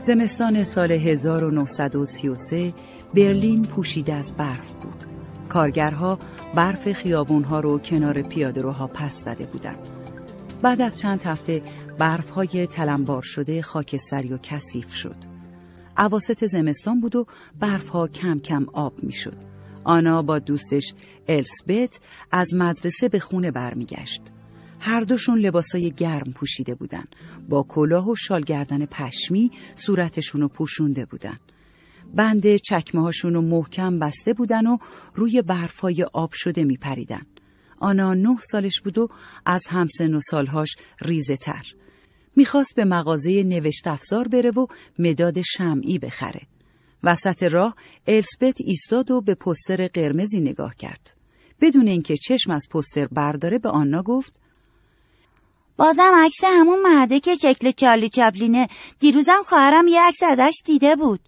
زمستان سال 1933 برلین پوشیده از برف بود. کارگرها برف خیابونها رو کنار پیادهروها پس زده بودند. بعد از چند هفته برف های تلمبار شده خاکستری و کثیف شد. عواست زمستان بود و برف ها کم کم آب می شد. آنا با دوستش السبت از مدرسه به خونه برمیگشت. هر دوشون لباسای گرم پوشیده بودن با کلاه و شالگردن پشمی صورتشون رو پوشونده بودن بند چکمه هاشون رو محکم بسته بودن و روی برفای آب شده می پریدن. آنا نه سالش بود و از همسن و سالهاش ریزه تر. میخواست به مغازه نوشت افزار بره و مداد شمعی بخره. وسط راه السبت ایستاد و به پستر قرمزی نگاه کرد. بدون اینکه چشم از پستر برداره به آنا گفت بازم عکس همون مرده که شکل چارلی چاپلینه دیروزم خواهرم یه عکس ازش دیده بود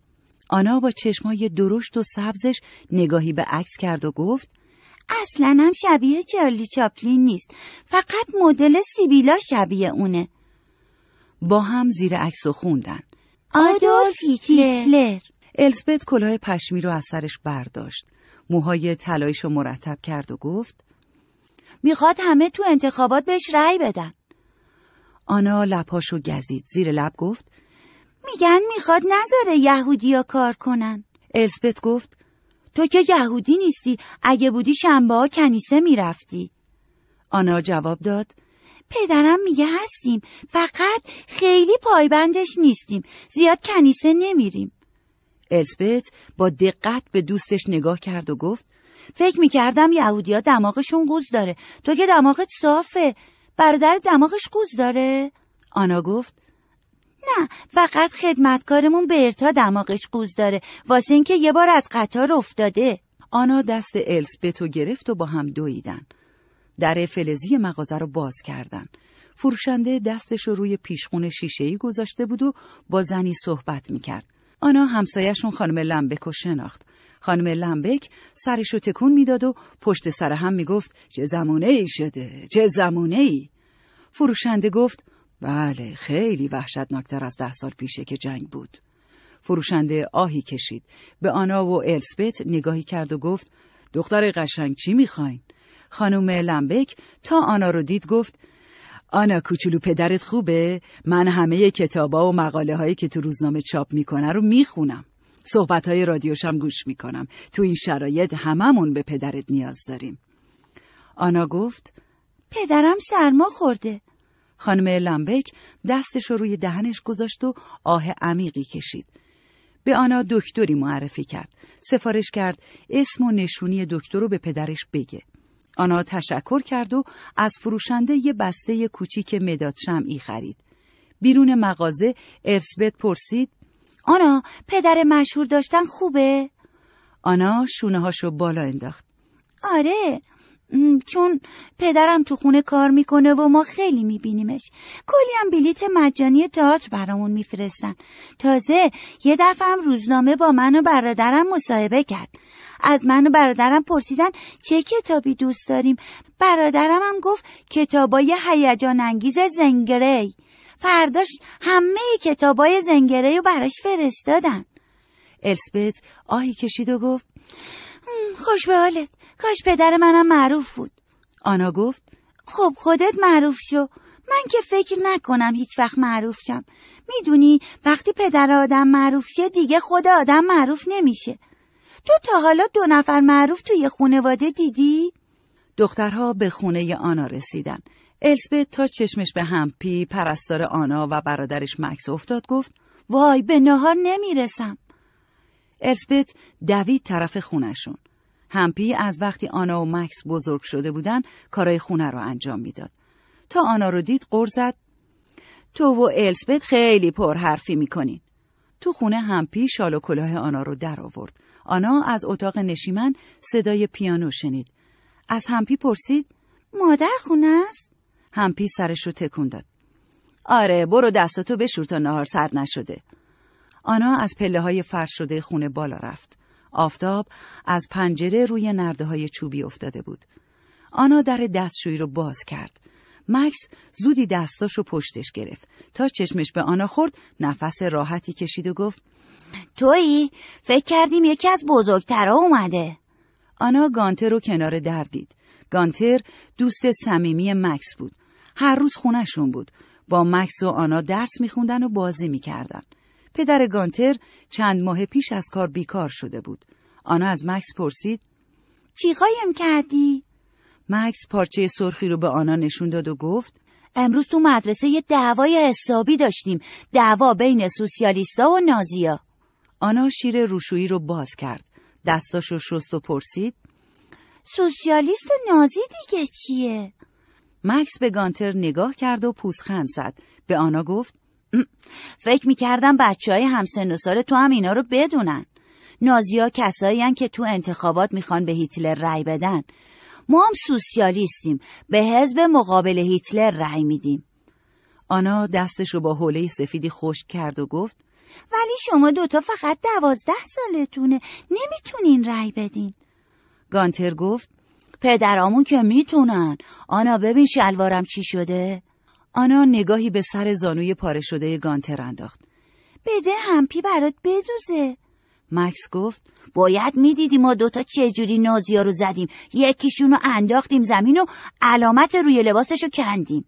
آنا با چشمای درشت و سبزش نگاهی به عکس کرد و گفت اصلا هم شبیه چارلی چاپلین نیست فقط مدل سیبیلا شبیه اونه با هم زیر عکس و خوندن آدولف هیتلر السبت کلاه پشمی رو از سرش برداشت موهای طلاییش رو مرتب کرد و گفت میخواد همه تو انتخابات بهش رأی بدن آنا لبهاشو گزید زیر لب گفت میگن میخواد نذاره یهودیا کار کنن السبت گفت تو که یهودی نیستی اگه بودی شنبه ها کنیسه میرفتی آنا جواب داد پدرم میگه هستیم فقط خیلی پایبندش نیستیم زیاد کنیسه نمیریم السبت با دقت به دوستش نگاه کرد و گفت فکر میکردم یهودیا دماغشون گوز داره تو که دماغت صافه برادر دماغش قوز داره؟ آنا گفت نه فقط خدمتکارمون برتا دماغش قوز داره واسه اینکه یه بار از قطار افتاده آنا دست به تو گرفت و با هم دویدن در فلزی مغازه رو باز کردن فروشنده دستش رو روی پیشخون شیشهی گذاشته بود و با زنی صحبت میکرد آنا همسایهشون خانم لمبکو شناخت خانم لمبک سرشو تکون میداد و پشت سر هم میگفت چه زمونه ای شده چه زمونه ای فروشنده گفت بله خیلی وحشتناکتر از ده سال پیشه که جنگ بود فروشنده آهی کشید به آنا و السبت نگاهی کرد و گفت دختر قشنگ چی میخواین؟ خانم لمبک تا آنا رو دید گفت آنا کوچولو پدرت خوبه من همه کتابا و مقاله هایی که تو روزنامه چاپ میکنه رو میخونم صحبت های رادیوشم گوش میکنم تو این شرایط هممون به پدرت نیاز داریم آنا گفت پدرم سرما خورده خانم لمبک دستش روی دهنش گذاشت و آه عمیقی کشید به آنا دکتری معرفی کرد سفارش کرد اسم و نشونی دکتر رو به پدرش بگه آنا تشکر کرد و از فروشنده یه بسته کوچیک مداد شمعی خرید بیرون مغازه ارسبت پرسید آنا پدر مشهور داشتن خوبه؟ آنا شونه هاشو بالا انداخت آره چون پدرم تو خونه کار میکنه و ما خیلی میبینیمش کلی هم بلیت مجانی تئاتر برامون میفرستن تازه یه دفعه هم روزنامه با من و برادرم مصاحبه کرد از من و برادرم پرسیدن چه کتابی دوست داریم برادرم هم گفت کتابای هیجان انگیز زنگری فرداش همه کتابای زنگره رو براش فرستادن السبت آهی کشید و گفت خوش به حالت کاش پدر منم معروف بود آنا گفت خب خودت معروف شو من که فکر نکنم هیچ وقت معروف شم میدونی وقتی پدر آدم معروف شه دیگه خود آدم معروف نمیشه تو تا حالا دو نفر معروف توی خونواده دیدی؟ دخترها به خونه آنا رسیدن السبت تا چشمش به همپی پرستار آنا و برادرش مکس افتاد گفت وای به نهار نمیرسم السبت دوید طرف خونشون همپی از وقتی آنا و مکس بزرگ شده بودن کارای خونه رو انجام میداد تا آنا رو دید قر زد تو و السبت خیلی پر حرفی میکنین تو خونه همپی شال و کلاه آنا رو در آورد آنا از اتاق نشیمن صدای پیانو شنید از همپی پرسید مادر خونه است همپی سرش رو تکون داد. آره برو دستتو بشور تا نهار سرد نشده. آنا از پله های فرش شده خونه بالا رفت. آفتاب از پنجره روی نرده های چوبی افتاده بود. آنا در دستشویی رو باز کرد. مکس زودی دستاش رو پشتش گرفت. تا چشمش به آنا خورد نفس راحتی کشید و گفت تویی؟ فکر کردیم یکی از بزرگترا اومده. آنا گانتر رو کنار در دید. گانتر دوست صمیمی مکس بود. هر روز خونشون بود. با مکس و آنا درس میخوندن و بازی میکردن. پدر گانتر چند ماه پیش از کار بیکار شده بود. آنا از مکس پرسید چی قایم کردی؟ مکس پارچه سرخی رو به آنا نشون داد و گفت امروز تو مدرسه یه دعوای حسابی داشتیم دعوا بین سوسیالیستا و نازیا آنا شیر روشویی رو باز کرد دستاشو شست و پرسید سوسیالیست و نازی دیگه چیه؟ مکس به گانتر نگاه کرد و پوزخند زد. به آنا گفت فکر میکردم بچه های همسن و سال تو هم اینا رو بدونن. نازیا کسایی که تو انتخابات میخوان به هیتلر رأی بدن. ما هم سوسیالیستیم. به حزب مقابل هیتلر رأی میدیم. آنا دستش رو با حوله سفیدی خشک کرد و گفت ولی شما دوتا فقط دوازده سالتونه نمیتونین رأی بدین. گانتر گفت پدرامون که میتونن آنا ببین شلوارم چی شده آنا نگاهی به سر زانوی پاره شده گانتر انداخت بده همپی برات بدوزه مکس گفت باید میدیدی ما دوتا چجوری نازیا رو زدیم یکیشون رو انداختیم زمین و علامت روی لباسش رو کندیم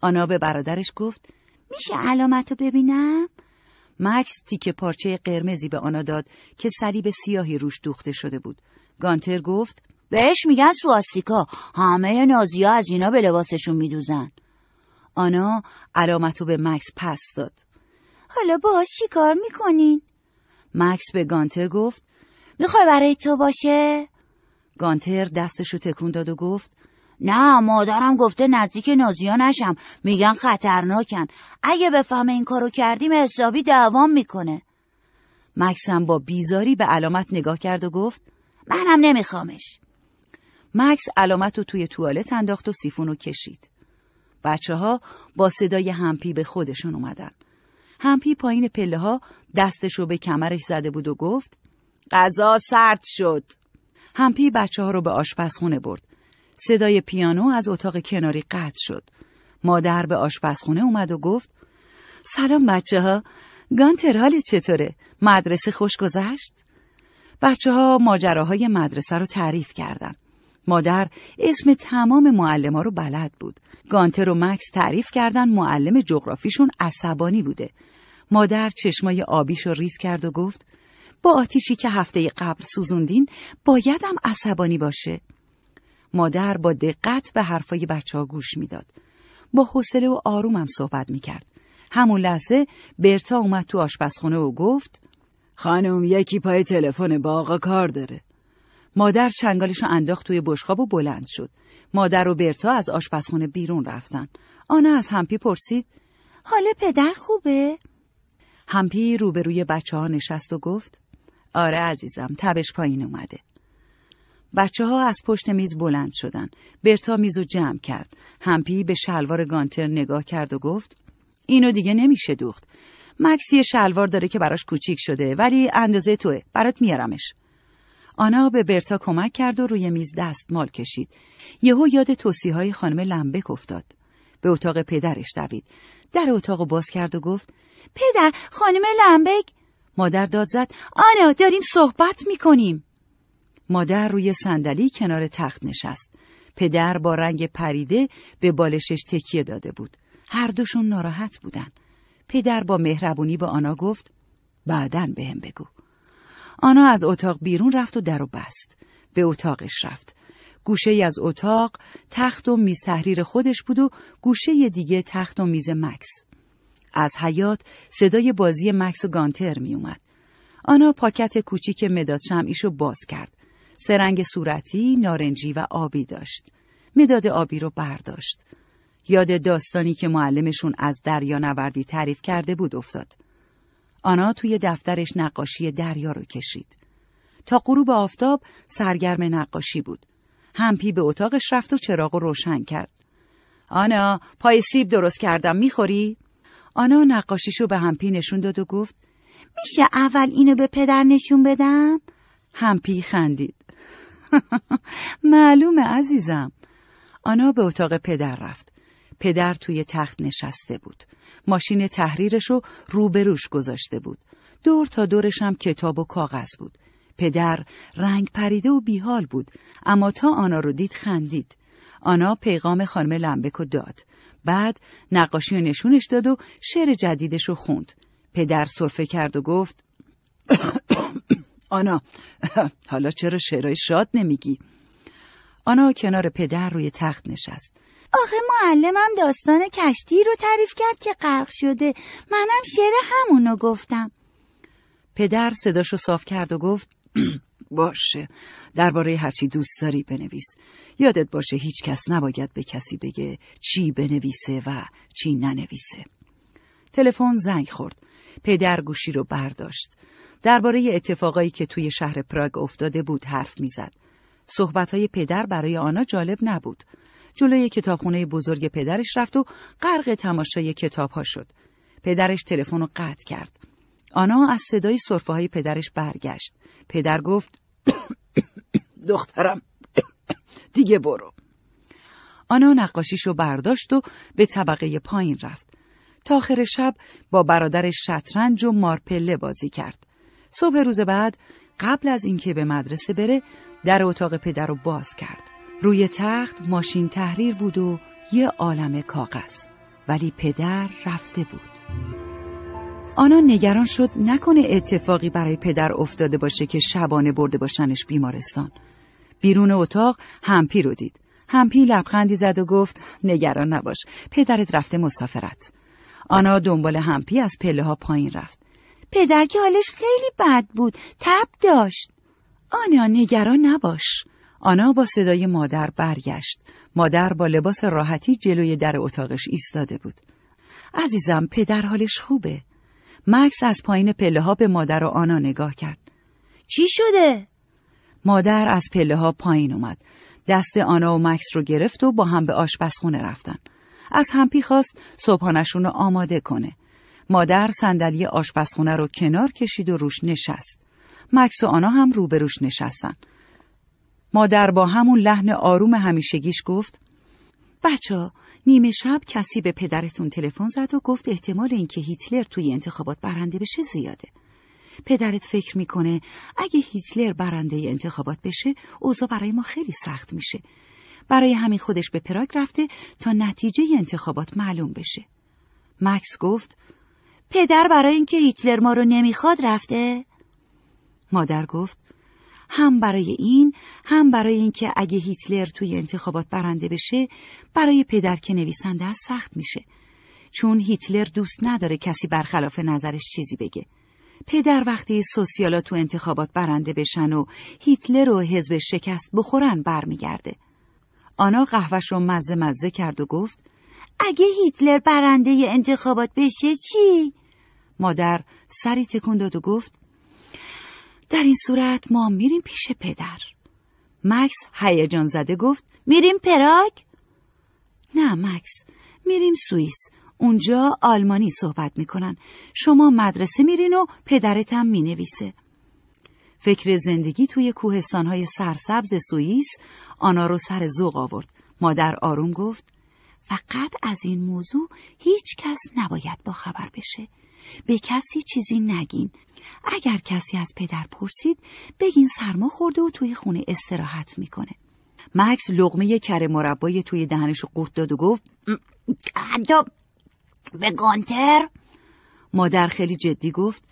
آنا به برادرش گفت میشه علامت رو ببینم؟ مکس تیکه پارچه قرمزی به آنا داد که به سیاهی روش دوخته شده بود گانتر گفت بهش میگن سواستیکا همه نازی ها از اینا به لباسشون میدوزن آنا رو به مکس پس داد حالا باش چی کار میکنین؟ مکس به گانتر گفت میخوای برای تو باشه؟ گانتر دستشو تکون داد و گفت نه مادرم گفته نزدیک نازیا نشم میگن خطرناکن اگه بفهم این کارو کردیم حسابی دوام میکنه هم با بیزاری به علامت نگاه کرد و گفت منم نمیخوامش مکس علامت رو توی توالت انداخت و سیفون رو کشید. بچه ها با صدای همپی به خودشون اومدن. همپی پایین پله ها دستش رو به کمرش زده بود و گفت غذا سرد شد. همپی بچه ها رو به آشپزخونه برد. صدای پیانو از اتاق کناری قطع شد. مادر به آشپزخونه اومد و گفت سلام بچه ها. گانتر چطوره؟ مدرسه خوش گذشت؟ بچه ها ماجراهای مدرسه رو تعریف کردند. مادر اسم تمام معلم ها رو بلد بود. گانتر و مکس تعریف کردن معلم جغرافیشون عصبانی بوده. مادر چشمای آبیش رو ریز کرد و گفت با آتیشی که هفته قبل سوزوندین بایدم عصبانی باشه. مادر با دقت به حرفای بچه ها گوش میداد. با حوصله و آرومم صحبت میکرد. همون لحظه برتا اومد تو آشپزخونه و گفت خانم یکی پای تلفن با آقا کار داره. مادر چنگالش انداخت توی بشقاب و بلند شد. مادر و برتا از آشپزخونه بیرون رفتن. آنا از همپی پرسید حالا پدر خوبه؟ همپی روبروی بچه ها نشست و گفت آره عزیزم تبش پایین اومده. بچه ها از پشت میز بلند شدن. برتا میز رو جمع کرد. همپی به شلوار گانتر نگاه کرد و گفت اینو دیگه نمیشه دوخت. مکسی شلوار داره که براش کوچیک شده ولی اندازه توه برات میارمش. آنا به برتا کمک کرد و روی میز مال کشید. یهو یاد توصیه های خانم لمبک افتاد. به اتاق پدرش دوید. در اتاق باز کرد و گفت پدر خانم لمبک مادر داد زد آنا داریم صحبت میکنیم. مادر روی صندلی کنار تخت نشست. پدر با رنگ پریده به بالشش تکیه داده بود. هر دوشون ناراحت بودن. پدر با مهربونی به آنا گفت بعدن به هم بگو. آنا از اتاق بیرون رفت و در و بست. به اتاقش رفت. گوشه ای از اتاق تخت و میز تحریر خودش بود و گوشه دیگه تخت و میز مکس. از حیات صدای بازی مکس و گانتر می اومد. آنا پاکت کوچیک مداد شمعیشو باز کرد. سرنگ صورتی، نارنجی و آبی داشت. مداد آبی رو برداشت. یاد داستانی که معلمشون از دریا نوردی تعریف کرده بود افتاد. آنا توی دفترش نقاشی دریا رو کشید. تا غروب آفتاب سرگرم نقاشی بود. همپی به اتاقش رفت و چراغ روشن کرد. آنا پای سیب درست کردم میخوری؟ آنا نقاشیشو به همپی نشون داد و گفت میشه اول اینو به پدر نشون بدم؟ همپی خندید. معلومه عزیزم. آنا به اتاق پدر رفت. پدر توی تخت نشسته بود. ماشین تحریرش رو روبروش گذاشته بود. دور تا دورش هم کتاب و کاغذ بود. پدر رنگ پریده و بیحال بود اما تا آنا رو دید خندید. آنا پیغام خانم لمبکو داد. بعد نقاشی و نشونش داد و شعر جدیدش رو خوند. پدر صرفه کرد و گفت آنا حالا چرا شعرهای شاد نمیگی؟ آنا کنار پدر روی تخت نشست. آخه معلمم داستان کشتی رو تعریف کرد که غرق شده منم شعر همونو گفتم پدر صداشو صاف کرد و گفت باشه درباره هرچی دوست داری بنویس یادت باشه هیچ کس نباید به کسی بگه چی بنویسه و چی ننویسه تلفن زنگ خورد پدر گوشی رو برداشت درباره اتفاقایی که توی شهر پراگ افتاده بود حرف میزد صحبتهای پدر برای آنا جالب نبود جلوی کتابخونه بزرگ پدرش رفت و غرق تماشای کتابها شد. پدرش تلفن رو قطع کرد. آنا از صدای صرفه های پدرش برگشت. پدر گفت دخترم دیگه برو. آنا رو برداشت و به طبقه پایین رفت. تا آخر شب با برادر شطرنج و مارپله بازی کرد. صبح روز بعد قبل از اینکه به مدرسه بره در اتاق پدر رو باز کرد. روی تخت ماشین تحریر بود و یه عالم کاغذ ولی پدر رفته بود آنا نگران شد نکنه اتفاقی برای پدر افتاده باشه که شبانه برده باشنش بیمارستان بیرون اتاق همپی رو دید همپی لبخندی زد و گفت نگران نباش پدرت رفته مسافرت آنا دنبال همپی از پله ها پایین رفت پدر که حالش خیلی بد بود تب داشت آنا نگران نباش آنا با صدای مادر برگشت. مادر با لباس راحتی جلوی در اتاقش ایستاده بود. عزیزم پدر حالش خوبه. مکس از پایین پله ها به مادر و آنا نگاه کرد. چی شده؟ مادر از پله ها پایین اومد. دست آنا و مکس رو گرفت و با هم به آشپزخونه رفتن. از همپی خواست صبحانشون رو آماده کنه. مادر صندلی آشپزخونه رو کنار کشید و روش نشست. مکس و آنا هم روبروش نشستن. مادر با همون لحن آروم همیشگیش گفت بچه نیمه شب کسی به پدرتون تلفن زد و گفت احتمال اینکه هیتلر توی انتخابات برنده بشه زیاده. پدرت فکر میکنه اگه هیتلر برنده انتخابات بشه اوضاع برای ما خیلی سخت میشه. برای همین خودش به پراگ رفته تا نتیجه انتخابات معلوم بشه. مکس گفت پدر برای اینکه هیتلر ما رو نمیخواد رفته؟ مادر گفت هم برای این هم برای اینکه اگه هیتلر توی انتخابات برنده بشه برای پدر که نویسنده از سخت میشه چون هیتلر دوست نداره کسی برخلاف نظرش چیزی بگه پدر وقتی سوسیالا تو انتخابات برنده بشن و هیتلر و حزب شکست بخورن برمیگرده آنا قهوهش رو مزه مزه کرد و گفت اگه هیتلر برنده انتخابات بشه چی؟ مادر سری تکون داد و گفت در این صورت ما میریم پیش پدر مکس هیجان زده گفت میریم پراگ؟ نه مکس میریم سوئیس اونجا آلمانی صحبت میکنن شما مدرسه میرین و پدرتم مینویسه فکر زندگی توی کوهستانهای سرسبز سوئیس آنا رو سر ذوق آورد مادر آروم گفت فقط از این موضوع هیچ کس نباید خبر بشه به کسی چیزی نگین اگر کسی از پدر پرسید بگین سرما خورده و توی خونه استراحت میکنه مکس لغمه کره مربای توی دهنش قورت داد و گفت حتی به گانتر مادر خیلی جدی گفت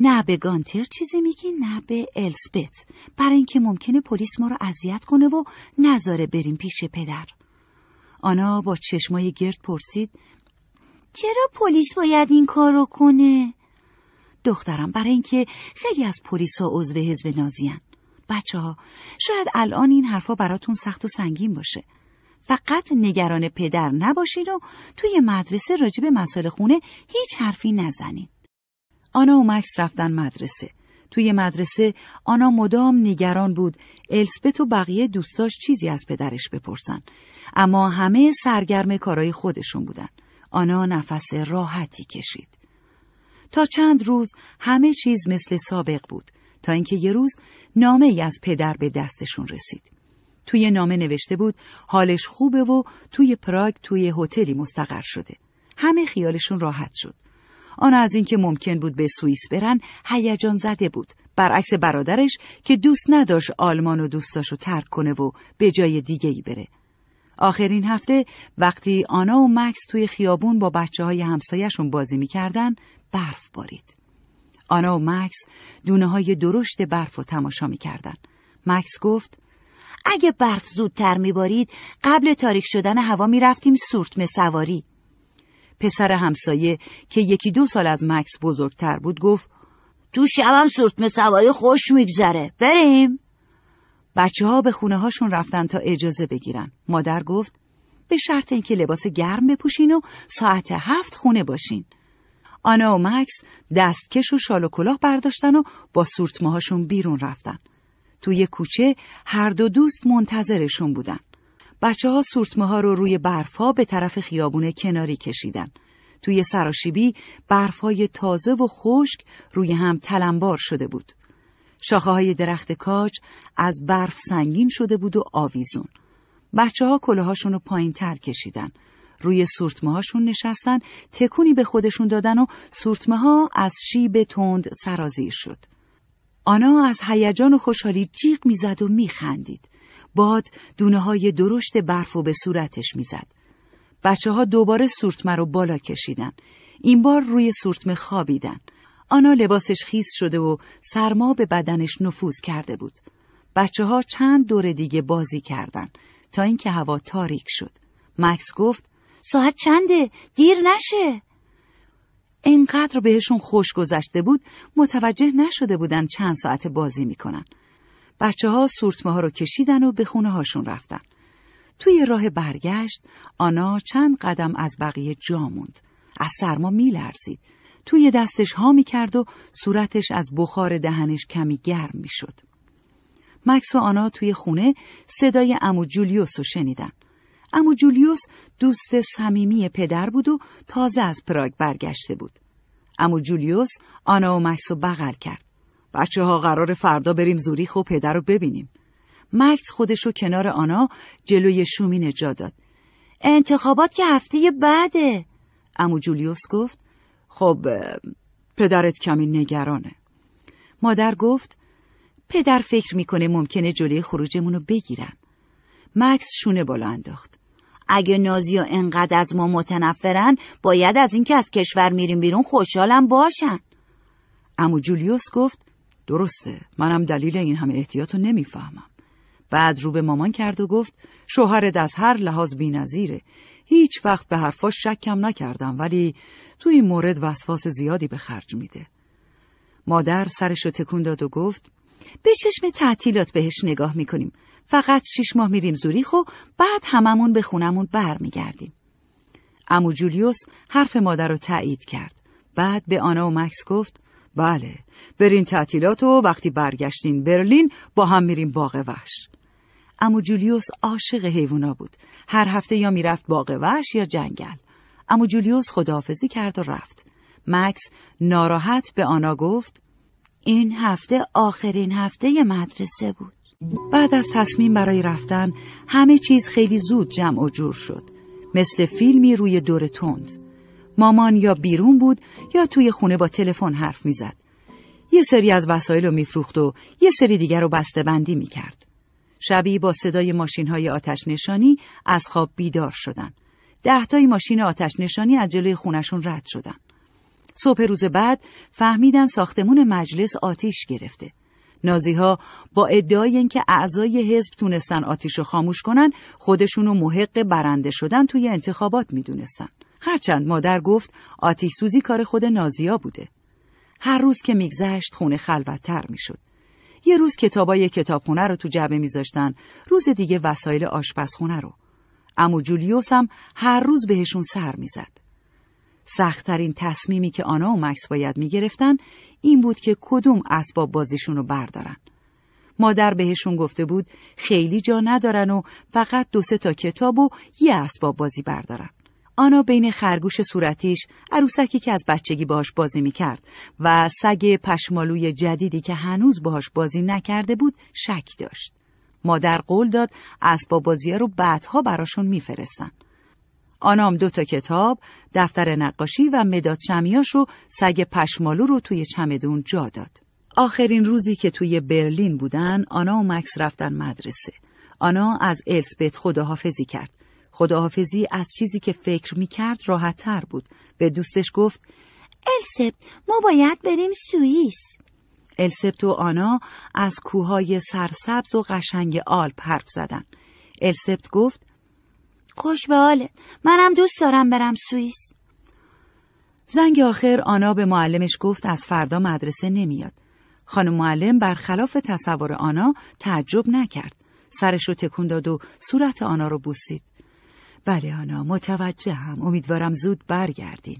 نه به گانتر چیزی میگی نه به السبت برای اینکه ممکنه پلیس ما رو اذیت کنه و نذاره بریم پیش پدر آنا با چشمای گرد پرسید چرا پلیس باید این رو کنه؟ دخترم برای اینکه خیلی از پلیس ها عضو حزب نازیان بچه ها شاید الان این حرفا براتون سخت و سنگین باشه فقط نگران پدر نباشین و توی مدرسه راجب مسائل خونه هیچ حرفی نزنین آنا و مکس رفتن مدرسه توی مدرسه آنا مدام نگران بود السبت و بقیه دوستاش چیزی از پدرش بپرسن اما همه سرگرم کارای خودشون بودن آنا نفس راحتی کشید. تا چند روز همه چیز مثل سابق بود تا اینکه یه روز نامه ای از پدر به دستشون رسید. توی نامه نوشته بود حالش خوبه و توی پراگ توی هتلی مستقر شده. همه خیالشون راحت شد. آنها از اینکه ممکن بود به سوئیس برن هیجان زده بود برعکس برادرش که دوست نداشت آلمان و دوستاشو ترک کنه و به جای دیگه ای بره آخرین هفته وقتی آنا و مکس توی خیابون با بچه های همسایشون بازی میکردن برف بارید. آنا و مکس دونه های درشت برف رو تماشا میکردن. مکس گفت اگه برف زودتر میبارید قبل تاریک شدن هوا میرفتیم سورتمه سواری. پسر همسایه که یکی دو سال از مکس بزرگتر بود گفت تو شبم سورتمه سواری خوش میگذره بریم بچه ها به خونه هاشون رفتن تا اجازه بگیرن مادر گفت به شرط اینکه لباس گرم بپوشین و ساعت هفت خونه باشین آنا و مکس دستکش و شال و کلاه برداشتن و با سورتماهاشون بیرون رفتن توی کوچه هر دو دوست منتظرشون بودن بچه ها سورتمه ها رو روی برفا به طرف خیابون کناری کشیدن توی سراشیبی برفای تازه و خشک روی هم تلمبار شده بود شاخه های درخت کاج از برف سنگین شده بود و آویزون. بچه ها هاشون رو پایین تر کشیدن. روی سورتمه هاشون نشستن، تکونی به خودشون دادن و سورتمه ها از شیب تند سرازیر شد. آنا از هیجان و خوشحالی جیغ میزد و میخندید. باد دونه های درشت برف و به صورتش میزد. بچه ها دوباره سورتمه رو بالا کشیدن. این بار روی سورتمه خوابیدن. آنا لباسش خیس شده و سرما به بدنش نفوذ کرده بود. بچه ها چند دور دیگه بازی کردن تا اینکه هوا تاریک شد. مکس گفت ساعت چنده؟ دیر نشه. اینقدر بهشون خوش گذشته بود متوجه نشده بودن چند ساعت بازی میکنن. بچه ها سورتمه ها رو کشیدن و به خونه هاشون رفتن. توی راه برگشت آنا چند قدم از بقیه جا موند. از سرما میلرزید. توی دستش ها می و صورتش از بخار دهنش کمی گرم می شد. مکس و آنا توی خونه صدای امو جولیوس رو شنیدن. امو جولیوس دوست صمیمی پدر بود و تازه از پراگ برگشته بود. امو جولیوس آنا و مکس رو بغل کرد. بچه ها قرار فردا بریم زوریخ و پدر رو ببینیم. مکس خودش رو کنار آنا جلوی شومین جا داد. انتخابات که هفته بعده. امو جولیوس گفت خب پدرت کمی نگرانه مادر گفت پدر فکر میکنه ممکنه جلوی خروجمونو بگیرن مکس شونه بالا انداخت اگه و انقدر از ما متنفرن باید از اینکه از کشور میریم بیرون خوشحالم باشن امو جولیوس گفت درسته منم دلیل این همه احتیاط رو نمیفهمم بعد رو به مامان کرد و گفت شوهرت از هر لحاظ نظیره، هیچ وقت به حرفاش شکم نکردم ولی تو این مورد وسواس زیادی به خرج میده. مادر سرش رو تکون داد و گفت به چشم تعطیلات بهش نگاه میکنیم. فقط شیش ماه میریم زوریخ خب و بعد هممون به خونمون برمیگردیم. امو جولیوس حرف مادر رو تایید کرد. بعد به آنا و مکس گفت بله برین تعطیلات و وقتی برگشتین برلین با هم میریم باغ وحش. امو جولیوس عاشق حیوونا بود هر هفته یا میرفت باغ وحش یا جنگل امو جولیوس خداحافظی کرد و رفت مکس ناراحت به آنا گفت این هفته آخرین هفته مدرسه بود بعد از تصمیم برای رفتن همه چیز خیلی زود جمع و جور شد مثل فیلمی روی دور تند مامان یا بیرون بود یا توی خونه با تلفن حرف میزد یه سری از وسایل رو میفروخت و یه سری دیگر رو بسته بندی میکرد شبیه با صدای ماشین های آتش نشانی از خواب بیدار شدن. دهتای ماشین آتش نشانی از جلوی خونشون رد شدن. صبح روز بعد فهمیدن ساختمون مجلس آتیش گرفته. ها با ادعای اینکه اعضای حزب تونستن آتیش رو خاموش کنن خودشون رو محق برنده شدن توی انتخابات میدونستن. هرچند مادر گفت آتیش سوزی کار خود نازیا بوده. هر روز که میگذشت خونه خلوتتر میشد. یه روز کتابای کتابخونه رو تو جعبه میذاشتن روز دیگه وسایل آشپزخونه رو اما جولیوس هم هر روز بهشون سر میزد سختترین تصمیمی که آنا و مکس باید میگرفتن این بود که کدوم اسباب بازیشون رو بردارن مادر بهشون گفته بود خیلی جا ندارن و فقط دو سه تا کتاب و یه اسباب بازی بردارن آنا بین خرگوش صورتیش عروسکی که از بچگی باهاش بازی میکرد و سگ پشمالوی جدیدی که هنوز باهاش بازی نکرده بود شک داشت. مادر قول داد اسباب بازی رو بعدها براشون میفرستن. آنام دو تا کتاب، دفتر نقاشی و مداد شمیاش و سگ پشمالو رو توی چمدون جا داد. آخرین روزی که توی برلین بودن، آنا و مکس رفتن مدرسه. آنا از السبت خداحافظی کرد خداحافظی از چیزی که فکر می کرد راحت تر بود. به دوستش گفت السبت ما باید بریم سوئیس. السبت و آنا از کوههای سرسبز و قشنگ آلپ حرف زدن. السبت گفت خوش به منم دوست دارم برم سوئیس. زنگ آخر آنا به معلمش گفت از فردا مدرسه نمیاد. خانم معلم برخلاف تصور آنا تعجب نکرد. سرش رو تکون داد و صورت آنا رو بوسید. بله آنا متوجه هم امیدوارم زود برگردین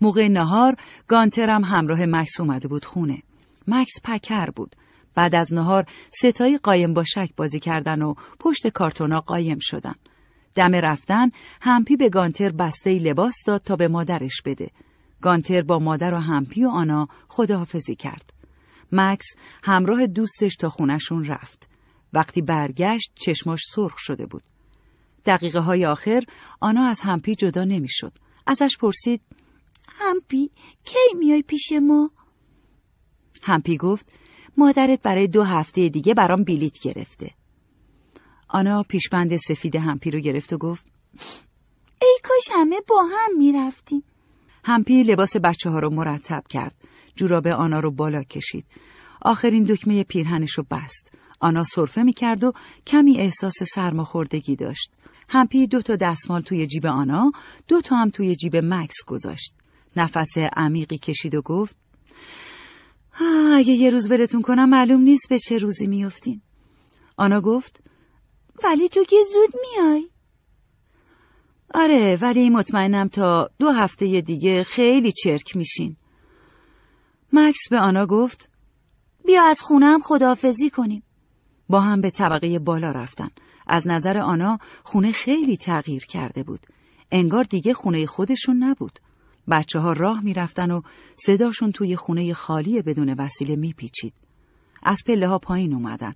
موقع نهار گانترم همراه مکس اومده بود خونه مکس پکر بود بعد از نهار ستایی قایم با شک بازی کردن و پشت کارتونا قایم شدن دم رفتن همپی به گانتر بسته لباس داد تا به مادرش بده گانتر با مادر و همپی و آنا خداحافظی کرد مکس همراه دوستش تا خونشون رفت وقتی برگشت چشماش سرخ شده بود دقیقه های آخر آنا از همپی جدا نمیشد. ازش پرسید همپی کی میای پیش ما؟ همپی گفت مادرت برای دو هفته دیگه برام بلیت گرفته. آنا پیشبند سفید همپی رو گرفت و گفت ای کاش همه با هم میرفتیم. همپی لباس بچه ها رو مرتب کرد. جوراب آنا رو بالا کشید. آخرین دکمه پیرهنش رو بست. آنا سرفه می کرد و کمی احساس سرماخوردگی داشت. همپی دو تا دستمال توی جیب آنا، دو تا هم توی جیب مکس گذاشت. نفس عمیقی کشید و گفت اگه یه روز ولتون کنم معلوم نیست به چه روزی میافتین. آنا گفت ولی تو که زود میای. آره ولی مطمئنم تا دو هفته دیگه خیلی چرک میشین. مکس به آنا گفت بیا از خونم خدافزی کنیم. با هم به طبقه بالا رفتن. از نظر آنها خونه خیلی تغییر کرده بود. انگار دیگه خونه خودشون نبود. بچه ها راه میرفتن و صداشون توی خونه خالی بدون وسیله پیچید. از پله ها پایین اومدن.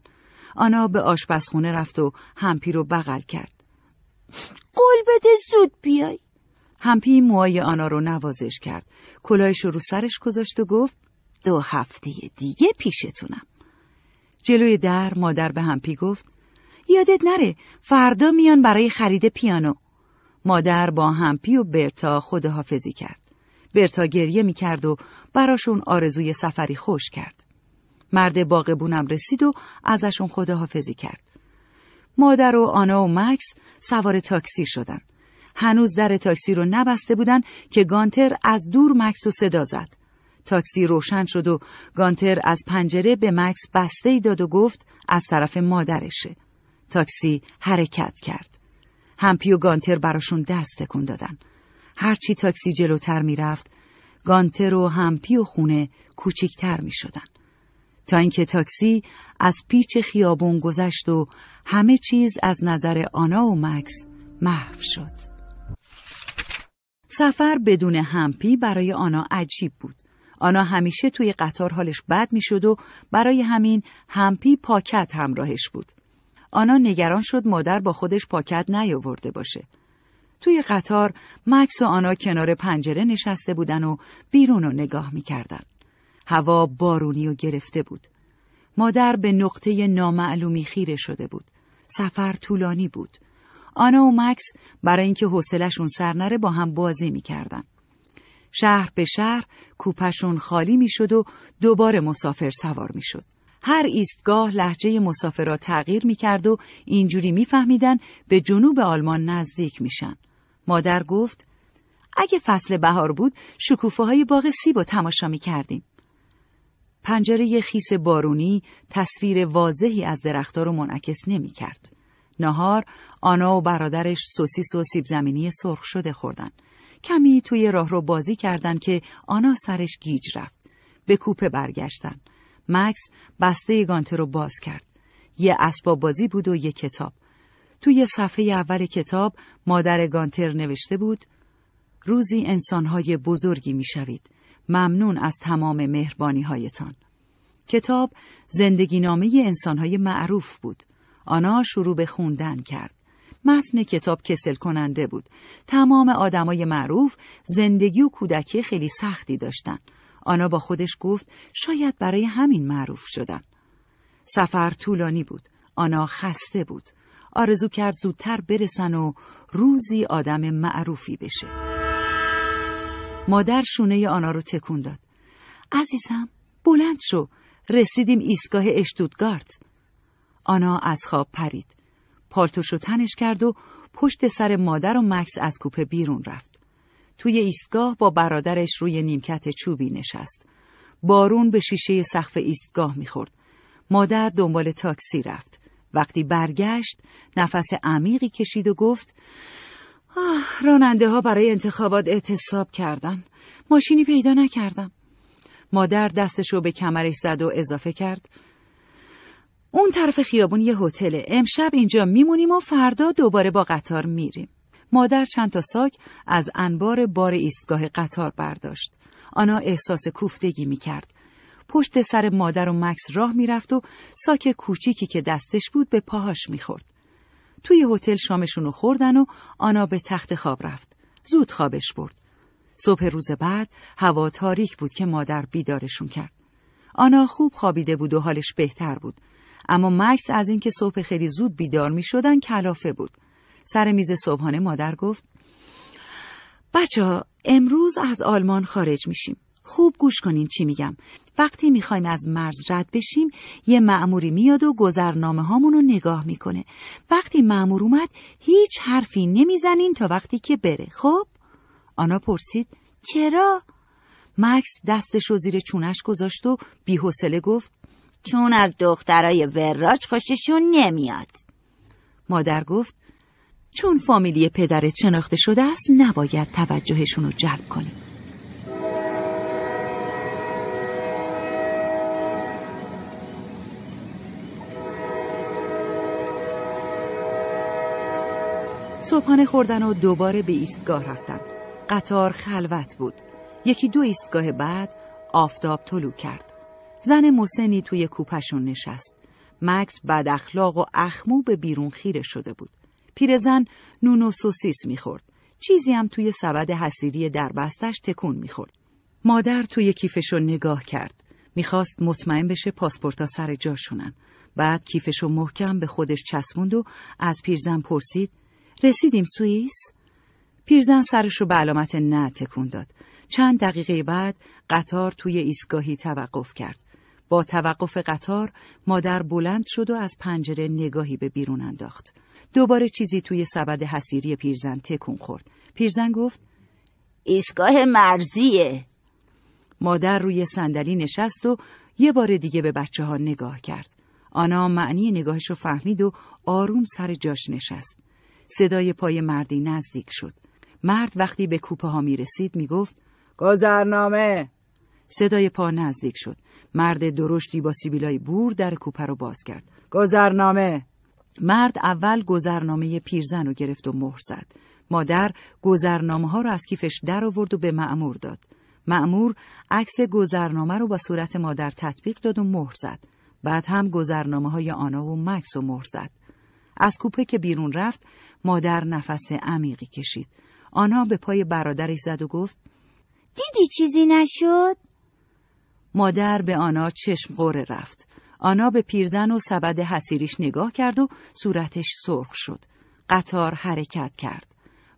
آنا به آشپزخونه رفت و همپی رو بغل کرد. قول بده زود بیای. همپی موهای آنا رو نوازش کرد. کلایش رو رو سرش گذاشت و گفت دو هفته دیگه پیشتونم. جلوی در مادر به همپی گفت یادت نره فردا میان برای خرید پیانو مادر با همپی و برتا خداحافظی کرد برتا گریه میکرد و براشون آرزوی سفری خوش کرد مرد باقبونم رسید و ازشون خداحافظی کرد مادر و آنا و مکس سوار تاکسی شدند هنوز در تاکسی رو نبسته بودن که گانتر از دور مکس و صدا زد تاکسی روشن شد و گانتر از پنجره به مکس بسته ای داد و گفت از طرف مادرشه. تاکسی حرکت کرد. همپی و گانتر براشون دست تکون دادن. هرچی تاکسی جلوتر میرفت، گانتر و همپی و خونه کوچیکتر می شدن. تا اینکه تاکسی از پیچ خیابون گذشت و همه چیز از نظر آنا و مکس محو شد. سفر بدون همپی برای آنا عجیب بود. آنا همیشه توی قطار حالش بد میشد و برای همین همپی پاکت همراهش بود. آنا نگران شد مادر با خودش پاکت نیاورده باشه. توی قطار مکس و آنا کنار پنجره نشسته بودن و بیرون رو نگاه میکردن. هوا بارونی و گرفته بود. مادر به نقطه نامعلومی خیره شده بود. سفر طولانی بود. آنا و مکس برای اینکه حوصلهشون سر نره با هم بازی میکردن. شهر به شهر کوپشون خالی میشد و دوباره مسافر سوار میشد. هر ایستگاه لحجه مسافرها تغییر میکرد و اینجوری میفهمیدن به جنوب آلمان نزدیک میشن. مادر گفت اگه فصل بهار بود شکوفه های باغ سیب و تماشا کردیم. پنجره خیس بارونی تصویر واضحی از درختها رو منعکس نمیکرد. نهار آنا و برادرش سوسیس و سیب زمینی سرخ شده خوردن. کمی توی راه رو بازی کردن که آنا سرش گیج رفت. به کوپه برگشتن. مکس بسته گانته رو باز کرد. یه اسباب بازی بود و یه کتاب. توی صفحه اول کتاب مادر گانتر نوشته بود روزی انسانهای بزرگی میشوید. ممنون از تمام مهربانی هایتان. کتاب زندگی نامه انسانهای معروف بود. آنا شروع به خوندن کرد. متن کتاب کسل کننده بود. تمام آدمای معروف زندگی و کودکی خیلی سختی داشتن. آنا با خودش گفت شاید برای همین معروف شدن. سفر طولانی بود. آنا خسته بود. آرزو کرد زودتر برسن و روزی آدم معروفی بشه. مادر شونه آنا رو تکون داد. عزیزم بلند شو. رسیدیم ایستگاه اشتودگارت. آنا از خواب پرید. رو تنش کرد و پشت سر مادر و مکس از کوپه بیرون رفت. توی ایستگاه با برادرش روی نیمکت چوبی نشست. بارون به شیشه سقف ایستگاه میخورد. مادر دنبال تاکسی رفت. وقتی برگشت نفس عمیقی کشید و گفت آه، راننده ها برای انتخابات اعتصاب کردن. ماشینی پیدا نکردم. مادر دستشو به کمرش زد و اضافه کرد. اون طرف خیابون یه هتل امشب اینجا میمونیم و فردا دوباره با قطار میریم مادر چند تا ساک از انبار بار ایستگاه قطار برداشت آنا احساس کوفتگی میکرد پشت سر مادر و مکس راه میرفت و ساک کوچیکی که دستش بود به پاهاش میخورد توی هتل شامشون رو خوردن و آنا به تخت خواب رفت زود خوابش برد صبح روز بعد هوا تاریک بود که مادر بیدارشون کرد آنا خوب خوابیده بود و حالش بهتر بود اما مکس از اینکه صبح خیلی زود بیدار می شدن کلافه بود. سر میز صبحانه مادر گفت بچه ها امروز از آلمان خارج میشیم. خوب گوش کنین چی میگم. وقتی میخوایم از مرز رد بشیم یه معموری میاد و گذرنامه هامون رو نگاه میکنه. وقتی معمور اومد هیچ حرفی نمیزنین تا وقتی که بره. خب؟ آنا پرسید چرا؟ مکس دستش رو زیر چونش گذاشت و بیحوصله گفت چون از دخترای وراج خوششون نمیاد مادر گفت چون فامیلی پدرت شناخته شده است نباید توجهشون رو جلب کنیم صبحانه خوردن و دوباره به ایستگاه رفتن قطار خلوت بود یکی دو ایستگاه بعد آفتاب طلو کرد زن موسنی توی کوپشون نشست. مکس بد اخلاق و اخمو به بیرون خیره شده بود. پیرزن نون و سوسیس میخورد. چیزی هم توی سبد حسیری بستش تکون میخورد. مادر توی کیفشو نگاه کرد. میخواست مطمئن بشه پاسپورتا سر جاشونن. بعد کیفشو محکم به خودش چسبوند و از پیرزن پرسید رسیدیم سوئیس؟ پیرزن سرشو به علامت نه تکون داد. چند دقیقه بعد قطار توی ایستگاهی توقف کرد. با توقف قطار مادر بلند شد و از پنجره نگاهی به بیرون انداخت. دوباره چیزی توی سبد حسیری پیرزن تکون خورد. پیرزن گفت ایستگاه مرزیه. مادر روی صندلی نشست و یه بار دیگه به بچه ها نگاه کرد. آنا معنی نگاهش رو فهمید و آروم سر جاش نشست. صدای پای مردی نزدیک شد. مرد وقتی به کوپه ها می رسید می گفت گذرنامه صدای پا نزدیک شد. مرد درشتی با سیبیلای بور در کوپه رو باز کرد. گذرنامه مرد اول گذرنامه پیرزن رو گرفت و مهر زد. مادر گذرنامه ها رو از کیفش در آورد و به معمور داد. معمور عکس گذرنامه رو با صورت مادر تطبیق داد و مهر زد. بعد هم گذرنامه های آنا و مکس و مهر زد. از کوپه که بیرون رفت مادر نفس عمیقی کشید. آنها به پای برادرش زد و گفت دیدی چیزی نشد؟ مادر به آنا چشم غوره رفت. آنا به پیرزن و سبد حسیریش نگاه کرد و صورتش سرخ شد. قطار حرکت کرد.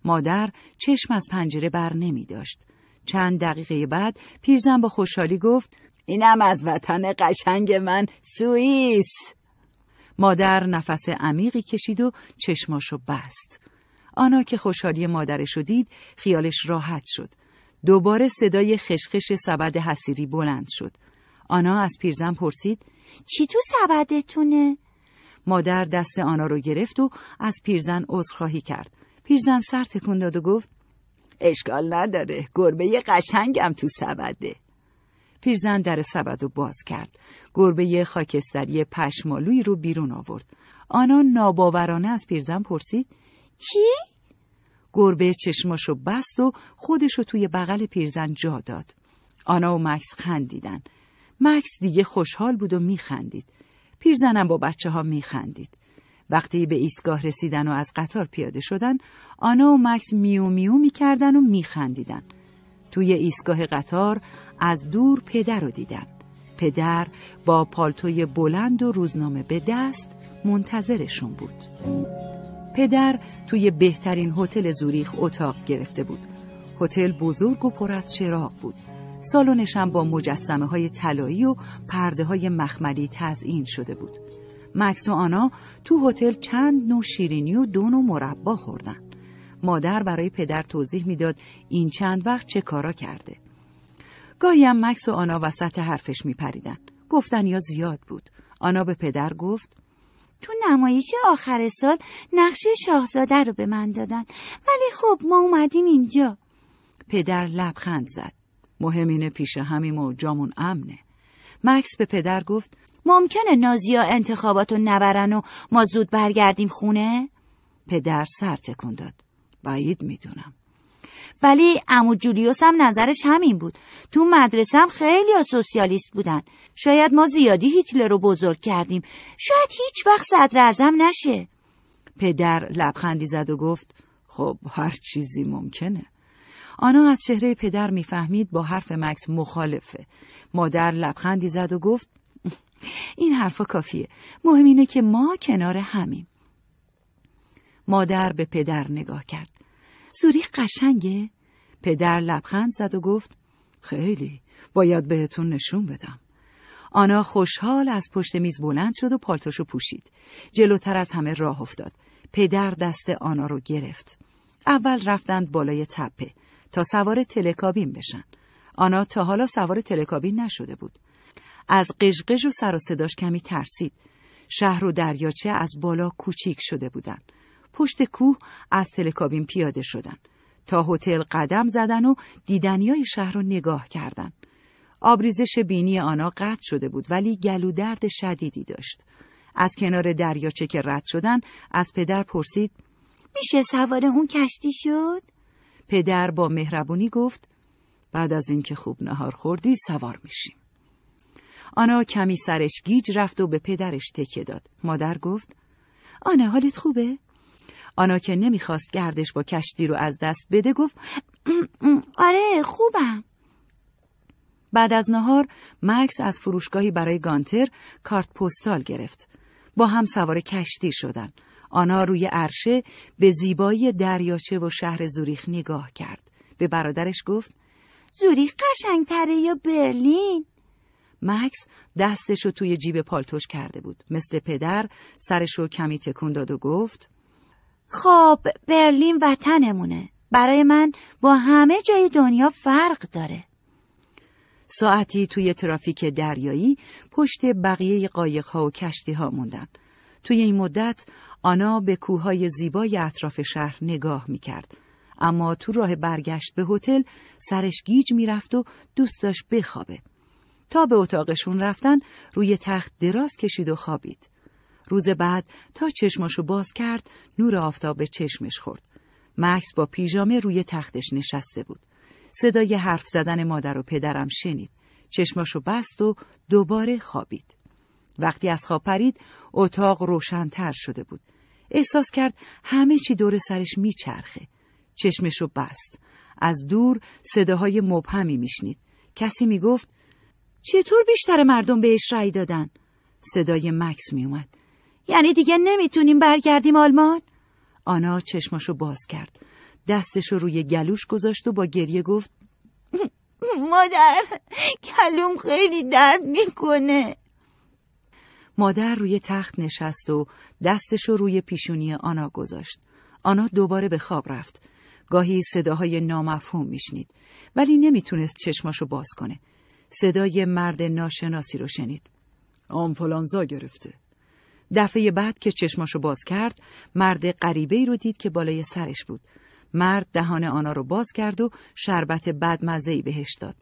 مادر چشم از پنجره بر نمی داشت. چند دقیقه بعد پیرزن با خوشحالی گفت اینم از وطن قشنگ من سوئیس. مادر نفس عمیقی کشید و چشماشو بست. آنا که خوشحالی مادرش دید خیالش راحت شد. دوباره صدای خشخش سبد حسیری بلند شد. آنا از پیرزن پرسید چی تو سبدتونه؟ مادر دست آنا رو گرفت و از پیرزن عذرخواهی کرد. پیرزن سر تکون داد و گفت اشکال نداره گربه قشنگم تو سبده. پیرزن در سبد رو باز کرد. گربه خاکستری پشمالویی رو بیرون آورد. آنا ناباورانه از پیرزن پرسید چی؟ گربه چشماشو بست و خودشو توی بغل پیرزن جا داد. آنا و مکس خندیدن. مکس دیگه خوشحال بود و میخندید. پیرزنم با بچه ها میخندید. وقتی به ایستگاه رسیدن و از قطار پیاده شدن، آنا و مکس میو میو میکردن و میخندیدن. توی ایستگاه قطار از دور پدر رو دیدن. پدر با پالتوی بلند و روزنامه به دست منتظرشون بود. پدر توی بهترین هتل زوریخ اتاق گرفته بود. هتل بزرگ و پر از چراغ بود. هم با مجسمه های طلایی و پرده های مخملی تزئین شده بود. مکس و آنا تو هتل چند نو شیرینی و دو و مربا خوردن. مادر برای پدر توضیح میداد این چند وقت چه کارا کرده. گاهی هم مکس و آنا وسط حرفش میپریدن. گفتن یا زیاد بود. آنا به پدر گفت تو نمایش آخر سال نقشه شاهزاده رو به من دادن ولی خب ما اومدیم اینجا پدر لبخند زد مهم اینه پیش همیم و جامون امنه مکس به پدر گفت ممکنه نازیا انتخابات رو نبرن و ما زود برگردیم خونه؟ پدر سر تکون داد بعید میدونم ولی امو جولیوس هم نظرش همین بود تو مدرسه هم خیلی سوسیالیست بودن شاید ما زیادی هیتلر رو بزرگ کردیم شاید هیچ وقت صدر اعظم نشه پدر لبخندی زد و گفت خب هر چیزی ممکنه آنا از چهره پدر میفهمید با حرف مکس مخالفه مادر لبخندی زد و گفت این حرفا کافیه مهم اینه که ما کنار همیم مادر به پدر نگاه کرد زوریخ قشنگه؟ پدر لبخند زد و گفت خیلی باید بهتون نشون بدم. آنا خوشحال از پشت میز بلند شد و پالتوشو پوشید. جلوتر از همه راه افتاد. پدر دست آنا رو گرفت. اول رفتند بالای تپه تا سوار تلکابین بشن. آنا تا حالا سوار تلکابین نشده بود. از قشقش و سر و صداش کمی ترسید. شهر و دریاچه از بالا کوچیک شده بودند. پشت کوه از تلکابین پیاده شدن. تا هتل قدم زدن و دیدنیای شهر رو نگاه کردند. آبریزش بینی آنها قطع شده بود ولی گلو درد شدیدی داشت. از کنار دریاچه که رد شدن از پدر پرسید میشه سوار اون کشتی شد؟ پدر با مهربونی گفت بعد از اینکه خوب نهار خوردی سوار میشیم. آنا کمی سرش گیج رفت و به پدرش تکه داد. مادر گفت آنا حالت خوبه؟ آنا که نمیخواست گردش با کشتی رو از دست بده گفت آره خوبم بعد از نهار مکس از فروشگاهی برای گانتر کارت پستال گرفت با هم سوار کشتی شدن آنا روی عرشه به زیبایی دریاچه و شهر زوریخ نگاه کرد به برادرش گفت زوریخ تره یا برلین مکس رو توی جیب پالتوش کرده بود مثل پدر سرش رو کمی تکون داد و گفت خب برلین وطنمونه برای من با همه جای دنیا فرق داره ساعتی توی ترافیک دریایی پشت بقیه ها و کشتی ها موندم توی این مدت آنا به کوههای زیبای اطراف شهر نگاه میکرد اما تو راه برگشت به هتل سرش گیج میرفت و دوست داشت بخوابه تا به اتاقشون رفتن روی تخت دراز کشید و خوابید روز بعد تا چشماشو باز کرد نور آفتاب به چشمش خورد. مکس با پیژامه روی تختش نشسته بود. صدای حرف زدن مادر و پدرم شنید. چشماشو بست و دوباره خوابید. وقتی از خواب پرید اتاق روشنتر شده بود. احساس کرد همه چی دور سرش میچرخه. چشمشو بست. از دور صداهای مبهمی میشنید. کسی میگفت چطور بیشتر مردم بهش رأی دادن؟ صدای مکس میومد. یعنی دیگه نمیتونیم برگردیم آلمان؟ آنا چشماشو باز کرد دستشو روی گلوش گذاشت و با گریه گفت مادر کلوم خیلی درد میکنه مادر روی تخت نشست و دستشو روی پیشونی آنا گذاشت آنا دوباره به خواب رفت گاهی صداهای نامفهوم میشنید ولی نمیتونست چشماشو باز کنه صدای مرد ناشناسی رو شنید آنفولانزا گرفته دفعه بعد که چشماشو باز کرد مرد غریبه ای رو دید که بالای سرش بود مرد دهان آنا رو باز کرد و شربت بدمزه ای بهش داد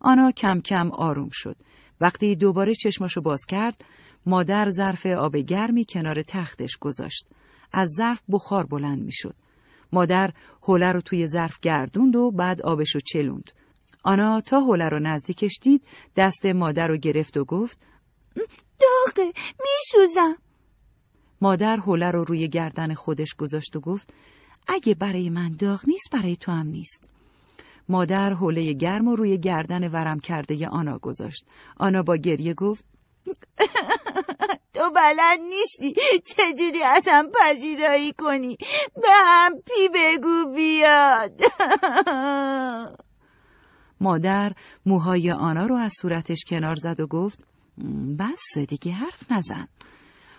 آنا کم کم آروم شد وقتی دوباره چشماشو باز کرد مادر ظرف آب گرمی کنار تختش گذاشت از ظرف بخار بلند میشد مادر هوله رو توی ظرف گردوند و بعد آبش رو چلوند آنا تا هوله رو نزدیکش دید دست مادر رو گرفت و گفت داغه میسوزم مادر حوله رو روی گردن خودش گذاشت و گفت اگه برای من داغ نیست برای تو هم نیست مادر حوله گرم و روی گردن ورم کرده ی آنا گذاشت آنا با گریه گفت تو بلد نیستی چجوری ازم پذیرایی کنی به هم پی بگو بیاد مادر موهای آنا رو از صورتش کنار زد و گفت بس دیگه حرف نزن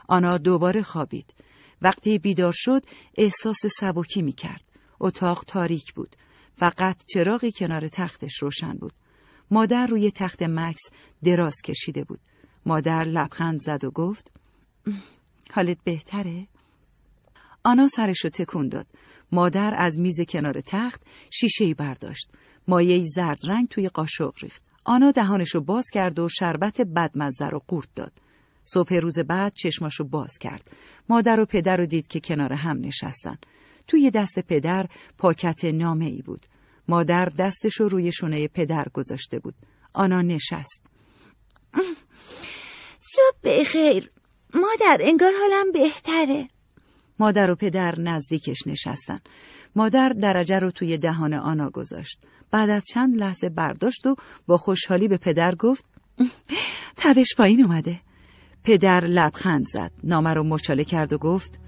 آنا دوباره خوابید. وقتی بیدار شد احساس سبکی می کرد. اتاق تاریک بود. فقط چراغی کنار تختش روشن بود. مادر روی تخت مکس دراز کشیده بود. مادر لبخند زد و گفت حالت بهتره؟ آنا سرش رو تکون داد. مادر از میز کنار تخت شیشه برداشت. مایه زرد رنگ توی قاشق ریخت. آنا دهانش رو باز کرد و شربت بدمزه رو قورت داد. صبح روز بعد چشماشو باز کرد. مادر و پدر رو دید که کنار هم نشستن. توی دست پدر پاکت نامه ای بود. مادر دستشو روی شونه پدر گذاشته بود. آنا نشست. صبح خیر. مادر انگار حالم بهتره. مادر و پدر نزدیکش نشستن. مادر درجه رو توی دهان آنا گذاشت. بعد از چند لحظه برداشت و با خوشحالی به پدر گفت تبش پایین اومده. پدر لبخند زد نامه رو مچاله کرد و گفت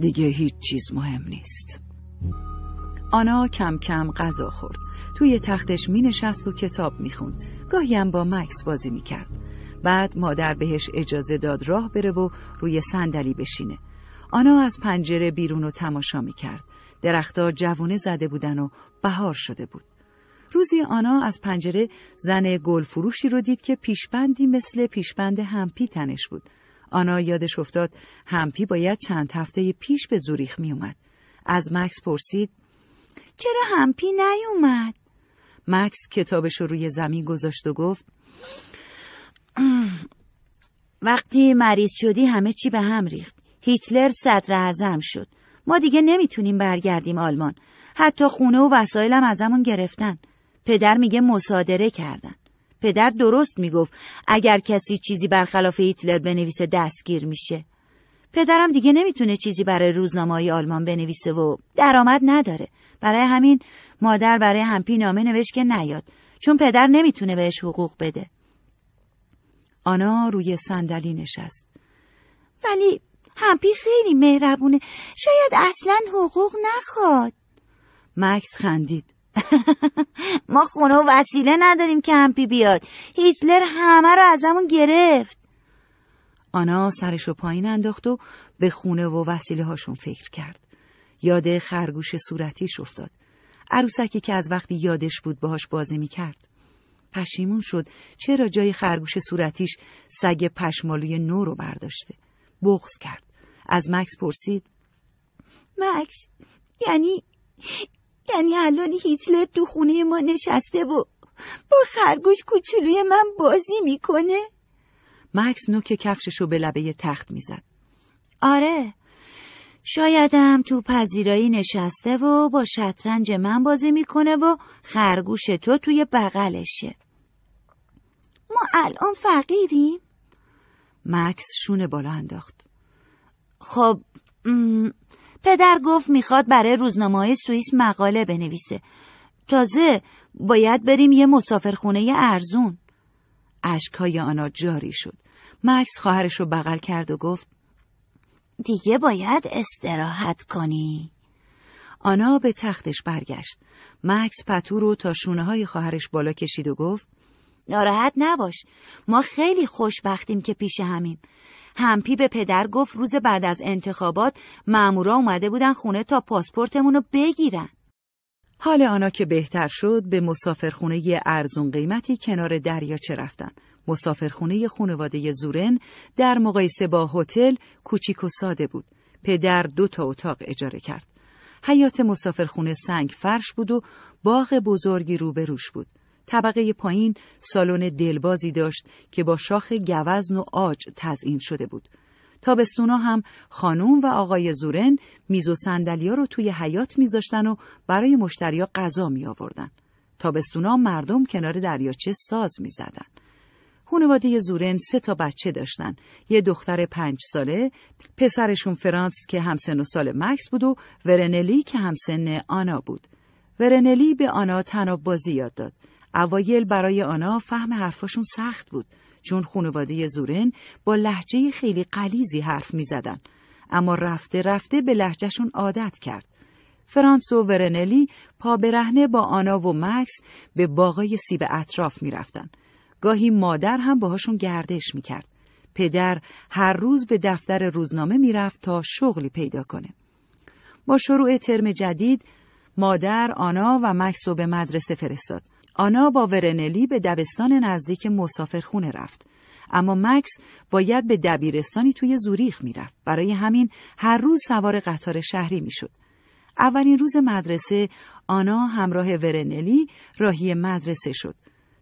دیگه هیچ چیز مهم نیست آنا کم کم غذا خورد توی تختش می نشست و کتاب می خوند گاهی هم با مکس بازی می کرد بعد مادر بهش اجازه داد راه بره و روی صندلی بشینه آنا از پنجره بیرون و تماشا می کرد درختها جوونه زده بودن و بهار شده بود روزی آنا از پنجره زن گلفروشی رو دید که پیشبندی مثل پیشبند همپی تنش بود. آنا یادش افتاد همپی باید چند هفته پیش به زوریخ می اومد. از مکس پرسید چرا همپی نیومد؟ مکس کتابش رو روی زمین گذاشت و گفت وقتی مریض شدی همه چی به هم ریخت. هیتلر صدر اعظم شد. ما دیگه نمیتونیم برگردیم آلمان. حتی خونه و وسایلم ازمون گرفتن. پدر میگه مصادره کردن پدر درست میگفت اگر کسی چیزی برخلاف هیتلر بنویسه دستگیر میشه پدرم دیگه نمیتونه چیزی برای روزنامه آلمان بنویسه و درآمد نداره برای همین مادر برای همپی نامه نوشت که نیاد چون پدر نمیتونه بهش حقوق بده آنا روی صندلی نشست ولی همپی خیلی مهربونه شاید اصلا حقوق نخواد مکس خندید ما خونه و وسیله نداریم کمپی بیاد هیتلر همه رو ازمون گرفت آنا سرش رو پایین انداخت و به خونه و وسیله هاشون فکر کرد یاد خرگوش صورتیش افتاد عروسکی که از وقتی یادش بود باهاش بازی میکرد پشیمون شد چرا جای خرگوش صورتیش سگ پشمالوی نو رو برداشته بغز کرد از مکس پرسید مکس یعنی یعنی الان هیتلر تو خونه ما نشسته و با خرگوش کوچولوی من بازی میکنه مکس نوک کفشش رو به لبه تخت میزد آره شایدم تو پذیرایی نشسته و با شطرنج من بازی میکنه و خرگوش تو توی بغلشه ما الان فقیریم مکس شونه بالا انداخت خب پدر گفت میخواد برای روزنامه سوئیس مقاله بنویسه تازه باید بریم یه مسافرخونه ارزون اشکهای آنا جاری شد مکس خواهرش رو بغل کرد و گفت دیگه باید استراحت کنی آنا به تختش برگشت مکس پتو رو تا شونه های خواهرش بالا کشید و گفت ناراحت نباش ما خیلی خوشبختیم که پیش همیم همپی به پدر گفت روز بعد از انتخابات مامورا اومده بودن خونه تا پاسپورتمون رو بگیرن. حال آنها که بهتر شد به مسافرخونه ارزون قیمتی کنار دریاچه رفتن. مسافرخونه خانواده زورن در مقایسه با هتل کوچیک و ساده بود. پدر دو تا اتاق اجاره کرد. حیات مسافرخونه سنگ فرش بود و باغ بزرگی روبروش بود. طبقه پایین سالن دلبازی داشت که با شاخ گوزن و آج تزئین شده بود. تابستونا هم خانوم و آقای زورن میز و سندلیا رو توی حیات میذاشتن و برای مشتریا غذا می آوردن. تابستونا مردم کنار دریاچه ساز می زدن. خانواده زورن سه تا بچه داشتن. یه دختر پنج ساله، پسرشون فرانس که همسن و سال مکس بود و ورنلی که همسن آنا بود. ورنلی به آنا تناب بازی یاد داد. اوایل برای آنا فهم حرفاشون سخت بود چون خانواده زورن با لحجه خیلی قلیزی حرف می زدن. اما رفته رفته به لحجهشون عادت کرد. فرانسو ورنلی پا برهنه با آنا و مکس به باغای سیب اطراف می رفتن. گاهی مادر هم باهاشون گردش می کرد. پدر هر روز به دفتر روزنامه می رفت تا شغلی پیدا کنه. با شروع ترم جدید مادر آنا و مکس رو به مدرسه فرستاد. آنا با ورنلی به دبستان نزدیک مسافرخونه رفت. اما مکس باید به دبیرستانی توی زوریخ میرفت. برای همین هر روز سوار قطار شهری میشد. اولین روز مدرسه آنا همراه ورنلی راهی مدرسه شد.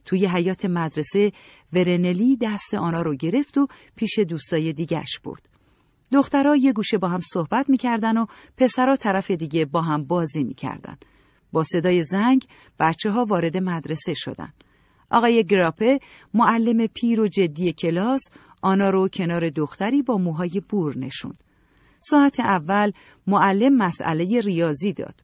توی حیات مدرسه ورنلی دست آنا رو گرفت و پیش دوستای دیگرش برد. دخترها یه گوشه با هم صحبت میکردن و پسرها طرف دیگه با هم بازی میکردن. با صدای زنگ بچه ها وارد مدرسه شدند. آقای گراپه معلم پیر و جدی کلاس آنا رو کنار دختری با موهای بور نشوند. ساعت اول معلم مسئله ریاضی داد.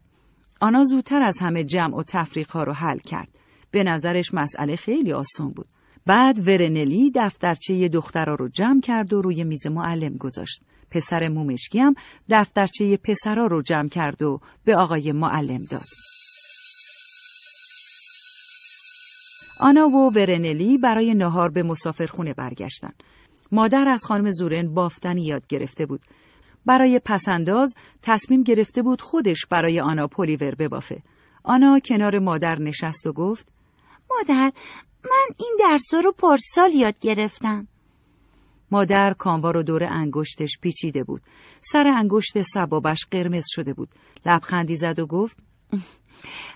آنا زودتر از همه جمع و تفریق ها رو حل کرد. به نظرش مسئله خیلی آسان بود. بعد ورنلی دفترچه دخترها رو جمع کرد و روی میز معلم گذاشت. پسر مومشگی هم دفترچه پسرا رو جمع کرد و به آقای معلم داد. آنا و ورنلی برای نهار به مسافرخونه برگشتن. مادر از خانم زورن بافتنی یاد گرفته بود. برای پسنداز تصمیم گرفته بود خودش برای آنا پلیور ببافه. آنا کنار مادر نشست و گفت مادر من این درس رو پارسال یاد گرفتم. مادر کاموا و دور انگشتش پیچیده بود. سر انگشت سبابش قرمز شده بود. لبخندی زد و گفت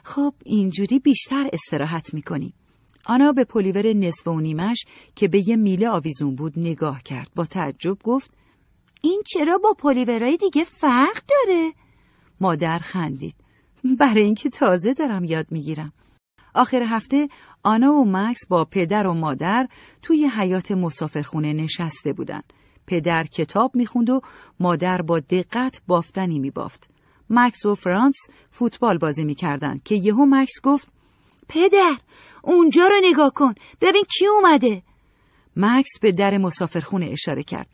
خب اینجوری بیشتر استراحت میکنی. آنا به پلیور نصف و نیمش که به یه میله آویزون بود نگاه کرد. با تعجب گفت این چرا با پلیورای دیگه فرق داره؟ مادر خندید. برای اینکه تازه دارم یاد میگیرم. آخر هفته آنا و مکس با پدر و مادر توی حیات مسافرخونه نشسته بودند. پدر کتاب میخوند و مادر با دقت بافتنی میبافت. مکس و فرانس فوتبال بازی میکردند که یهو مکس گفت پدر اونجا رو نگاه کن ببین کی اومده مکس به در مسافرخونه اشاره کرد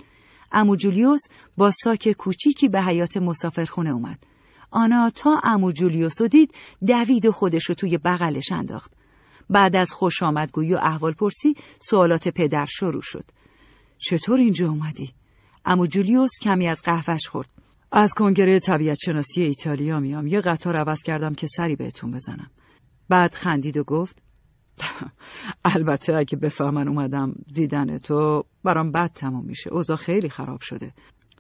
امو جولیوس با ساک کوچیکی به حیات مسافرخونه اومد آنا تا امو جولیوس رو دید دوید و خودش رو توی بغلش انداخت بعد از خوش آمدگویی و احوال پرسی سوالات پدر شروع شد چطور اینجا اومدی؟ امو جولیوس کمی از قهوهش خورد از کنگره طبیعت شناسی ایتالیا میام یه قطار عوض کردم که سری بهتون بزنم بعد خندید و گفت البته اگه بفهمن اومدم دیدن تو برام بد تموم میشه اوضاع خیلی خراب شده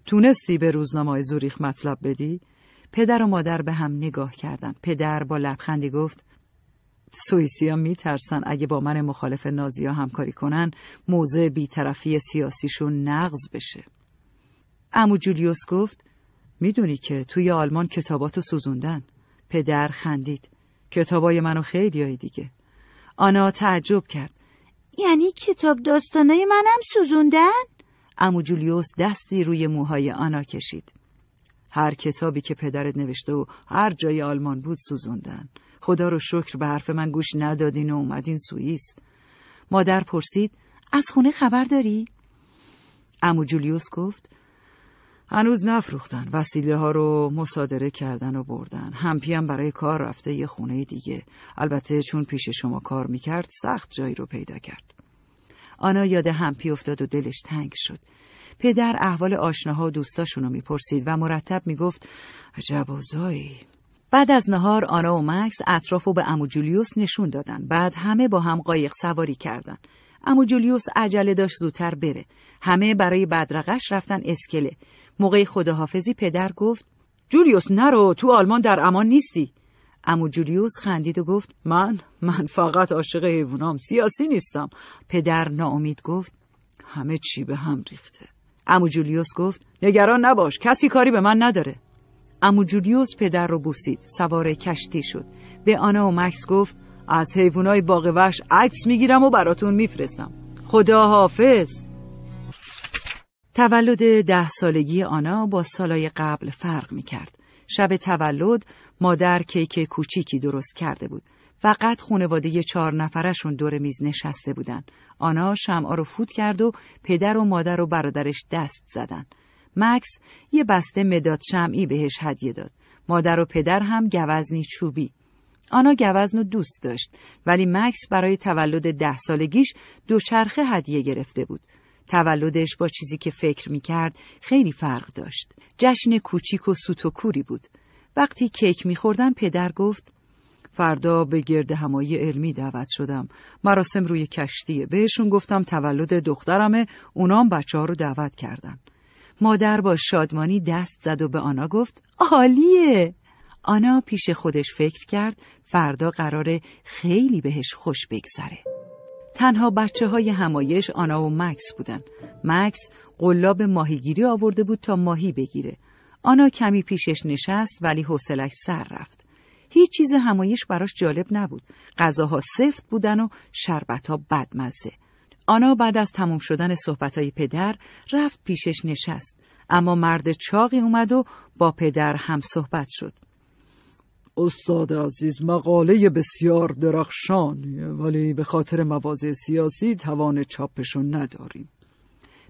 تونستی به روزنامه زوریخ مطلب بدی؟ پدر و مادر به هم نگاه کردن پدر با لبخندی گفت سوئیسیا میترسن اگه با من مخالف ها همکاری کنن موضع بیطرفی سیاسیشون نقض بشه. امو جولیوس گفت میدونی که توی آلمان کتاباتو سوزوندن. پدر خندید. کتابای منو خیلی های دیگه آنا تعجب کرد یعنی کتاب داستانای منم سوزوندن؟ امو جولیوس دستی روی موهای آنا کشید هر کتابی که پدرت نوشته و هر جای آلمان بود سوزوندن خدا رو شکر به حرف من گوش ندادین و اومدین سوئیس مادر پرسید از خونه خبر داری؟ امو جولیوس گفت هنوز نفروختن وسیله ها رو مصادره کردن و بردن همپی هم برای کار رفته یه خونه دیگه البته چون پیش شما کار میکرد سخت جایی رو پیدا کرد آنا یاد همپی افتاد و دلش تنگ شد پدر احوال آشناها و دوستاشون رو میپرسید و مرتب میگفت عجب آزایی بعد از نهار آنا و مکس اطراف و به امو جولیوس نشون دادن بعد همه با هم قایق سواری کردن امو جولیوس عجله داشت زودتر بره همه برای بدرقش رفتن اسکله موقع خداحافظی پدر گفت جولیوس نرو تو آلمان در امان نیستی امو جولیوس خندید و گفت من من فقط عاشق حیوانام سیاسی نیستم پدر ناامید گفت همه چی به هم ریخته امو جولیوس گفت نگران نباش کسی کاری به من نداره امو جولیوس پدر رو بوسید سوار کشتی شد به آنا و مکس گفت از حیوانای باغ وحش عکس میگیرم و براتون میفرستم خداحافظ تولد ده سالگی آنا با سالای قبل فرق می کرد. شب تولد مادر کیک کوچیکی درست کرده بود. فقط خانواده چهار نفرشون دور میز نشسته بودن. آنا شمعا رو فوت کرد و پدر و مادر و برادرش دست زدن. مکس یه بسته مداد شمعی بهش هدیه داد. مادر و پدر هم گوزنی چوبی. آنا گوزن رو دوست داشت ولی مکس برای تولد ده سالگیش دوچرخه هدیه گرفته بود. تولدش با چیزی که فکر می کرد خیلی فرق داشت. جشن کوچیک و سوت کوری بود. وقتی کیک می پدر گفت فردا به گرد همایی علمی دعوت شدم. مراسم روی کشتیه. بهشون گفتم تولد دخترمه اونام بچه ها رو دعوت کردن. مادر با شادمانی دست زد و به آنا گفت عالیه. آنا پیش خودش فکر کرد فردا قراره خیلی بهش خوش بگذره. تنها بچه های همایش آنا و مکس بودن. مکس قلاب ماهیگیری آورده بود تا ماهی بگیره. آنا کمی پیشش نشست ولی حوصلش سر رفت. هیچ چیز همایش براش جالب نبود. غذاها سفت بودن و شربتها بدمزه. آنا بعد از تمام شدن صحبتهای پدر رفت پیشش نشست. اما مرد چاقی اومد و با پدر هم صحبت شد. استاد عزیز مقاله بسیار درخشانیه ولی به خاطر مواضع سیاسی توان چاپشو نداریم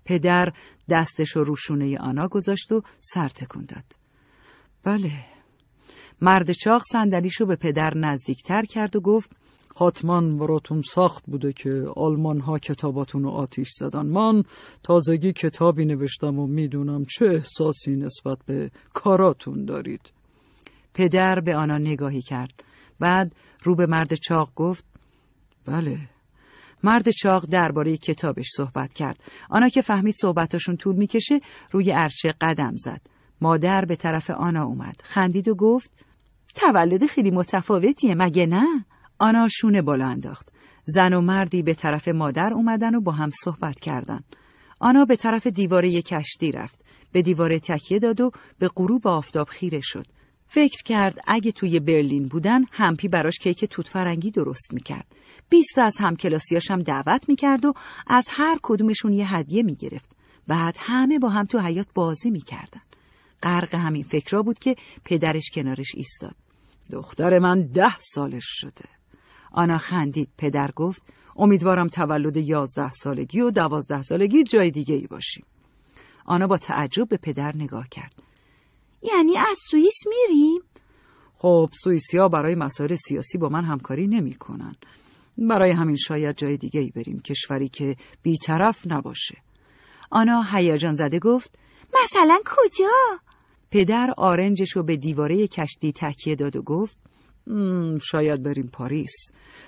پدر دستش رو روشونه آنا گذاشت و سر تکون بله مرد چاق صندلیشو به پدر نزدیکتر کرد و گفت حتما براتون سخت بوده که آلمان ها کتاباتون رو آتیش زدن من تازگی کتابی نوشتم و میدونم چه احساسی نسبت به کاراتون دارید پدر به آنها نگاهی کرد بعد رو به مرد چاق گفت بله مرد چاق درباره کتابش صحبت کرد آنها که فهمید صحبتشون طول میکشه روی ارچه قدم زد مادر به طرف آنا اومد خندید و گفت تولد خیلی متفاوتیه مگه نه آنا شونه بالا انداخت زن و مردی به طرف مادر اومدن و با هم صحبت کردن. آنا به طرف دیواره کشتی رفت به دیواره تکیه داد و به غروب آفتاب خیره شد فکر کرد اگه توی برلین بودن همپی براش کیک توت فرنگی درست میکرد. بیست از همکلاسیاش هم دعوت میکرد و از هر کدومشون یه هدیه میگرفت. بعد همه با هم تو حیات بازی میکردن. غرق همین فکرها بود که پدرش کنارش ایستاد. دختر من ده سالش شده. آنا خندید پدر گفت امیدوارم تولد یازده سالگی و دوازده سالگی جای دیگه ای باشیم. آنا با تعجب به پدر نگاه کرد. یعنی از سوئیس میریم؟ خب ها برای مسائل سیاسی با من همکاری کنن برای همین شاید جای دیگه ای بریم کشوری که بیطرف نباشه. آنا هیجان زده گفت مثلا کجا؟ پدر آرنجش رو به دیواره کشتی تکیه داد و گفت شاید بریم پاریس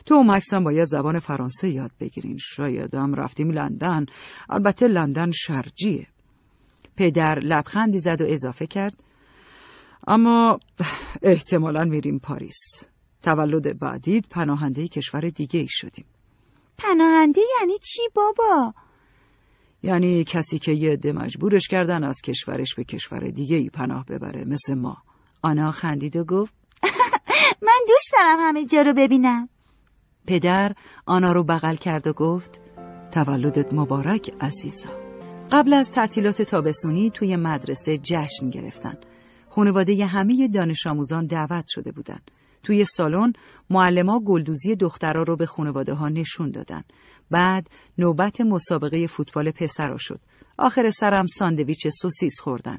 تو و مکسم باید زبان فرانسه یاد بگیرین شاید هم رفتیم لندن البته لندن شرجیه پدر لبخندی زد و اضافه کرد اما احتمالا میریم پاریس تولد بعدید پناهنده کشور دیگه ای شدیم پناهنده یعنی چی بابا؟ یعنی کسی که یه عده مجبورش کردن از کشورش به کشور دیگه ای پناه ببره مثل ما آنا خندید و گفت من دوست دارم همه جا رو ببینم پدر آنا رو بغل کرد و گفت تولدت مبارک عزیزا قبل از تعطیلات تابستونی توی مدرسه جشن گرفتن خانواده همه دانش آموزان دعوت شده بودند. توی سالن معلما گلدوزی دخترا رو به خانواده ها نشون دادن. بعد نوبت مسابقه فوتبال پسرا شد. آخر سرم ساندویچ سوسیس خوردن.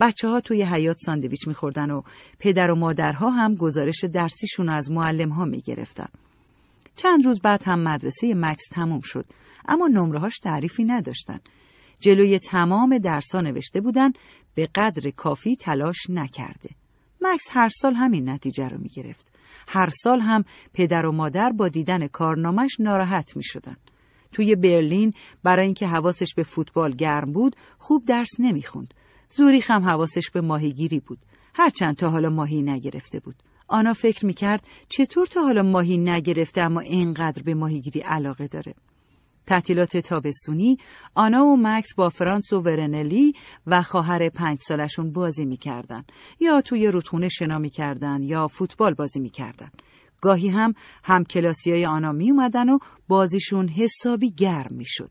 بچه ها توی حیات ساندویچ میخوردن و پدر و مادرها هم گزارش درسیشون از معلم ها میگرفتن. چند روز بعد هم مدرسه مکس تموم شد اما هاش تعریفی نداشتن. جلوی تمام درسا نوشته بودن به قدر کافی تلاش نکرده. مکس هر سال همین نتیجه رو می گرفت. هر سال هم پدر و مادر با دیدن کارنامش ناراحت می شدن. توی برلین برای اینکه حواسش به فوتبال گرم بود خوب درس نمیخوند. زوریخ هم حواسش به ماهیگیری بود. هرچند تا حالا ماهی نگرفته بود. آنا فکر کرد چطور تا حالا ماهی نگرفته اما اینقدر به ماهیگیری علاقه داره. تعطیلات تابستونی آنا و مکس با فرانس و ورنلی و خواهر پنج سالشون بازی میکردن یا توی رودخونه شنا میکردن یا فوتبال بازی میکردن گاهی هم هم کلاسی های آنا می اومدن و بازیشون حسابی گرم میشد.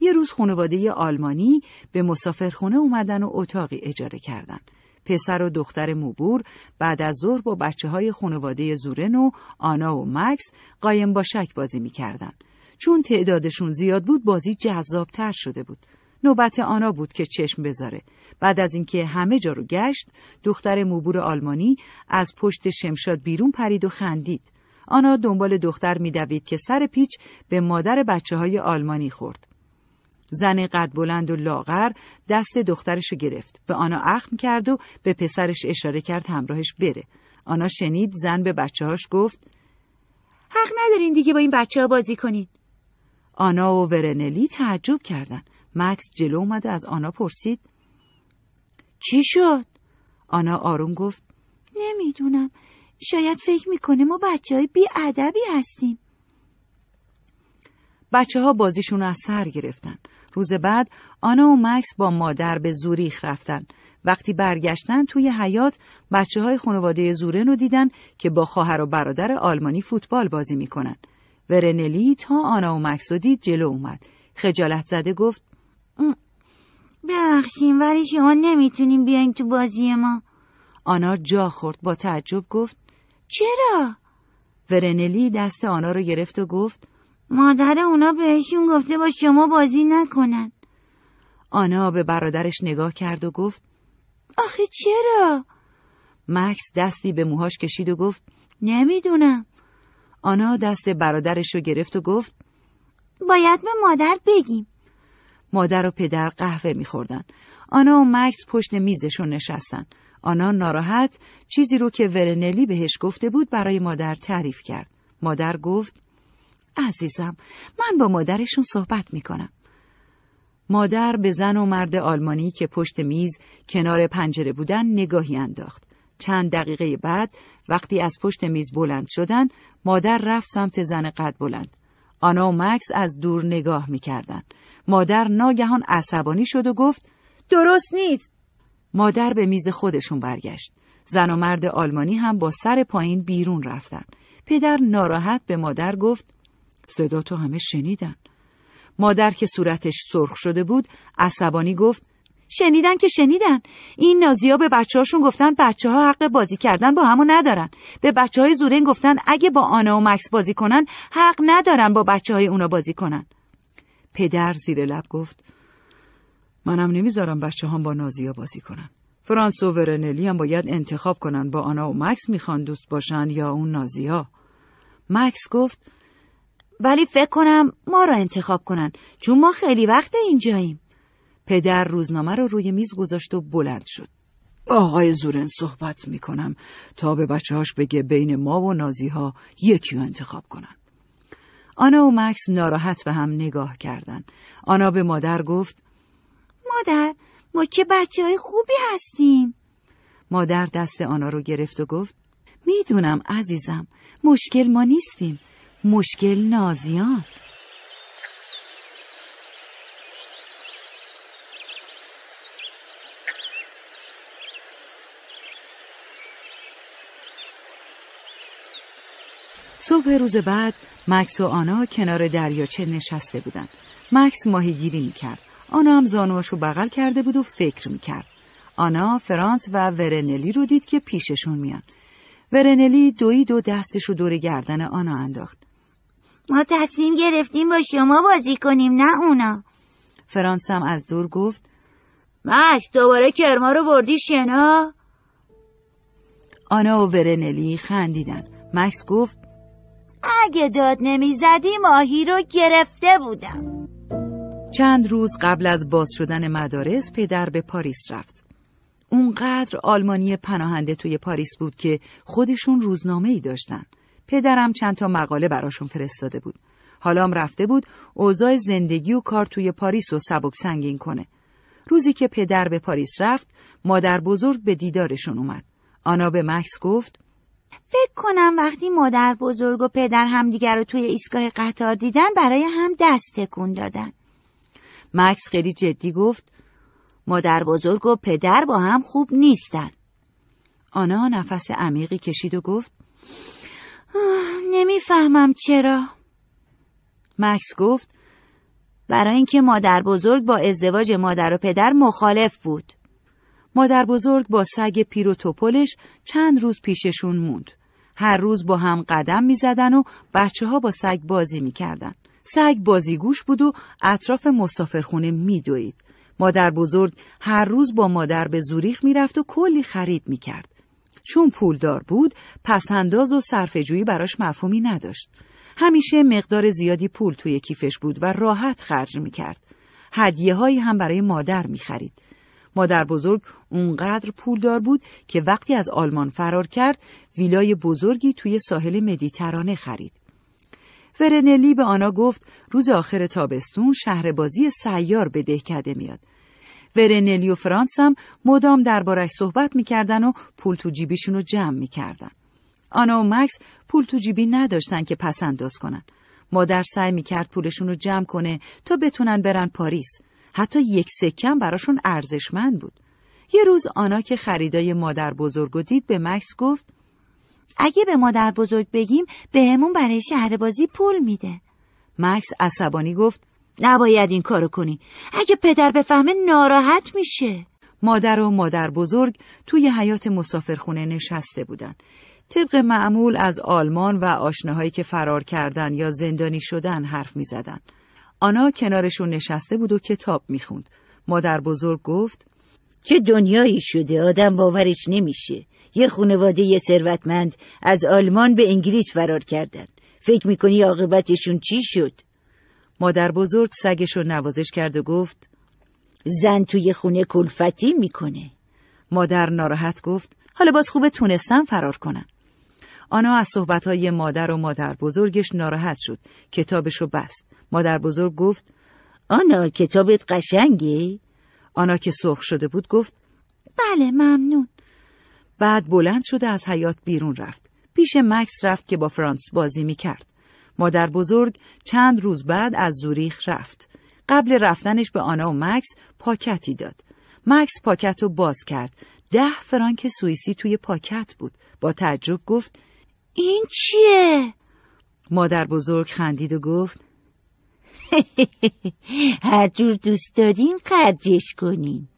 یه روز خانواده آلمانی به مسافرخونه اومدن و اتاقی اجاره کردن. پسر و دختر موبور بعد از ظهر با بچه های خانواده زورن و آنا و مکس قایم با شک بازی میکردند. چون تعدادشون زیاد بود بازی جذابتر شده بود. نوبت آنا بود که چشم بذاره. بعد از اینکه همه جا رو گشت، دختر موبور آلمانی از پشت شمشاد بیرون پرید و خندید. آنا دنبال دختر میدوید که سر پیچ به مادر بچه های آلمانی خورد. زن قد بلند و لاغر دست دخترش گرفت. به آنا اخم کرد و به پسرش اشاره کرد همراهش بره. آنا شنید زن به بچه هاش گفت حق ندارین دیگه با این بچه ها بازی کنین. آنا و ورنلی تعجب کردند. مکس جلو و از آنا پرسید چی شد؟ آنا آروم گفت نمیدونم شاید فکر میکنه ما بچه های بی ادبی هستیم بچه ها بازیشون از سر گرفتن روز بعد آنا و مکس با مادر به زوریخ رفتن وقتی برگشتن توی حیات بچه های خانواده زورن رو دیدن که با خواهر و برادر آلمانی فوتبال بازی میکنن ورنلی تا آنا و مکسو دید جلو اومد خجالت زده گفت ببخشیم ولی شما نمیتونیم بیاین تو بازی ما آنا جا خورد با تعجب گفت چرا؟ ورنلی دست آنا رو گرفت و گفت مادر اونا بهشون گفته با شما بازی نکنن آنا به برادرش نگاه کرد و گفت آخه چرا؟ مکس دستی به موهاش کشید و گفت نمیدونم آنا دست برادرش رو گرفت و گفت باید به مادر بگیم مادر و پدر قهوه میخوردن آنا و مکس پشت میزشون نشستن آنا ناراحت چیزی رو که ورنلی بهش گفته بود برای مادر تعریف کرد مادر گفت عزیزم من با مادرشون صحبت میکنم مادر به زن و مرد آلمانی که پشت میز کنار پنجره بودن نگاهی انداخت چند دقیقه بعد وقتی از پشت میز بلند شدن مادر رفت سمت زن قد بلند. آنا و مکس از دور نگاه میکردن. مادر ناگهان عصبانی شد و گفت درست نیست. مادر به میز خودشون برگشت. زن و مرد آلمانی هم با سر پایین بیرون رفتن. پدر ناراحت به مادر گفت صدا تو همه شنیدن. مادر که صورتش سرخ شده بود عصبانی گفت شنیدن که شنیدن این نازیا به بچه هاشون گفتن بچه ها حق بازی کردن با همو ندارن به بچه های زورین گفتن اگه با آنا و مکس بازی کنن حق ندارن با بچه های اونا بازی کنن پدر زیر لب گفت منم نمیذارم بچه هم با نازیا بازی کنن فرانسو و ورنلی هم باید انتخاب کنن با آنا و مکس میخوان دوست باشن یا اون نازیا مکس گفت ولی فکر کنم ما را انتخاب کنن چون ما خیلی وقت اینجاییم پدر روزنامه رو روی میز گذاشت و بلند شد. آقای زورن صحبت میکنم تا به بچه هاش بگه بین ما و نازی ها یکی رو انتخاب کنن. آنا و مکس ناراحت به هم نگاه کردن. آنا به مادر گفت مادر ما که بچه های خوبی هستیم. مادر دست آنا رو گرفت و گفت میدونم عزیزم مشکل ما نیستیم. مشکل نازیان. صبح روز بعد مکس و آنا کنار دریاچه نشسته بودند. مکس ماهیگیری میکرد. آنا هم زانواشو بغل کرده بود و فکر میکرد. آنا فرانس و ورنلی رو دید که پیششون میان. ورنلی دوید دو دستشو دور گردن آنا انداخت. ما تصمیم گرفتیم با شما بازی کنیم نه اونا. فرانس هم از دور گفت مکس دوباره کرما رو بردی شنا؟ آنا و ورنلی خندیدن. مکس گفت اگه داد نمیزدی ماهی رو گرفته بودم چند روز قبل از باز شدن مدارس پدر به پاریس رفت اونقدر آلمانی پناهنده توی پاریس بود که خودشون روزنامه ای داشتن پدرم چند تا مقاله براشون فرستاده بود حالام رفته بود اوضاع زندگی و کار توی پاریس رو سبک سنگین کنه روزی که پدر به پاریس رفت مادر بزرگ به دیدارشون اومد آنا به مکس گفت فکر کنم وقتی مادر بزرگ و پدر همدیگر رو توی ایستگاه قطار دیدن برای هم دست تکون دادن مکس خیلی جدی گفت مادر بزرگ و پدر با هم خوب نیستن آنا نفس عمیقی کشید و گفت نمیفهمم چرا مکس گفت برای اینکه مادر بزرگ با ازدواج مادر و پدر مخالف بود مادر بزرگ با سگ پیر و توپلش چند روز پیششون موند. هر روز با هم قدم می زدن و بچه ها با سگ بازی می کردن. سگ بازیگوش بود و اطراف مسافرخونه می دوید. مادر بزرگ هر روز با مادر به زوریخ می رفت و کلی خرید می کرد. چون پولدار بود پس انداز و صرفهجویی براش مفهومی نداشت. همیشه مقدار زیادی پول توی کیفش بود و راحت خرج می کرد. هدیه هایی هم برای مادر می خرید. مادر بزرگ اونقدر دار بود که وقتی از آلمان فرار کرد ویلای بزرگی توی ساحل مدیترانه خرید. ورنلی به آنا گفت روز آخر تابستون شهر بازی سیار به دهکده میاد. ورنلی و فرانس هم مدام دربارش صحبت میکردن و پول تو جیبیشون رو جمع میکردن. آنا و مکس پول تو جیبی نداشتن که پس انداز کنن. مادر سعی میکرد پولشون رو جمع کنه تا بتونن برن پاریس. حتی یک سکم براشون ارزشمند بود. یه روز آنا که خریدای مادر بزرگ دید به مکس گفت اگه به مادر بزرگ بگیم بهمون برای شهر بازی پول میده. مکس عصبانی گفت نباید این کارو کنی. اگه پدر بفهمه ناراحت میشه. مادر و مادر بزرگ توی حیات مسافرخونه نشسته بودن. طبق معمول از آلمان و آشناهایی که فرار کردن یا زندانی شدن حرف میزدند. آنا کنارشون نشسته بود و کتاب میخوند. مادر بزرگ گفت چه دنیایی شده آدم باورش نمیشه یه خانواده ثروتمند از آلمان به انگلیس فرار کردن فکر میکنی عاقبتشون چی شد مادر بزرگ سگش رو نوازش کرد و گفت زن توی خونه کلفتی میکنه مادر ناراحت گفت حالا باز خوبه تونستم فرار کنم آنا از صحبتهای مادر و مادر بزرگش ناراحت شد. کتابش رو بست. مادر بزرگ گفت آنا کتابت قشنگه؟ آنا که سرخ شده بود گفت بله ممنون. بعد بلند شده از حیات بیرون رفت. پیش مکس رفت که با فرانس بازی می کرد. مادر بزرگ چند روز بعد از زوریخ رفت. قبل رفتنش به آنا و مکس پاکتی داد. مکس پاکت رو باز کرد. ده فرانک سوئیسی توی پاکت بود. با تعجب گفت این چیه؟ مادر بزرگ خندید و گفت هر جور دوست دارین خرجش کنین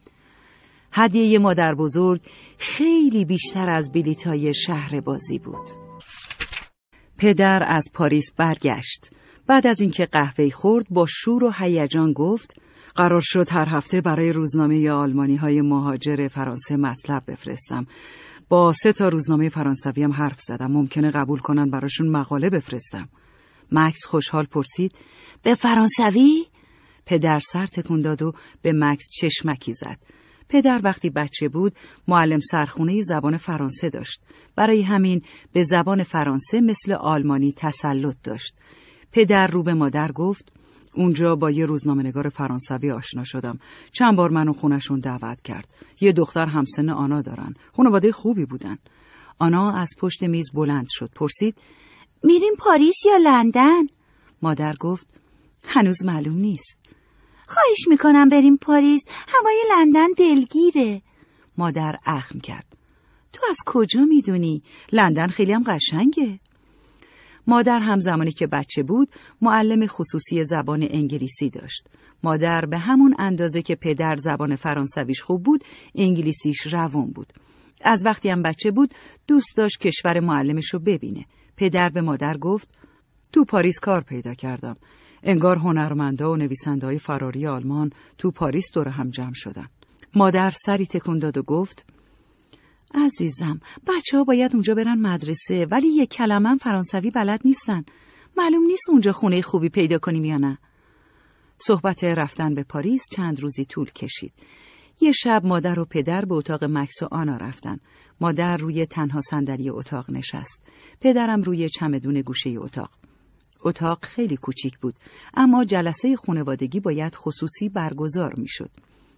هدیه مادر بزرگ خیلی بیشتر از بلیتای شهر بازی بود پدر از پاریس برگشت بعد از اینکه قهوه خورد با شور و هیجان گفت قرار شد هر هفته برای روزنامه آلمانی های مهاجر فرانسه مطلب بفرستم با سه تا روزنامه فرانسوی هم حرف زدم ممکنه قبول کنن براشون مقاله بفرستم مکس خوشحال پرسید به فرانسوی پدر سر تکون داد و به مکس چشمکی زد پدر وقتی بچه بود معلم سرخونه زبان فرانسه داشت برای همین به زبان فرانسه مثل آلمانی تسلط داشت پدر رو به مادر گفت اونجا با یه روزنامهنگار فرانسوی آشنا شدم. چند بار منو خونشون دعوت کرد. یه دختر همسن آنا دارن. خانواده خوبی بودن. آنا از پشت میز بلند شد. پرسید: میریم پاریس یا لندن؟ مادر گفت: هنوز معلوم نیست. خواهش میکنم بریم پاریس. هوای لندن دلگیره. مادر اخم کرد. تو از کجا میدونی؟ لندن خیلی هم قشنگه. مادر هم زمانی که بچه بود معلم خصوصی زبان انگلیسی داشت. مادر به همون اندازه که پدر زبان فرانسویش خوب بود انگلیسیش روان بود. از وقتی هم بچه بود دوست داشت کشور معلمش رو ببینه. پدر به مادر گفت تو پاریس کار پیدا کردم. انگار هنرمنده و های فراری آلمان تو پاریس دور هم جمع شدن. مادر سری تکون داد و گفت عزیزم بچه ها باید اونجا برن مدرسه ولی یک کلمه فرانسوی بلد نیستن معلوم نیست اونجا خونه خوبی پیدا کنیم یا نه صحبت رفتن به پاریس چند روزی طول کشید یه شب مادر و پدر به اتاق مکس و آنا رفتن مادر روی تنها صندلی اتاق نشست پدرم روی چمدون گوشه اتاق اتاق خیلی کوچیک بود اما جلسه خانوادگی باید خصوصی برگزار میشد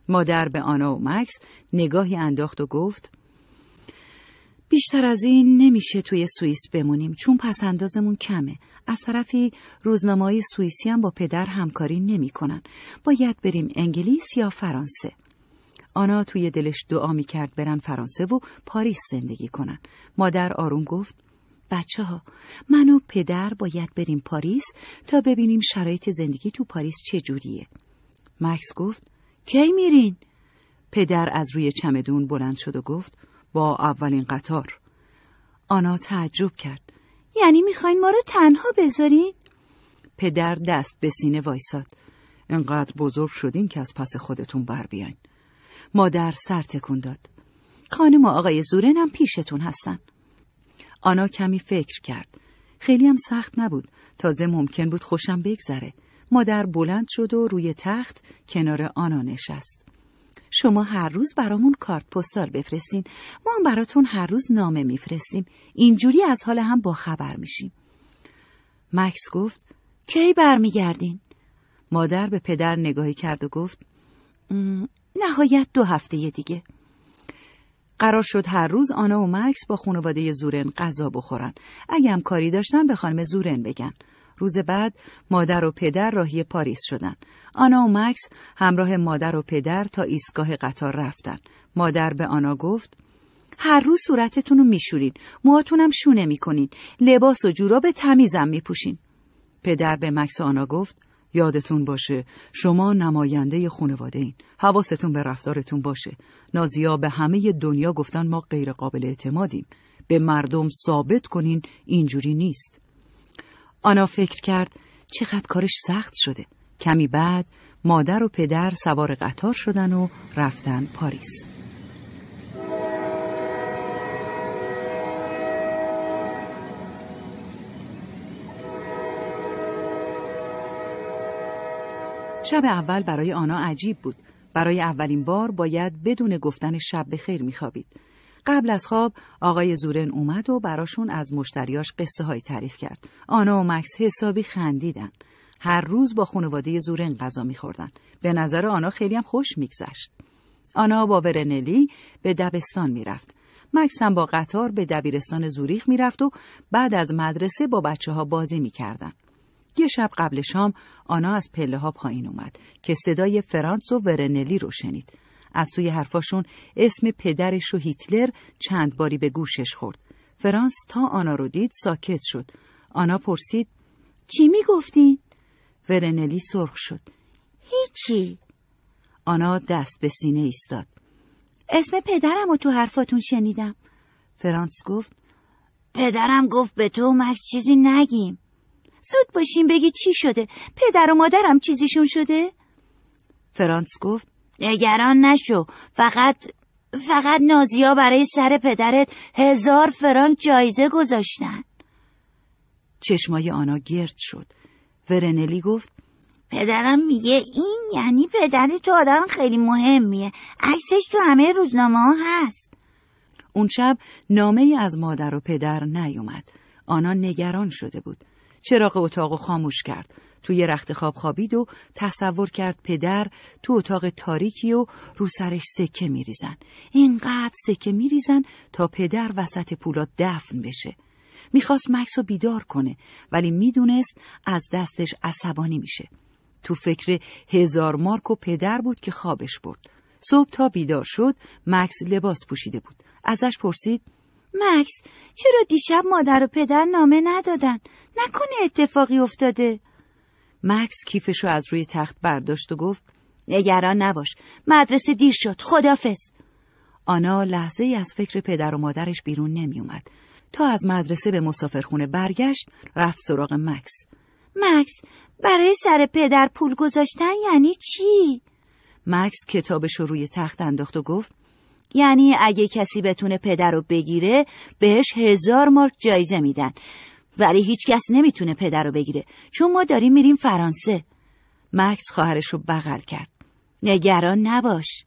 مادر به آنا و مکس نگاهی انداخت و گفت بیشتر از این نمیشه توی سوئیس بمونیم چون اندازمون کمه. از طرفی روزنامه سوئیسی هم با پدر همکاری نمیکنن. باید بریم انگلیس یا فرانسه. آنا توی دلش دعا میکرد برن فرانسه و پاریس زندگی کنن. مادر آروم گفت بچه ها من و پدر باید بریم پاریس تا ببینیم شرایط زندگی تو پاریس چجوریه. مکس گفت کی میرین؟ پدر از روی چمدون بلند شد و گفت با اولین قطار آنا تعجب کرد یعنی میخواین ما رو تنها بذاری؟ پدر دست به سینه وایساد انقدر بزرگ شدین که از پس خودتون بر بیاین مادر سر تکون داد خانم و آقای زورن هم پیشتون هستن آنا کمی فکر کرد خیلی هم سخت نبود تازه ممکن بود خوشم بگذره مادر بلند شد و روی تخت کنار آنا نشست شما هر روز برامون کارت پستال بفرستین ما هم براتون هر روز نامه میفرستیم اینجوری از حال هم باخبر میشیم مکس گفت کی برمیگردین مادر به پدر نگاهی کرد و گفت نهایت دو هفته دیگه قرار شد هر روز آنا و مکس با خانواده زورن غذا بخورن اگه هم کاری داشتن به خانم زورن بگن روز بعد مادر و پدر راهی پاریس شدند. آنا و مکس همراه مادر و پدر تا ایستگاه قطار رفتن. مادر به آنا گفت هر روز صورتتون رو میشورین، موهاتونم شونه میکنین، لباس و جوراب تمیزم میپوشین. پدر به مکس و آنا گفت یادتون باشه شما نماینده خانواده این حواستون به رفتارتون باشه نازیا به همه دنیا گفتن ما غیر قابل اعتمادیم به مردم ثابت کنین اینجوری نیست آنا فکر کرد چقدر کارش سخت شده کمی بعد مادر و پدر سوار قطار شدن و رفتن پاریس شب اول برای آنا عجیب بود برای اولین بار باید بدون گفتن شب به خیر میخوابید قبل از خواب آقای زورن اومد و براشون از مشتریاش قصه های تعریف کرد. آنا و مکس حسابی خندیدن. هر روز با خانواده زورن غذا میخوردن. به نظر آنا خیلی هم خوش میگذشت. آنا با ورنلی به دبستان میرفت. مکس هم با قطار به دبیرستان زوریخ میرفت و بعد از مدرسه با بچه ها بازی میکردن. یه شب قبل شام آنا از پله ها پایین اومد که صدای فرانس و ورنلی رو شنید. از سوی حرفاشون اسم پدرش و هیتلر چند باری به گوشش خورد. فرانس تا آنا رو دید ساکت شد. آنا پرسید چی گفتی؟ ورنلی سرخ شد. هیچی. آنا دست به سینه ایستاد. اسم پدرم رو تو حرفاتون شنیدم. فرانس گفت پدرم گفت به تو مک چیزی نگیم. زود باشیم بگی چی شده؟ پدر و مادرم چیزیشون شده؟ فرانس گفت نگران نشو فقط فقط نازیا برای سر پدرت هزار فرانک جایزه گذاشتن چشمای آنا گرد شد ورنلی گفت پدرم میگه این یعنی پدرت تو آدم خیلی مهمیه عکسش تو همه روزنامه ها هست اون شب نامه از مادر و پدر نیومد آنا نگران شده بود چراغ اتاق خاموش کرد توی رخت خواب خوابید و تصور کرد پدر تو اتاق تاریکی و رو سرش سکه میریزن اینقدر سکه میریزن تا پدر وسط پولا دفن بشه میخواست مکس رو بیدار کنه ولی میدونست از دستش عصبانی میشه تو فکر هزار مارک و پدر بود که خوابش برد صبح تا بیدار شد مکس لباس پوشیده بود ازش پرسید مکس چرا دیشب مادر و پدر نامه ندادن نکنه اتفاقی افتاده مکس کیفشو از روی تخت برداشت و گفت نگران نباش مدرسه دیر شد خدافز آنا لحظه ای از فکر پدر و مادرش بیرون نمی اومد. تا از مدرسه به مسافرخونه برگشت رفت سراغ مکس مکس برای سر پدر پول گذاشتن یعنی چی؟ مکس کتابش رو روی تخت انداخت و گفت یعنی اگه کسی بتونه پدر رو بگیره بهش هزار مارک جایزه میدن ولی هیچکس نمیتونه پدر رو بگیره چون ما داریم میریم فرانسه مکس خواهرش بغل کرد نگران نباش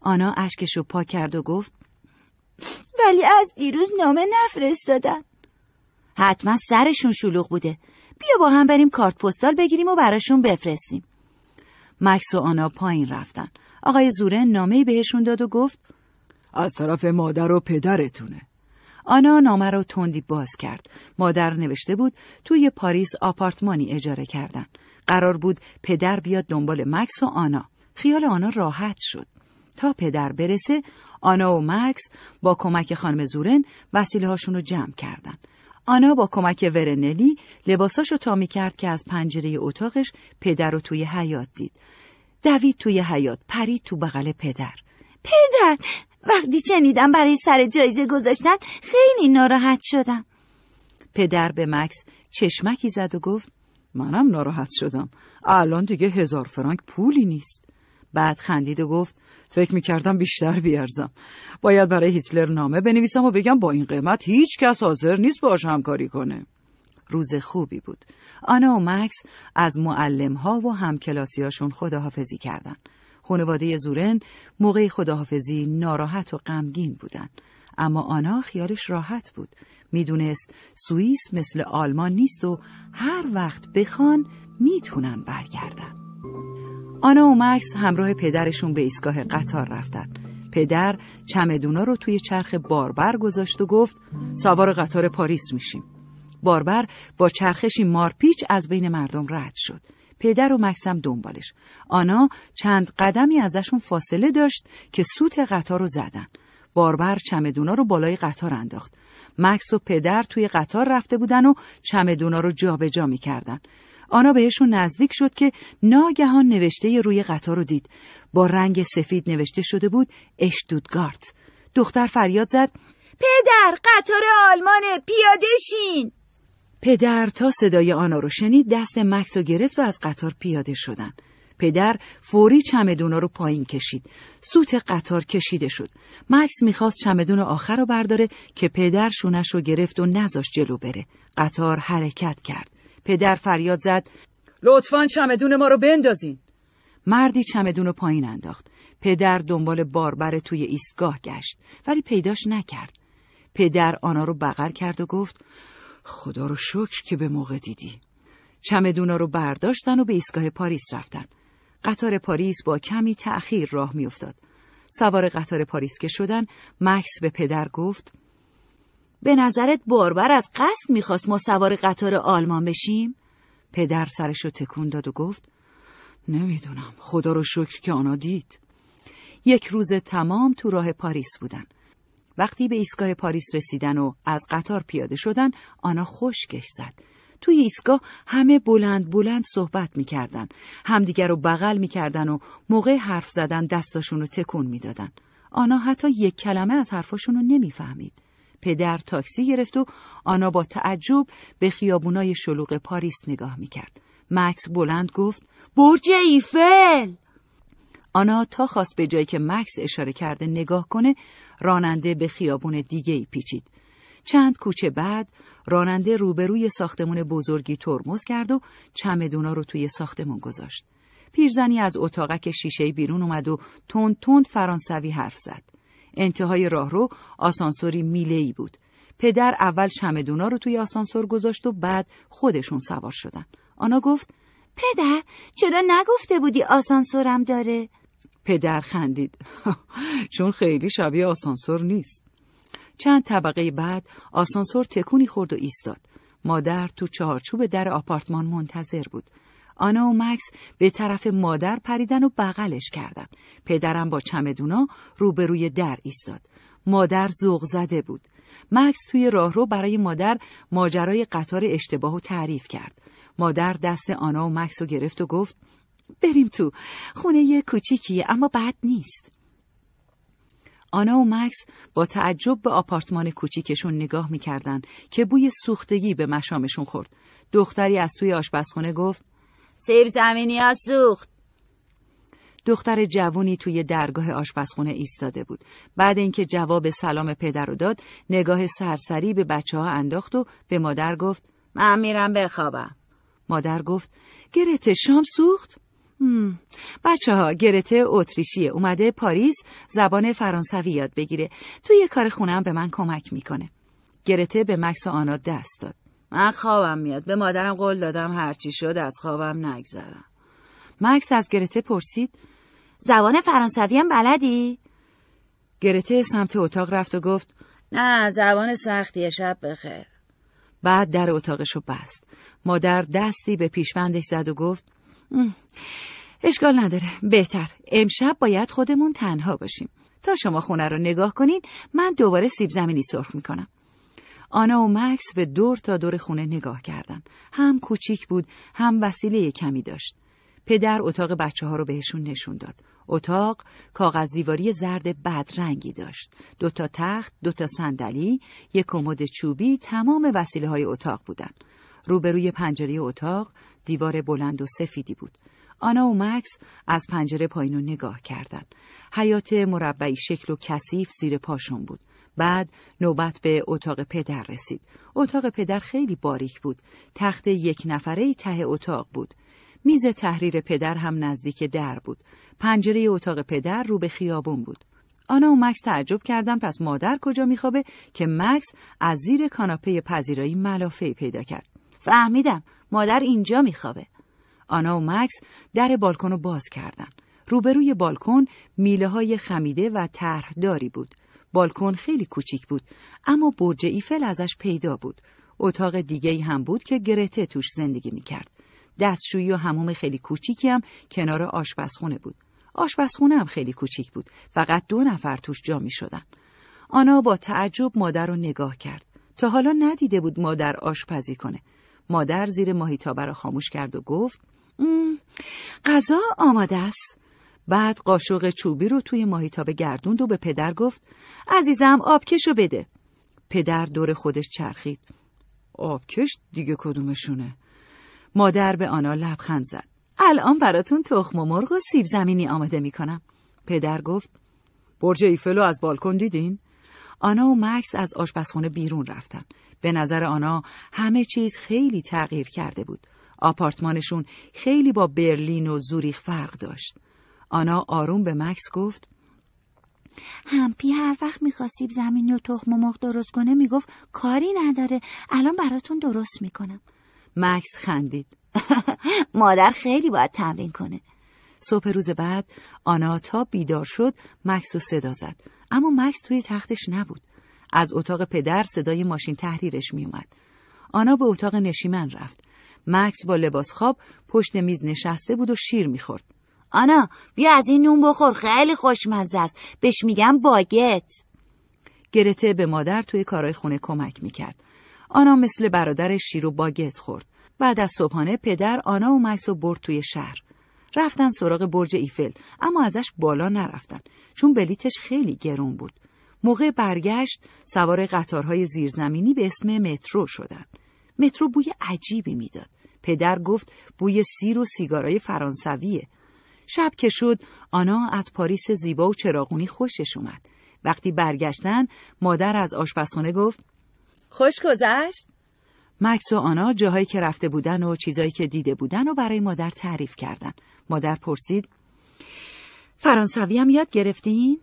آنا اشکش رو پا کرد و گفت ولی از دیروز نامه نفرستادن حتما سرشون شلوغ بوده بیا با هم بریم کارت پستال بگیریم و براشون بفرستیم مکس و آنا پایین رفتن آقای زورن نامه بهشون داد و گفت از طرف مادر و پدرتونه آنا نامه رو تندی باز کرد. مادر نوشته بود توی پاریس آپارتمانی اجاره کردن. قرار بود پدر بیاد دنبال مکس و آنا. خیال آنا راحت شد. تا پدر برسه آنا و مکس با کمک خانم زورن وسیله هاشون رو جمع کردن. آنا با کمک ورنلی لباساشو تا می کرد که از پنجره اتاقش پدر رو توی حیات دید. دوید توی حیات پرید تو بغل پدر. پدر وقتی چنیدم برای سر جایزه گذاشتن خیلی ناراحت شدم پدر به مکس چشمکی زد و گفت منم ناراحت شدم الان دیگه هزار فرانک پولی نیست بعد خندید و گفت فکر میکردم بیشتر بیارزم باید برای هیتلر نامه بنویسم و بگم با این قیمت هیچ کس حاضر نیست باش همکاری کنه روز خوبی بود آنا و مکس از معلم ها و همکلاسی هاشون خداحافظی کردند. خانواده زورن موقع خداحافظی ناراحت و غمگین بودند. اما آنا خیالش راحت بود. میدونست سوئیس مثل آلمان نیست و هر وقت بخوان میتونن برگردن. آنا و مکس همراه پدرشون به ایستگاه قطار رفتن. پدر چمدونا رو توی چرخ باربر گذاشت و گفت سوار قطار پاریس میشیم. باربر با چرخشی مارپیچ از بین مردم رد شد. پدر و مکسم دنبالش آنا چند قدمی ازشون فاصله داشت که سوت قطار رو زدن باربر چمدونا رو بالای قطار انداخت مکس و پدر توی قطار رفته بودن و چمدونا رو جابجا جا میکردن آنا بهشون نزدیک شد که ناگهان نوشته روی قطار رو دید با رنگ سفید نوشته شده بود اشتودگارت دختر فریاد زد پدر قطار آلمانه پیاده شین پدر تا صدای آنها رو شنید دست مکس رو گرفت و از قطار پیاده شدن. پدر فوری چمدونا رو پایین کشید. سوت قطار کشیده شد. مکس میخواست چمدون آخر رو برداره که پدر شونش رو گرفت و نذاش جلو بره. قطار حرکت کرد. پدر فریاد زد لطفا چمدون ما رو بندازین. مردی چمدون رو پایین انداخت. پدر دنبال باربر توی ایستگاه گشت ولی پیداش نکرد. پدر آنا رو بغل کرد و گفت خدا رو شکر که به موقع دیدی چمدونا رو برداشتن و به ایستگاه پاریس رفتن قطار پاریس با کمی تأخیر راه میافتاد سوار قطار پاریس که شدن مکس به پدر گفت به نظرت باربر از قصد میخواست ما سوار قطار آلمان بشیم؟ پدر سرش رو تکون داد و گفت نمیدونم خدا رو شکر که آنها دید یک روز تمام تو راه پاریس بودن وقتی به ایستگاه پاریس رسیدن و از قطار پیاده شدن آنا خوشگش زد توی ایستگاه همه بلند بلند صحبت میکردن همدیگر رو بغل میکردن و موقع حرف زدن دستاشون رو تکون میدادن آنا حتی یک کلمه از حرفاشون رو نمیفهمید پدر تاکسی گرفت و آنا با تعجب به خیابونای شلوغ پاریس نگاه میکرد مکس بلند گفت برج ایفل آنا تا خواست به جایی که مکس اشاره کرده نگاه کنه راننده به خیابون دیگه ای پیچید. چند کوچه بعد راننده روبروی ساختمون بزرگی ترمز کرد و چمدونا رو توی ساختمون گذاشت. پیرزنی از اتاقک شیشه بیرون اومد و تند تند فرانسوی حرف زد. انتهای راهرو آسانسوری ای بود. پدر اول چمدونا رو توی آسانسور گذاشت و بعد خودشون سوار شدن. آنا گفت: پدر چرا نگفته بودی آسانسورم داره؟ پدر خندید چون خیلی شبیه آسانسور نیست چند طبقه بعد آسانسور تکونی خورد و ایستاد مادر تو چهارچوب در آپارتمان منتظر بود آنا و مکس به طرف مادر پریدن و بغلش کردن پدرم با چمدونا روبروی در ایستاد مادر زوغ زده بود مکس توی راهرو برای مادر ماجرای قطار اشتباه و تعریف کرد مادر دست آنا و مکس رو گرفت و گفت بریم تو خونه یه کوچیکیه اما بد نیست آنا و مکس با تعجب به آپارتمان کوچیکشون نگاه میکردن که بوی سوختگی به مشامشون خورد دختری از توی آشپزخونه گفت سیب زمینی از سوخت دختر جوونی توی درگاه آشپزخونه ایستاده بود بعد اینکه جواب سلام پدر رو داد نگاه سرسری به بچه ها انداخت و به مادر گفت من میرم بخوابم مادر گفت گرت شام سوخت بچه ها گرته اتریشیه اومده پاریس زبان فرانسوی یاد بگیره توی یه کار خونم به من کمک میکنه گرته به مکس و آنا دست داد من خوابم میاد به مادرم قول دادم هرچی شد از خوابم نگذرم مکس از گرته پرسید زبان فرانسوی هم بلدی؟ گرته سمت اتاق رفت و گفت نه زبان سختی شب بخیر بعد در اتاقشو بست مادر دستی به پیشبندش زد و گفت اشکال نداره بهتر امشب باید خودمون تنها باشیم تا شما خونه رو نگاه کنین من دوباره سیب زمینی سرخ میکنم آنا و مکس به دور تا دور خونه نگاه کردن هم کوچیک بود هم وسیله کمی داشت پدر اتاق بچه ها رو بهشون نشون داد اتاق کاغذ دیواری زرد بدرنگی داشت دو تا تخت دوتا صندلی یک کمد چوبی تمام وسیله های اتاق بودن روبروی پنجره اتاق دیوار بلند و سفیدی بود. آنا و مکس از پنجره پایین نگاه کردند. حیات مربعی شکل و کثیف زیر پاشون بود. بعد نوبت به اتاق پدر رسید. اتاق پدر خیلی باریک بود. تخت یک نفره ته اتاق بود. میز تحریر پدر هم نزدیک در بود. پنجره اتاق پدر رو به خیابون بود. آنا و مکس تعجب کردن پس مادر کجا میخوابه که مکس از زیر کاناپه پذیرایی ملافه پیدا کرد. فهمیدم مادر اینجا میخوابه آنا و مکس در بالکن رو باز کردن روبروی بالکن میله های خمیده و طرحداری بود بالکن خیلی کوچیک بود اما برج ایفل ازش پیدا بود اتاق دیگه ای هم بود که گرته توش زندگی میکرد دستشویی و هموم خیلی کوچیکی هم کنار آشپزخونه بود آشپزخونه هم خیلی کوچیک بود فقط دو نفر توش جا می شدن. آنا با تعجب مادر رو نگاه کرد تا حالا ندیده بود مادر آشپزی کنه مادر زیر ماهیتابه را خاموش کرد و گفت غذا آماده است بعد قاشق چوبی رو توی ماهیتابه گردوند و به پدر گفت عزیزم آبکشو بده پدر دور خودش چرخید آبکش دیگه کدومشونه مادر به آنا لبخند زد الان براتون تخم و مرغ و سیب زمینی آماده میکنم پدر گفت برج ایفلو از بالکن دیدین آنا و مکس از آشپزخونه بیرون رفتن به نظر آنها همه چیز خیلی تغییر کرده بود. آپارتمانشون خیلی با برلین و زوریخ فرق داشت. آنا آروم به مکس گفت همپی هر وقت میخواستیب زمین و تخم و مخ درست کنه میگفت کاری نداره الان براتون درست میکنم مکس خندید مادر خیلی باید تمرین کنه صبح روز بعد آنا تا بیدار شد مکس رو صدا زد اما مکس توی تختش نبود از اتاق پدر صدای ماشین تحریرش میومد. آنا به اتاق نشیمن رفت. مکس با لباس خواب پشت میز نشسته بود و شیر میخورد. آنا بیا از این نون بخور خیلی خوشمزه است. بهش میگم باگت. گرته به مادر توی کارای خونه کمک میکرد. آنا مثل برادرش شیر و باگت خورد. بعد از صبحانه پدر آنا و مکس رو برد توی شهر. رفتن سراغ برج ایفل اما ازش بالا نرفتن چون بلیتش خیلی گرون بود. موقع برگشت سوار قطارهای زیرزمینی به اسم مترو شدن. مترو بوی عجیبی میداد. پدر گفت بوی سیر و سیگارای فرانسویه. شب که شد آنا از پاریس زیبا و چراغونی خوشش اومد. وقتی برگشتن مادر از آشپزونه گفت خوش گذشت؟ مکس و آنا جاهایی که رفته بودن و چیزایی که دیده بودن و برای مادر تعریف کردن. مادر پرسید فرانسوی هم یاد گرفتین؟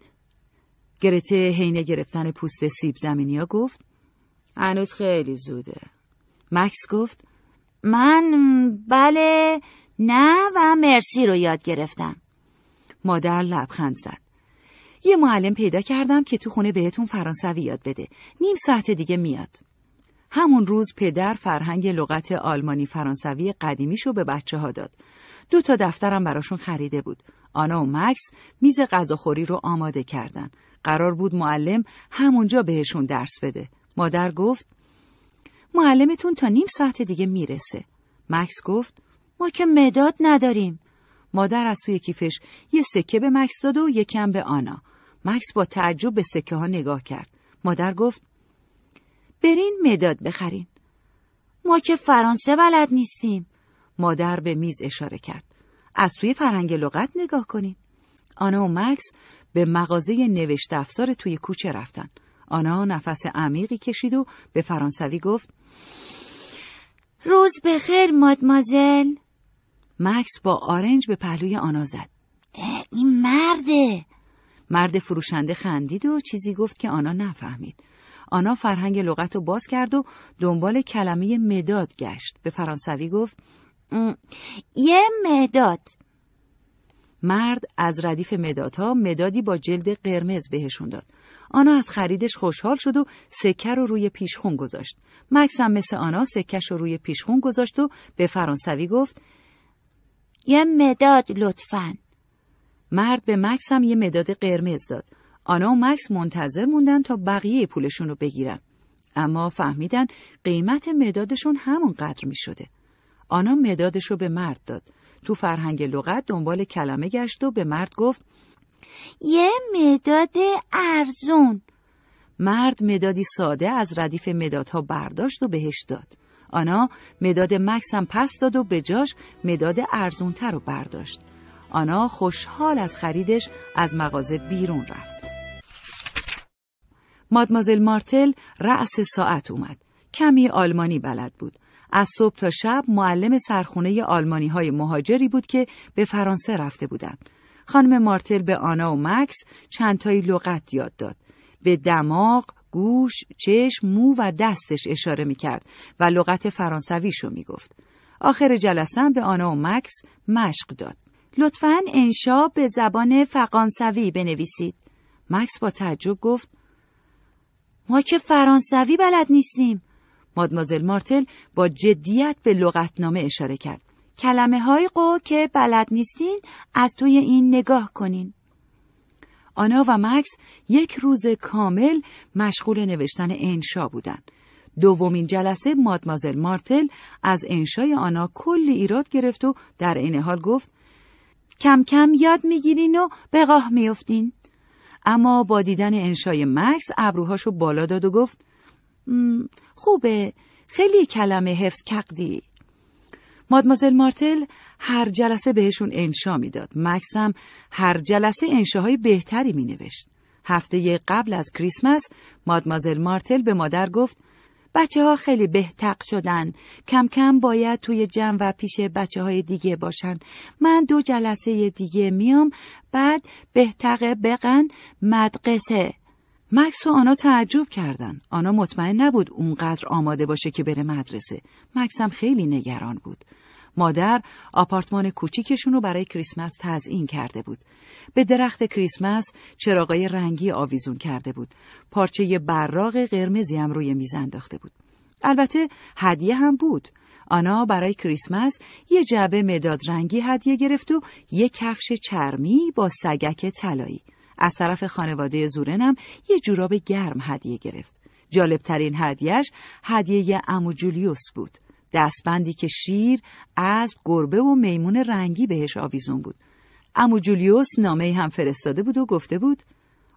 گرته حین گرفتن پوست سیب زمینیا گفت هنوز خیلی زوده مکس گفت من بله نه و مرسی رو یاد گرفتم مادر لبخند زد یه معلم پیدا کردم که تو خونه بهتون فرانسوی یاد بده نیم ساعت دیگه میاد همون روز پدر فرهنگ لغت آلمانی فرانسوی قدیمیشو به بچه ها داد دو تا دفترم براشون خریده بود آنا و مکس میز غذاخوری رو آماده کردن قرار بود معلم همونجا بهشون درس بده. مادر گفت معلمتون تا نیم ساعت دیگه میرسه. مکس گفت ما که مداد نداریم. مادر از توی کیفش یه سکه به مکس داد و یکم به آنا. مکس با تعجب به سکه ها نگاه کرد. مادر گفت برین مداد بخرین. ما که فرانسه بلد نیستیم. مادر به میز اشاره کرد. از توی فرهنگ لغت نگاه کنین. آنا و مکس به مغازه نوشت افزار توی کوچه رفتن. آنا نفس عمیقی کشید و به فرانسوی گفت روز بخیر مادمازل مکس با آرنج به پهلوی آنا زد این مرده مرد فروشنده خندید و چیزی گفت که آنا نفهمید آنا فرهنگ لغت رو باز کرد و دنبال کلمه مداد گشت به فرانسوی گفت یه مداد مرد از ردیف مدادها مدادی با جلد قرمز بهشون داد. آنا از خریدش خوشحال شد و سکه رو روی پیشخون گذاشت. مکس هم مثل آنا سکه رو روی پیشخون گذاشت و به فرانسوی گفت یه مداد لطفا. مرد به مکس هم یه مداد قرمز داد. آنا و مکس منتظر موندن تا بقیه پولشون رو بگیرن. اما فهمیدن قیمت مدادشون همون قدر می شده. آنا مدادش رو به مرد داد. تو فرهنگ لغت دنبال کلمه گشت و به مرد گفت یه مداد ارزون مرد مدادی ساده از ردیف مدادها برداشت و بهش داد آنا مداد مکس پس داد و به جاش مداد ارزونتر رو برداشت آنا خوشحال از خریدش از مغازه بیرون رفت مادمازل مارتل رأس ساعت اومد کمی آلمانی بلد بود از صبح تا شب معلم سرخونه آلمانی های مهاجری بود که به فرانسه رفته بودند. خانم مارتل به آنا و مکس چند چندتایی لغت یاد داد. به دماغ، گوش، چشم، مو و دستش اشاره می کرد و لغت فرانسویش رو می گفت. آخر جلسه به آنا و مکس مشق داد. لطفا انشا به زبان فرانسوی بنویسید. مکس با تعجب گفت ما که فرانسوی بلد نیستیم. مادمازل مارتل با جدیت به لغتنامه اشاره کرد. کلمه های قو که بلد نیستین از توی این نگاه کنین. آنا و مکس یک روز کامل مشغول نوشتن انشا بودند. دومین جلسه مادمازل مارتل از انشای آنا کلی ایراد گرفت و در این حال گفت کم کم یاد میگیرین و به قاه میفتین. اما با دیدن انشای مکس ابروهاشو بالا داد و گفت خوبه خیلی کلمه حفظ کقدی مادمازل مارتل هر جلسه بهشون انشا میداد مکسم هر جلسه انشاهای بهتری می نوشت هفته قبل از کریسمس مادمازل مارتل به مادر گفت بچه ها خیلی بهتق شدن کم کم باید توی جمع و پیش بچه های دیگه باشن من دو جلسه دیگه میام بعد بهتقه بقن مدقسه مکس و آنا تعجب کردن. آنا مطمئن نبود اونقدر آماده باشه که بره مدرسه. مکس هم خیلی نگران بود. مادر آپارتمان کوچیکشون رو برای کریسمس تزئین کرده بود. به درخت کریسمس چراغای رنگی آویزون کرده بود. پارچه براغ قرمزی هم روی میز انداخته بود. البته هدیه هم بود. آنا برای کریسمس یه جعبه مداد رنگی هدیه گرفت و یه کفش چرمی با سگک طلایی. از طرف خانواده زورنم یه جوراب گرم هدیه گرفت. جالبترین هدیهش هدیه امو جولیوس بود. دستبندی که شیر، اسب، گربه و میمون رنگی بهش آویزون بود. امو جولیوس نامه هم فرستاده بود و گفته بود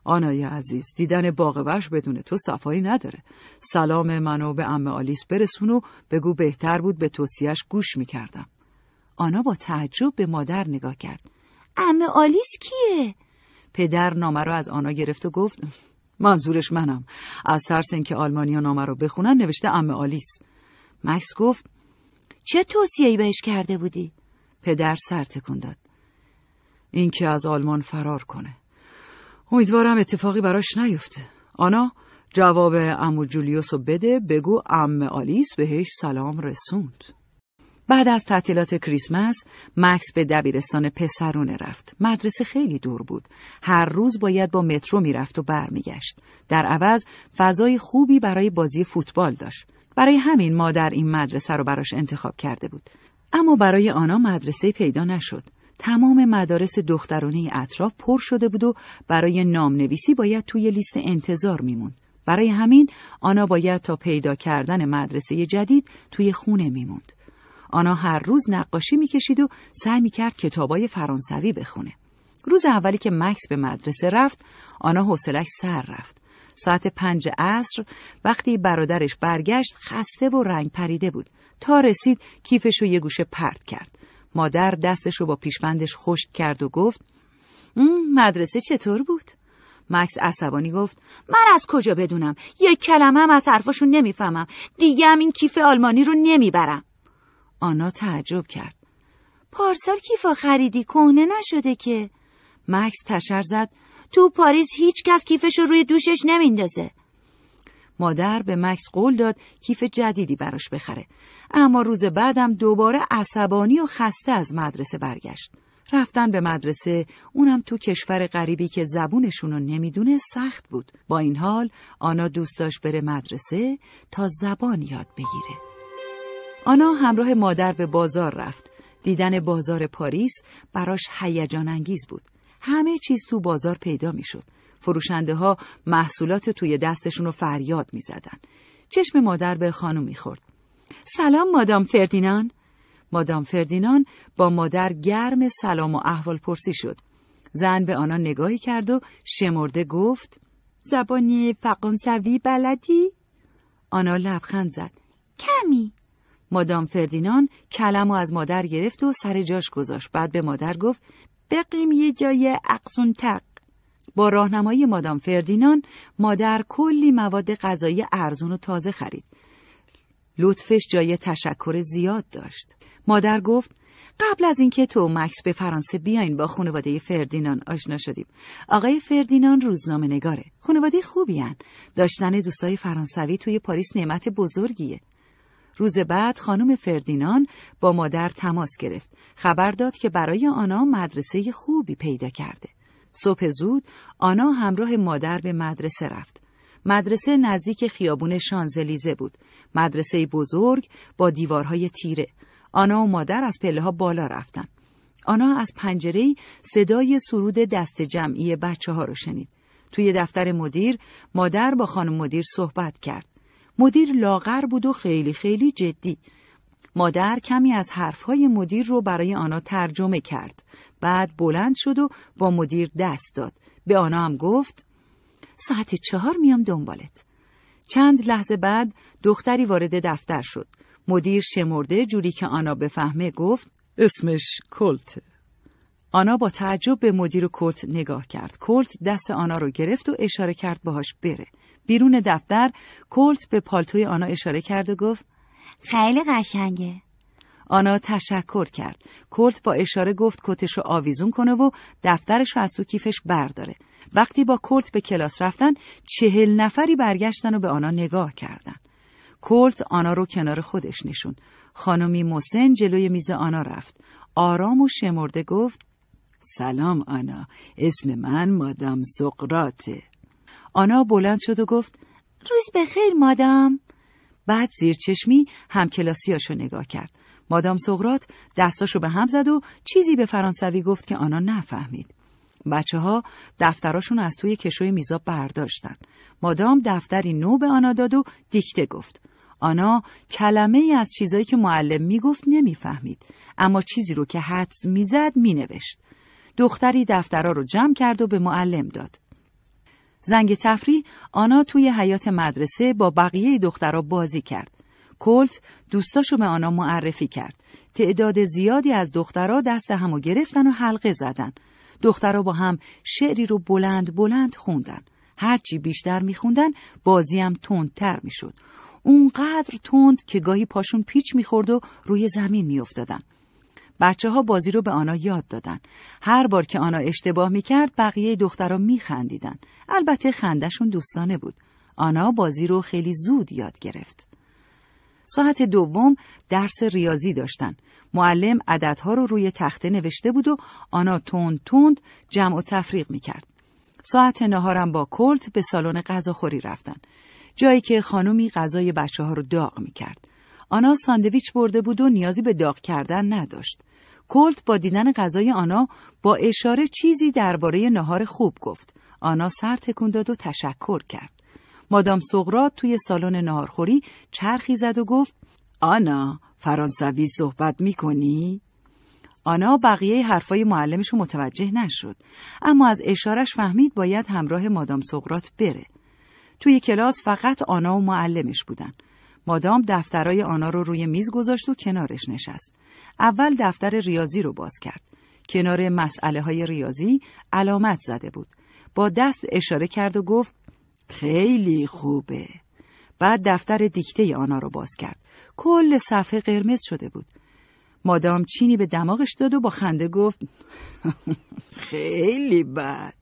آنای عزیز دیدن باغ بدون تو صفایی نداره سلام منو به امه آلیس برسون و بگو بهتر بود به توصیهش گوش میکردم آنا با تعجب به مادر نگاه کرد امه آلیس کیه پدر نامه را از آنا گرفت و گفت منظورش منم از ترس اینکه آلمانیا نامه رو بخونن نوشته ام آلیس مکس گفت چه ای بهش کرده بودی پدر سر تکون داد اینکه از آلمان فرار کنه امیدوارم اتفاقی براش نیفته آنا جواب امو جولیوسو بده بگو ام آلیس بهش سلام رسوند بعد از تعطیلات کریسمس مکس به دبیرستان پسرونه رفت. مدرسه خیلی دور بود. هر روز باید با مترو میرفت و برمیگشت. در عوض فضای خوبی برای بازی فوتبال داشت. برای همین مادر این مدرسه رو براش انتخاب کرده بود. اما برای آنا مدرسه پیدا نشد. تمام مدارس دخترانه اطراف پر شده بود و برای نویسی باید توی لیست انتظار میمون. برای همین آنا باید تا پیدا کردن مدرسه جدید توی خونه میموند. آنا هر روز نقاشی میکشید و سعی میکرد کتابای فرانسوی بخونه. روز اولی که مکس به مدرسه رفت، آنا حوصلش سر رفت. ساعت پنج عصر وقتی برادرش برگشت خسته و رنگ پریده بود. تا رسید کیفش رو یه گوشه پرت کرد. مادر دستش رو با پیشبندش خشک کرد و گفت مدرسه چطور بود؟ مکس عصبانی گفت من از کجا بدونم یک کلمه هم از حرفاشون نمیفهمم دیگه هم این کیف آلمانی رو نمیبرم آنا تعجب کرد. پارسال کیفا خریدی کهنه نشده که مکس تشر زد تو پاریس هیچ کس کیفش رو روی دوشش نمیندازه مادر به مکس قول داد کیف جدیدی براش بخره اما روز بعدم دوباره عصبانی و خسته از مدرسه برگشت رفتن به مدرسه اونم تو کشور غریبی که زبونشون رو نمیدونه سخت بود با این حال آنا دوست داشت بره مدرسه تا زبان یاد بگیره آنا همراه مادر به بازار رفت. دیدن بازار پاریس براش هیجان انگیز بود. همه چیز تو بازار پیدا میشد. فروشنده ها محصولات توی دستشون رو فریاد می زدن. چشم مادر به خانم می خورد. سلام مادام فردینان. مادام فردینان با مادر گرم سلام و احوال پرسی شد. زن به آنها نگاهی کرد و شمرده گفت زبانی فرانسوی بلدی؟ آنا لبخند زد. کمی. مادام فردینان کلم و از مادر گرفت و سر جاش گذاشت بعد به مادر گفت بقیم یه جای اقصون تق با راهنمایی مادام فردینان مادر کلی مواد غذایی ارزون و تازه خرید لطفش جای تشکر زیاد داشت مادر گفت قبل از اینکه تو مکس به فرانسه بیاین با خانواده فردینان آشنا شدیم آقای فردینان روزنامه نگاره خانواده خوبی هن. داشتن دوستای فرانسوی توی پاریس نعمت بزرگیه روز بعد خانم فردینان با مادر تماس گرفت. خبر داد که برای آنا مدرسه خوبی پیدا کرده. صبح زود آنا همراه مادر به مدرسه رفت. مدرسه نزدیک خیابون شانزلیزه بود. مدرسه بزرگ با دیوارهای تیره. آنا و مادر از پله ها بالا رفتن. آنا از پنجره صدای سرود دست جمعی بچه ها رو شنید. توی دفتر مدیر مادر با خانم مدیر صحبت کرد. مدیر لاغر بود و خیلی خیلی جدی. مادر کمی از حرفهای مدیر رو برای آنها ترجمه کرد. بعد بلند شد و با مدیر دست داد. به آنها هم گفت ساعت چهار میام دنبالت. چند لحظه بعد دختری وارد دفتر شد. مدیر شمرده جوری که آنا بفهمه گفت اسمش کلت. آنا با تعجب به مدیر و کلت نگاه کرد. کلت دست آنا رو گرفت و اشاره کرد باهاش بره. بیرون دفتر کلت به پالتوی آنا اشاره کرد و گفت خیلی قشنگه آنا تشکر کرد کلت با اشاره گفت کتشو آویزون کنه و دفترش رو از تو کیفش برداره وقتی با کلت به کلاس رفتن چهل نفری برگشتن و به آنا نگاه کردن کلت آنا رو کنار خودش نشون خانمی موسن جلوی میز آنا رفت آرام و شمرده گفت سلام آنا اسم من مادام سقراته آنا بلند شد و گفت روز بخیر مادام بعد زیر چشمی هم کلاسیاشو نگاه کرد مادام سغرات دستاشو به هم زد و چیزی به فرانسوی گفت که آنا نفهمید بچه ها دفتراشون از توی کشوی میزا برداشتن مادام دفتری نو به آنا داد و دیکته گفت آنا کلمه ای از چیزایی که معلم میگفت نمیفهمید اما چیزی رو که حدس میزد مینوشت دختری دفترها رو جمع کرد و به معلم داد زنگ تفریح آنا توی حیات مدرسه با بقیه دخترها بازی کرد. کلت دوستاشو به آنا معرفی کرد. تعداد زیادی از دخترها دست همو گرفتن و حلقه زدن. دخترها با هم شعری رو بلند بلند خوندن. هرچی بیشتر میخوندن بازیم تندتر میشد. اونقدر تند که گاهی پاشون پیچ میخورد و روی زمین میافتادن. بچه ها بازی رو به آنا یاد دادن. هر بار که آنا اشتباه میکرد بقیه دخترها میخندیدن. البته خندشون دوستانه بود. آنا بازی رو خیلی زود یاد گرفت. ساعت دوم درس ریاضی داشتن. معلم عددها رو روی تخته نوشته بود و آنا تند تند جمع و تفریق میکرد. ساعت نهارم با کلت به سالن غذاخوری رفتن. جایی که خانومی غذای بچه ها رو داغ میکرد. آنا ساندویچ برده بود و نیازی به داغ کردن نداشت. کلت با دیدن غذای آنا با اشاره چیزی درباره نهار خوب گفت. آنا سر تکون داد و تشکر کرد. مادام سقراط توی سالن نهارخوری چرخی زد و گفت آنا فرانسوی صحبت می کنی؟ آنا بقیه حرفای معلمش متوجه نشد اما از اشارش فهمید باید همراه مادام سقراط بره توی کلاس فقط آنا و معلمش بودن مادام دفترای آنا رو روی میز گذاشت و کنارش نشست. اول دفتر ریاضی رو باز کرد. کنار مسئله های ریاضی علامت زده بود. با دست اشاره کرد و گفت خیلی خوبه. بعد دفتر دیکته آنا رو باز کرد. کل صفحه قرمز شده بود. مادام چینی به دماغش داد و با خنده گفت خیلی بد.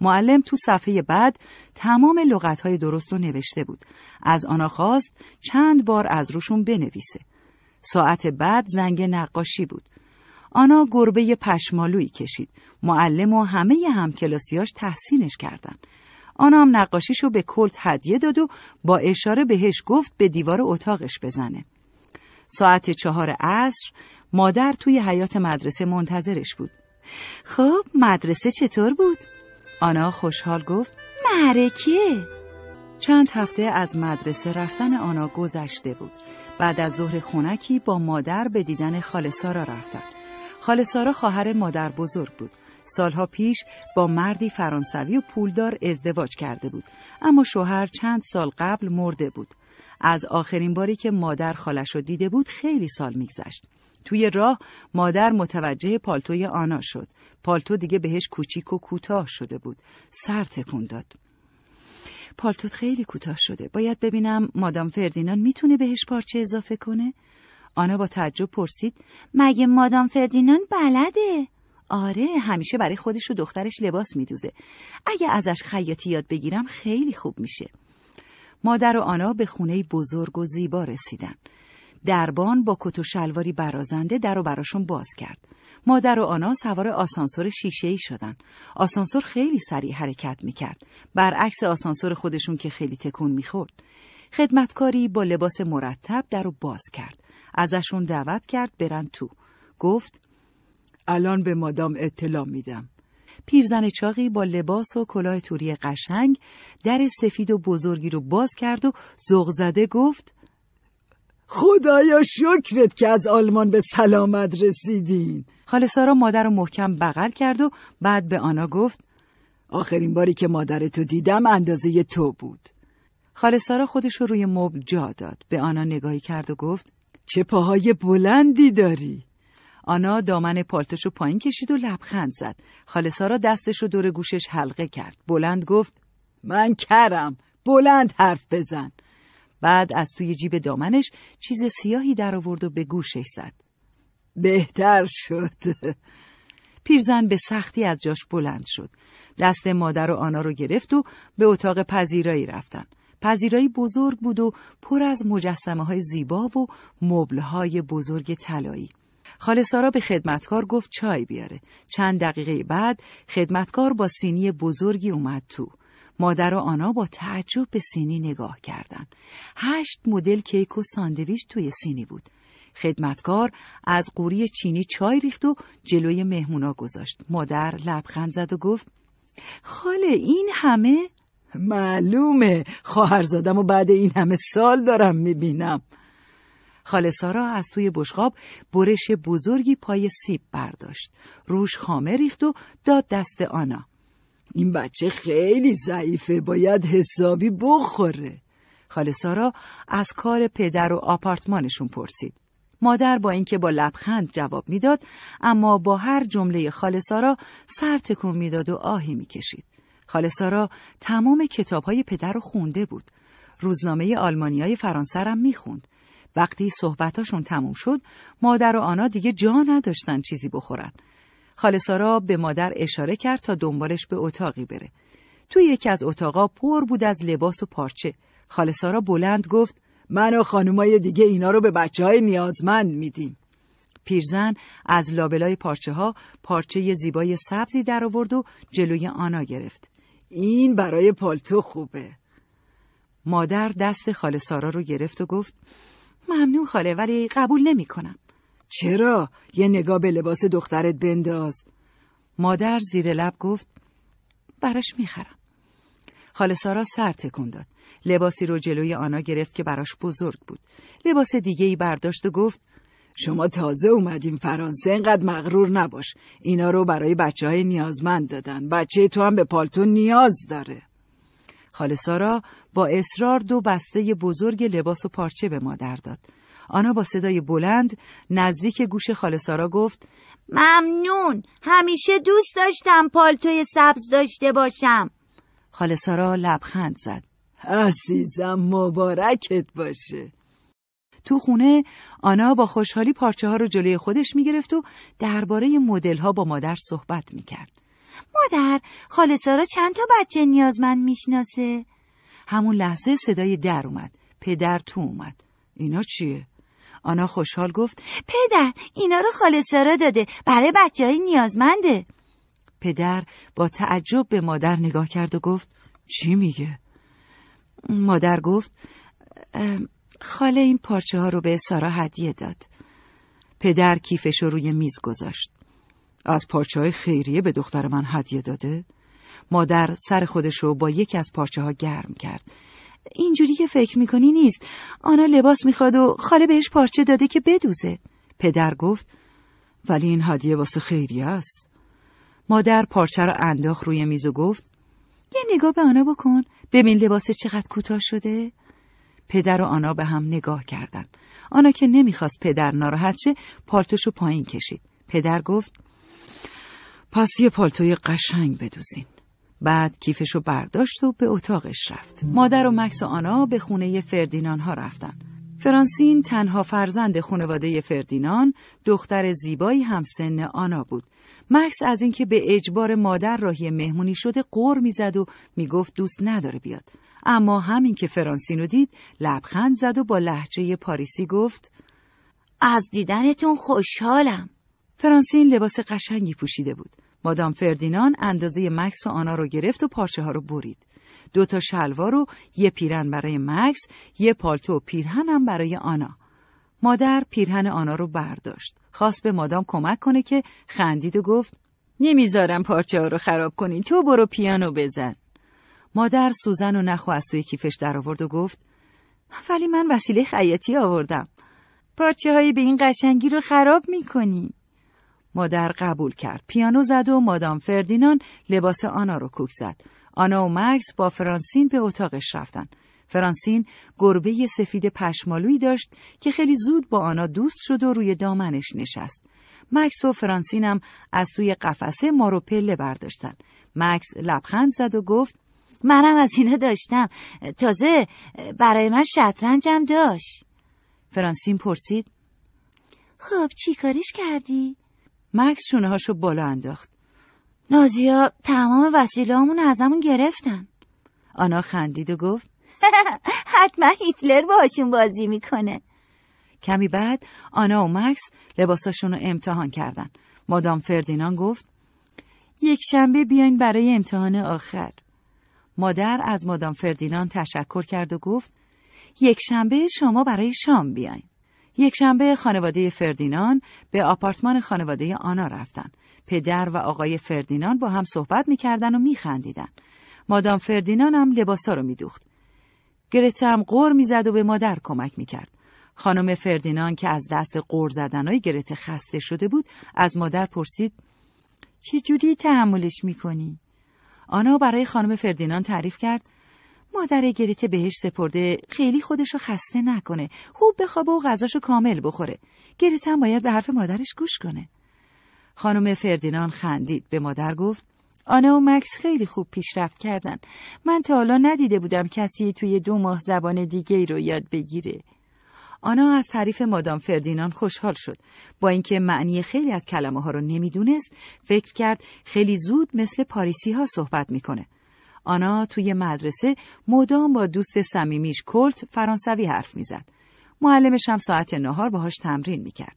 معلم تو صفحه بعد تمام لغتهای درست رو نوشته بود. از آنا خواست چند بار از روشون بنویسه. ساعت بعد زنگ نقاشی بود. آنا گربه پشمالویی کشید. معلم و همه همکلاسیاش تحسینش کردند. آنا هم نقاشیشو به کلت هدیه داد و با اشاره بهش گفت به دیوار اتاقش بزنه. ساعت چهار عصر مادر توی حیات مدرسه منتظرش بود. خب مدرسه چطور بود؟ آنا خوشحال گفت معرکه چند هفته از مدرسه رفتن آنا گذشته بود بعد از ظهر خونکی با مادر به دیدن خاله سارا رفتن خاله سارا خواهر مادر بزرگ بود سالها پیش با مردی فرانسوی و پولدار ازدواج کرده بود اما شوهر چند سال قبل مرده بود از آخرین باری که مادر خالش رو دیده بود خیلی سال میگذشت توی راه مادر متوجه پالتوی آنا شد پالتو دیگه بهش کوچیک و کوتاه شده بود سر تکون داد پالتوت خیلی کوتاه شده باید ببینم مادام فردینان میتونه بهش پارچه اضافه کنه آنا با تعجب پرسید مگه مادام فردینان بلده آره همیشه برای خودش و دخترش لباس میدوزه اگه ازش خیاطی یاد بگیرم خیلی خوب میشه مادر و آنا به خونه بزرگ و زیبا رسیدن دربان با کت و شلواری برازنده در و براشون باز کرد مادر و آنها سوار آسانسور شیشه ای شدن. آسانسور خیلی سریع حرکت میکرد. برعکس آسانسور خودشون که خیلی تکون میخورد. خدمتکاری با لباس مرتب در رو باز کرد. ازشون دعوت کرد برن تو. گفت الان به مادام اطلاع میدم. پیرزن چاقی با لباس و کلاه توری قشنگ در سفید و بزرگی رو باز کرد و ذوق زده گفت خدایا شکرت که از آلمان به سلامت رسیدین خاله سارا مادر رو محکم بغل کرد و بعد به آنا گفت آخرین باری که تو دیدم اندازه تو بود. خاله سارا خودش رو روی مبل جا داد. به آنا نگاهی کرد و گفت چه پاهای بلندی داری؟ آنا دامن پالتش رو پایین کشید و لبخند زد. خاله سارا دستش رو دور گوشش حلقه کرد. بلند گفت من کرم. بلند حرف بزن. بعد از توی جیب دامنش چیز سیاهی در آورد و به گوشش زد. بهتر شد پیرزن به سختی از جاش بلند شد دست مادر و آنا رو گرفت و به اتاق پذیرایی رفتن پذیرایی بزرگ بود و پر از مجسمه های زیبا و مبل های بزرگ طلایی خاله سارا به خدمتکار گفت چای بیاره چند دقیقه بعد خدمتکار با سینی بزرگی اومد تو مادر و آنا با تعجب به سینی نگاه کردند. هشت مدل کیک و ساندویچ توی سینی بود. خدمتکار از قوری چینی چای ریخت و جلوی مهمونا گذاشت مادر لبخند زد و گفت خاله این همه معلومه خواهرزادم و بعد این همه سال دارم میبینم خاله سارا از سوی بشقاب برش بزرگی پای سیب برداشت روش خامه ریخت و داد دست آنا این بچه خیلی ضعیفه باید حسابی بخوره خاله سارا از کار پدر و آپارتمانشون پرسید مادر با اینکه با لبخند جواب میداد اما با هر جمله خاله سارا سر تکون میداد و آهی میکشید خاله سارا تمام کتابهای پدر رو خونده بود روزنامه آلمانیای فرانسه رم میخوند وقتی صحبتاشون تموم شد مادر و آنا دیگه جا نداشتن چیزی بخورن خاله به مادر اشاره کرد تا دنبالش به اتاقی بره توی یکی از اتاقا پر بود از لباس و پارچه خاله بلند گفت من و خانومای دیگه اینا رو به بچه های نیازمند میدیم پیرزن از لابلای پارچه ها پارچه زیبای سبزی در آورد و جلوی آنا گرفت این برای پالتو خوبه مادر دست خاله سارا رو گرفت و گفت ممنون خاله ولی قبول نمی کنم. چرا؟ یه نگاه به لباس دخترت بنداز مادر زیر لب گفت براش میخرم خاله سارا سر تکون داد. لباسی رو جلوی آنا گرفت که براش بزرگ بود. لباس دیگه ای برداشت و گفت شما تازه اومدیم فرانسه اینقدر مغرور نباش. اینا رو برای بچه های نیازمند دادن. بچه تو هم به پالتو نیاز داره. خاله سارا با اصرار دو بسته بزرگ لباس و پارچه به مادر داد. آنا با صدای بلند نزدیک گوش خاله سارا گفت ممنون همیشه دوست داشتم پالتوی سبز داشته باشم خاله سارا لبخند زد عزیزم مبارکت باشه تو خونه آنا با خوشحالی پارچه ها رو جلوی خودش میگرفت و درباره مدل ها با مادر صحبت میکرد مادر خاله سارا چند تا بچه نیازمند میشناسه همون لحظه صدای در اومد پدر تو اومد اینا چیه آنا خوشحال گفت پدر اینا رو خاله سارا داده برای بچه های نیازمنده پدر با تعجب به مادر نگاه کرد و گفت چی میگه؟ مادر گفت خاله این پارچه ها رو به سارا هدیه داد پدر کیفش رو روی میز گذاشت از پارچه های خیریه به دختر من هدیه داده؟ مادر سر خودش رو با یکی از پارچه ها گرم کرد اینجوری که فکر میکنی نیست آنا لباس میخواد و خاله بهش پارچه داده که بدوزه پدر گفت ولی این هدیه واسه خیریه است مادر پارچه را انداخت روی میز و گفت یه نگاه به آنا بکن ببین لباس چقدر کوتاه شده پدر و آنا به هم نگاه کردند آنا که نمیخواست پدر ناراحت شه پالتوشو پایین کشید پدر گفت پس یه پالتوی قشنگ بدوزین بعد کیفشو برداشت و به اتاقش رفت مادر و مکس و آنا به خونه فردینان ها رفتن فرانسین تنها فرزند خانواده فردینان دختر زیبایی همسن آنا بود مکس از اینکه به اجبار مادر راهی مهمونی شده قور میزد و میگفت دوست نداره بیاد اما همین که فرانسینو دید لبخند زد و با لحجه پاریسی گفت از دیدنتون خوشحالم فرانسین لباس قشنگی پوشیده بود مادام فردینان اندازه مکس و آنا رو گرفت و پارچه ها رو برید دو تا شلوار و یه پیرن برای مکس یه پالتو و پیرهن هم برای آنا مادر پیرهن آنا رو برداشت. خواست به مادام کمک کنه که خندید و گفت نمیذارم پارچه ها رو خراب کنی تو برو پیانو بزن. مادر سوزن و نخو از توی کیفش در آورد و گفت ولی من وسیله خیاطی آوردم. پارچه به این قشنگی رو خراب میکنی. مادر قبول کرد. پیانو زد و مادام فردینان لباس آنا رو کوک زد. آنا و مکس با فرانسین به اتاقش رفتن. فرانسین گربه سفید پشمالویی داشت که خیلی زود با آنا دوست شد و روی دامنش نشست. مکس و فرانسین هم از توی قفسه ما رو پله برداشتن. مکس لبخند زد و گفت منم از اینا داشتم. تازه برای من شطرنجم داشت. فرانسین پرسید خب چی کاریش کردی؟ مکس شونه هاشو بالا انداخت. نازیا تمام وسیله همون از همون گرفتن. آنا خندید و گفت حتما هیتلر باشون بازی میکنه کمی بعد آنا و مکس لباساشون رو امتحان کردن مادام فردینان گفت یک شنبه بیاین برای امتحان آخر مادر از مادام فردینان تشکر کرد و گفت یک شنبه شما برای شام بیاین یک شنبه خانواده فردینان به آپارتمان خانواده آنا رفتن پدر و آقای فردینان با هم صحبت میکردن و میخندیدن مادام فردینان هم لباسا رو میدوخت گرته هم میزد و به مادر کمک میکرد. خانم فردینان که از دست زدن زدنهای گرته خسته شده بود از مادر پرسید چجوری تحملش میکنی؟ آنها برای خانم فردینان تعریف کرد مادر گریت بهش سپرده خیلی خودشو خسته نکنه خوب بخوابه و غذاشو کامل بخوره گریت هم باید به حرف مادرش گوش کنه خانم فردینان خندید به مادر گفت آنا و مکس خیلی خوب پیشرفت کردن. من تا حالا ندیده بودم کسی توی دو ماه زبان دیگه رو یاد بگیره. آنا از تعریف مادام فردینان خوشحال شد. با اینکه معنی خیلی از کلمه ها رو نمیدونست، فکر کرد خیلی زود مثل پاریسی ها صحبت میکنه. آنا توی مدرسه مدام با دوست صمیمیش کلت فرانسوی حرف میزد. معلمش هم ساعت نهار باهاش تمرین میکرد.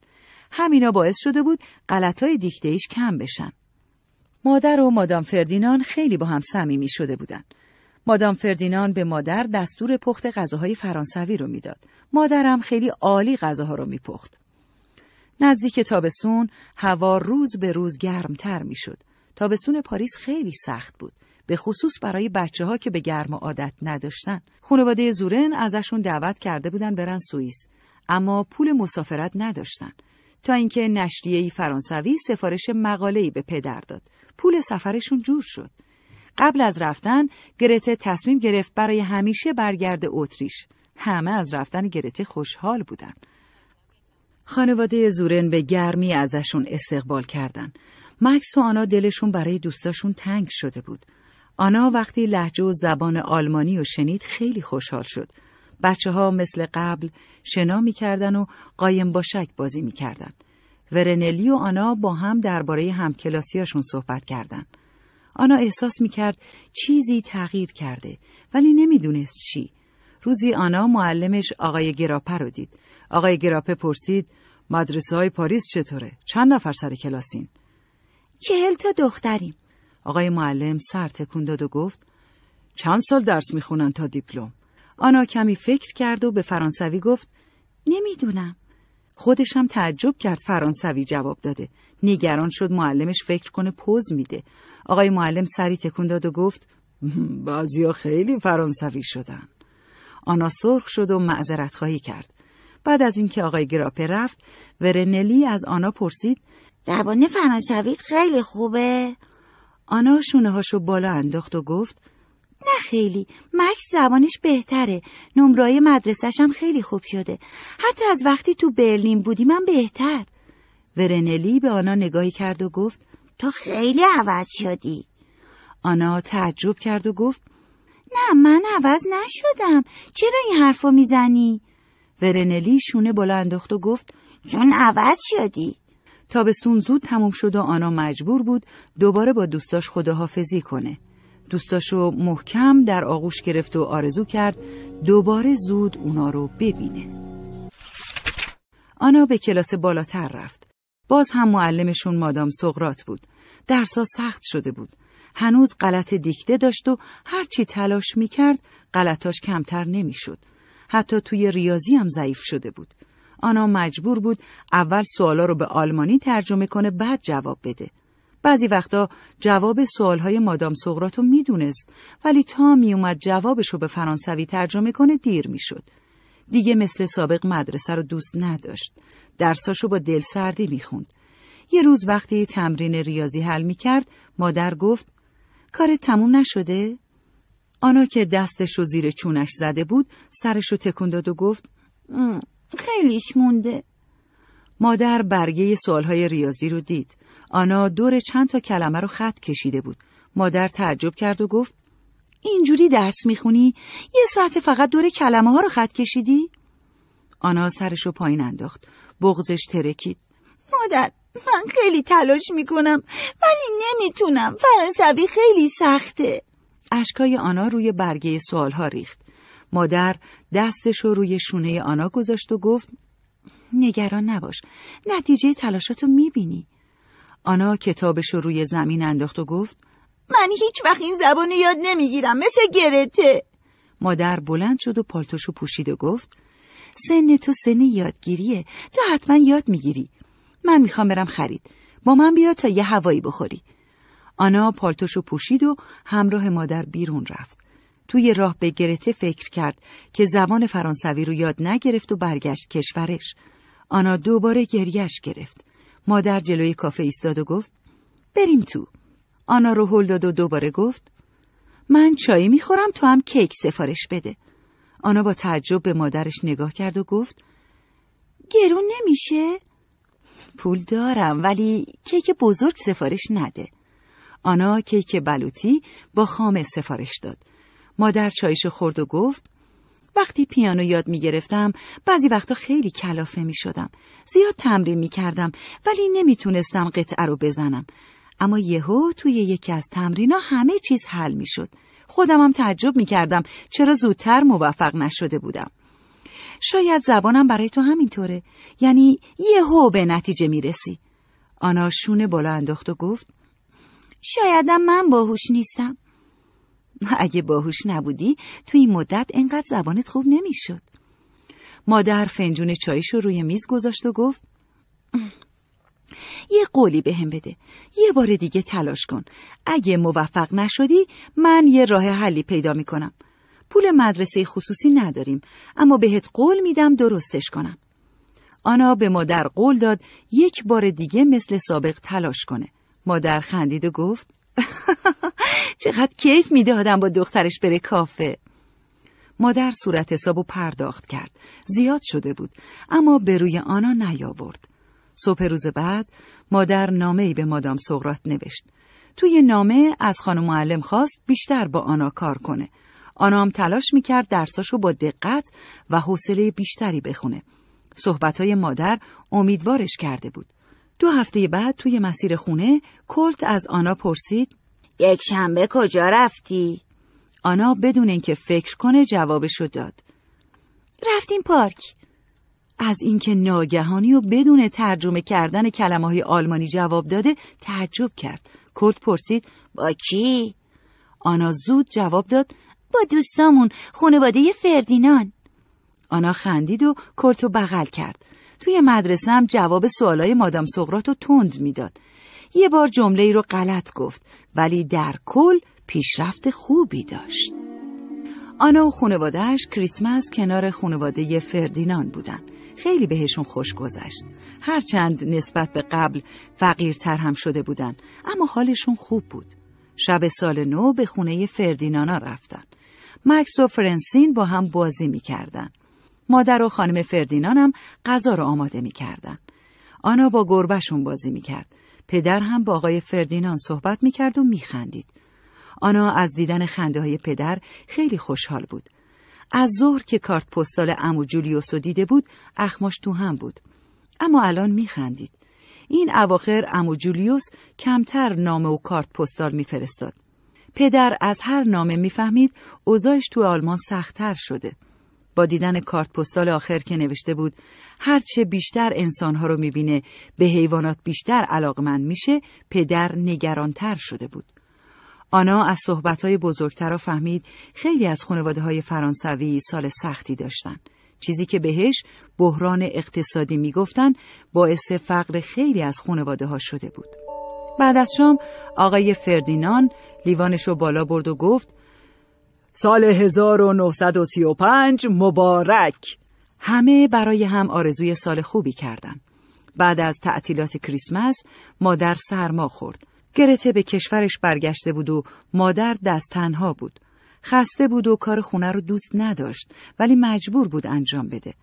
همینا باعث شده بود غلطای دیکته ایش کم بشن. مادر و مادام فردینان خیلی با هم صمیمی شده بودند. مادام فردینان به مادر دستور پخت غذاهای فرانسوی رو میداد. مادرم خیلی عالی غذاها رو میپخت. نزدیک تابستون هوا روز به روز گرمتر میشد. تابستون پاریس خیلی سخت بود. به خصوص برای بچه ها که به گرم عادت نداشتن. خانواده زورن ازشون دعوت کرده بودن برن سوئیس، اما پول مسافرت نداشتن. تا اینکه نشریه فرانسوی سفارش مقاله‌ای به پدر داد. پول سفرشون جور شد. قبل از رفتن گرته تصمیم گرفت برای همیشه برگرد اتریش. همه از رفتن گرته خوشحال بودن. خانواده زورن به گرمی ازشون استقبال کردند. مکس و آنا دلشون برای دوستاشون تنگ شده بود. آنا وقتی لحجه و زبان آلمانی و شنید خیلی خوشحال شد. بچه ها مثل قبل شنا میکردن و قایم با بازی میکردن. ورنلی و آنا با هم درباره همکلاسیاشون صحبت کردند. آنا احساس میکرد چیزی تغییر کرده ولی نمیدونست چی. روزی آنا معلمش آقای گراپه رو دید. آقای گراپه پرسید مدرسه های پاریس چطوره؟ چند نفر سر کلاسین؟ چهل تا دختریم. آقای معلم سر تکون داد و گفت چند سال درس میخونن تا دیپلم؟ آنا کمی فکر کرد و به فرانسوی گفت نمیدونم. خودش هم تعجب کرد فرانسوی جواب داده. نگران شد معلمش فکر کنه پوز میده. آقای معلم سری تکون داد و گفت بعضیا خیلی فرانسوی شدن. آنا سرخ شد و معذرت خواهی کرد. بعد از اینکه آقای گراپه رفت ورنلی از آنا پرسید زبان فرانسوی خیلی خوبه. آنا شونه هاشو بالا انداخت و گفت نه خیلی مکس زبانش بهتره نمرای مدرسهشم هم خیلی خوب شده حتی از وقتی تو برلین بودی من بهتر ورنلی به آنا نگاهی کرد و گفت تو خیلی عوض شدی آنا تعجب کرد و گفت نه من عوض نشدم چرا این حرفو میزنی؟ ورنلی شونه بالا انداخت و گفت چون عوض شدی تا تابستون زود تموم شد و آنا مجبور بود دوباره با دوستاش خداحافظی کنه دوستاشو محکم در آغوش گرفت و آرزو کرد دوباره زود اونا رو ببینه. آنا به کلاس بالاتر رفت. باز هم معلمشون مادام سقرات بود. درسا سخت شده بود. هنوز غلط دیکته داشت و هرچی تلاش میکرد غلطاش کمتر نمیشد. حتی توی ریاضی هم ضعیف شده بود. آنا مجبور بود اول سوالا رو به آلمانی ترجمه کنه بعد جواب بده. بعضی وقتا جواب سوالهای مادام سغراتو میدونست ولی تا میومد جوابش رو به فرانسوی ترجمه کنه دیر میشد. دیگه مثل سابق مدرسه رو دوست نداشت. درساشو با دل می میخوند. یه روز وقتی تمرین ریاضی حل میکرد مادر گفت کار تموم نشده؟ آنا که دستش رو زیر چونش زده بود سرش رو تکون داد و گفت خیلیش مونده مادر برگه سوالهای ریاضی رو دید آنا دور چند تا کلمه رو خط کشیده بود. مادر تعجب کرد و گفت اینجوری درس میخونی؟ یه ساعت فقط دور کلمه ها رو خط کشیدی؟ آنا سرش رو پایین انداخت. بغزش ترکید. مادر من خیلی تلاش میکنم ولی نمیتونم. فرانسوی خیلی سخته. اشکای آنا روی برگه سوال ها ریخت. مادر دستش رو روی شونه آنا گذاشت و گفت نگران نباش. نتیجه تلاشاتو میبینی. آنا کتابش رو روی زمین انداخت و گفت من هیچ وقت این زبان یاد نمیگیرم مثل گرته مادر بلند شد و پالتوشو پوشید و گفت سن تو سن یادگیریه تو حتما یاد میگیری من میخوام برم خرید با من بیا تا یه هوایی بخوری آنا پالتوشو پوشید و همراه مادر بیرون رفت توی راه به گرته فکر کرد که زبان فرانسوی رو یاد نگرفت و برگشت کشورش آنا دوباره گریش گرفت مادر جلوی کافه ایستاد و گفت بریم تو آنا رو هل داد و دوباره گفت من چای میخورم تو هم کیک سفارش بده آنا با تعجب به مادرش نگاه کرد و گفت گرون نمیشه؟ پول دارم ولی کیک بزرگ سفارش نده آنا کیک بلوتی با خامه سفارش داد مادر چایش خورد و گفت وقتی پیانو یاد می گرفتم بعضی وقتا خیلی کلافه می شدم. زیاد تمرین می کردم ولی نمی تونستم قطعه رو بزنم. اما یهو توی یکی از تمرینا همه چیز حل می شد. خودمم تعجب می کردم چرا زودتر موفق نشده بودم. شاید زبانم برای تو همینطوره یعنی یهو به نتیجه میرسی آنا شونه بالا انداخت و گفت شایدم من باهوش نیستم اگه باهوش نبودی تو این مدت انقدر زبانت خوب نمیشد. مادر فنجون چایش رو روی میز گذاشت و گفت یه قولی به هم بده یه بار دیگه تلاش کن اگه موفق نشدی من یه راه حلی پیدا میکنم پول مدرسه خصوصی نداریم اما بهت قول میدم درستش کنم آنا به مادر قول داد یک بار دیگه مثل سابق تلاش کنه مادر خندید و گفت چقدر کیف میده آدم با دخترش بره کافه مادر صورت حسابو پرداخت کرد زیاد شده بود اما به روی آنا نیاورد صبح روز بعد مادر نامه ای به مادام سغرات نوشت توی نامه از خانم معلم خواست بیشتر با آنا کار کنه آنا هم تلاش میکرد درساشو با دقت و حوصله بیشتری بخونه صحبتهای مادر امیدوارش کرده بود دو هفته بعد توی مسیر خونه کلت از آنا پرسید یک شنبه کجا رفتی؟ آنا بدون اینکه فکر کنه جوابشو داد. رفتیم پارک. از اینکه ناگهانی و بدون ترجمه کردن کلمه های آلمانی جواب داده تعجب کرد. کرد پرسید با کی؟ آنا زود جواب داد با دوستامون خانواده فردینان. آنا خندید و کرت بغل کرد. توی مدرسه هم جواب سوالای مادام سقرات رو تند میداد. یه بار جمله ای رو غلط گفت. ولی در کل پیشرفت خوبی داشت. آنا و خانوادهش کریسمس کنار خانواده فردینان بودند. خیلی بهشون خوش گذشت. هرچند نسبت به قبل فقیرتر هم شده بودند، اما حالشون خوب بود. شب سال نو به خونه فردینانا رفتن. مکس و فرنسین با هم بازی میکردن. مادر و خانم فردینان هم غذا رو آماده میکردن. آنا با گربهشون بازی میکرد. پدر هم با آقای فردینان صحبت میکرد و خندید. آنا از دیدن خنده های پدر خیلی خوشحال بود. از ظهر که کارت پستال امو رو دیده بود اخماش تو هم بود. اما الان خندید. این اواخر امو جولیوس کمتر نامه و کارت پستال میفرستاد. پدر از هر نامه میفهمید اوضاعش تو آلمان سختتر شده. با دیدن کارت پستال آخر که نوشته بود هرچه بیشتر انسانها رو میبینه به حیوانات بیشتر علاقمند میشه پدر نگرانتر شده بود. آنا از صحبتهای بزرگتر را فهمید خیلی از خانواده های فرانسوی سال سختی داشتند. چیزی که بهش بحران اقتصادی میگفتن باعث فقر خیلی از خانواده ها شده بود. بعد از شام آقای فردینان لیوانش رو بالا برد و گفت سال 1935 مبارک همه برای هم آرزوی سال خوبی کردند. بعد از تعطیلات کریسمس مادر سرما خورد. گرته به کشورش برگشته بود و مادر دست تنها بود. خسته بود و کار خونه رو دوست نداشت ولی مجبور بود انجام بده.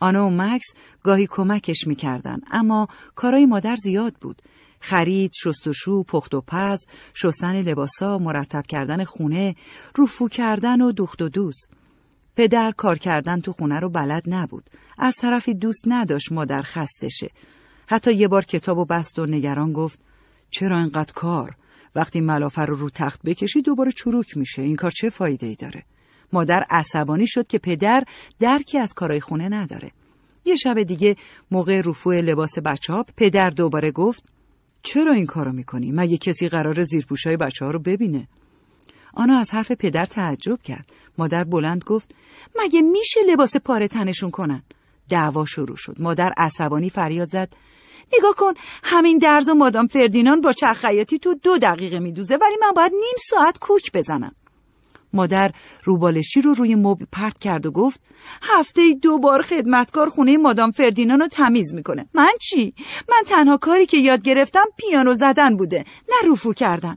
آنا و مکس گاهی کمکش میکردن اما کارای مادر زیاد بود. خرید، شستشو، پخت و پز، شستن لباسا، مرتب کردن خونه، روفو کردن و دخت و دوز. پدر کار کردن تو خونه رو بلد نبود. از طرفی دوست نداشت مادر خستشه. حتی یه بار کتاب و بست و نگران گفت چرا اینقدر کار؟ وقتی ملافر رو رو تخت بکشی دوباره چروک میشه. این کار چه فایده ای داره؟ مادر عصبانی شد که پدر درکی از کارای خونه نداره. یه شب دیگه موقع رفوع لباس بچه پدر دوباره گفت چرا این کارو میکنی؟ مگه کسی قرار زیرپوشای بچه ها رو ببینه؟ آنا از حرف پدر تعجب کرد. مادر بلند گفت مگه میشه لباس پاره تنشون کنن؟ دعوا شروع شد. مادر عصبانی فریاد زد نگاه کن همین درز و مادام فردینان با چرخیاتی تو دو دقیقه میدوزه ولی من باید نیم ساعت کوک بزنم. مادر روبالشی رو روی مبل پرت کرد و گفت هفته دو بار خدمتکار خونه مادام فردینان رو تمیز میکنه من چی من تنها کاری که یاد گرفتم پیانو زدن بوده نه رفو کردن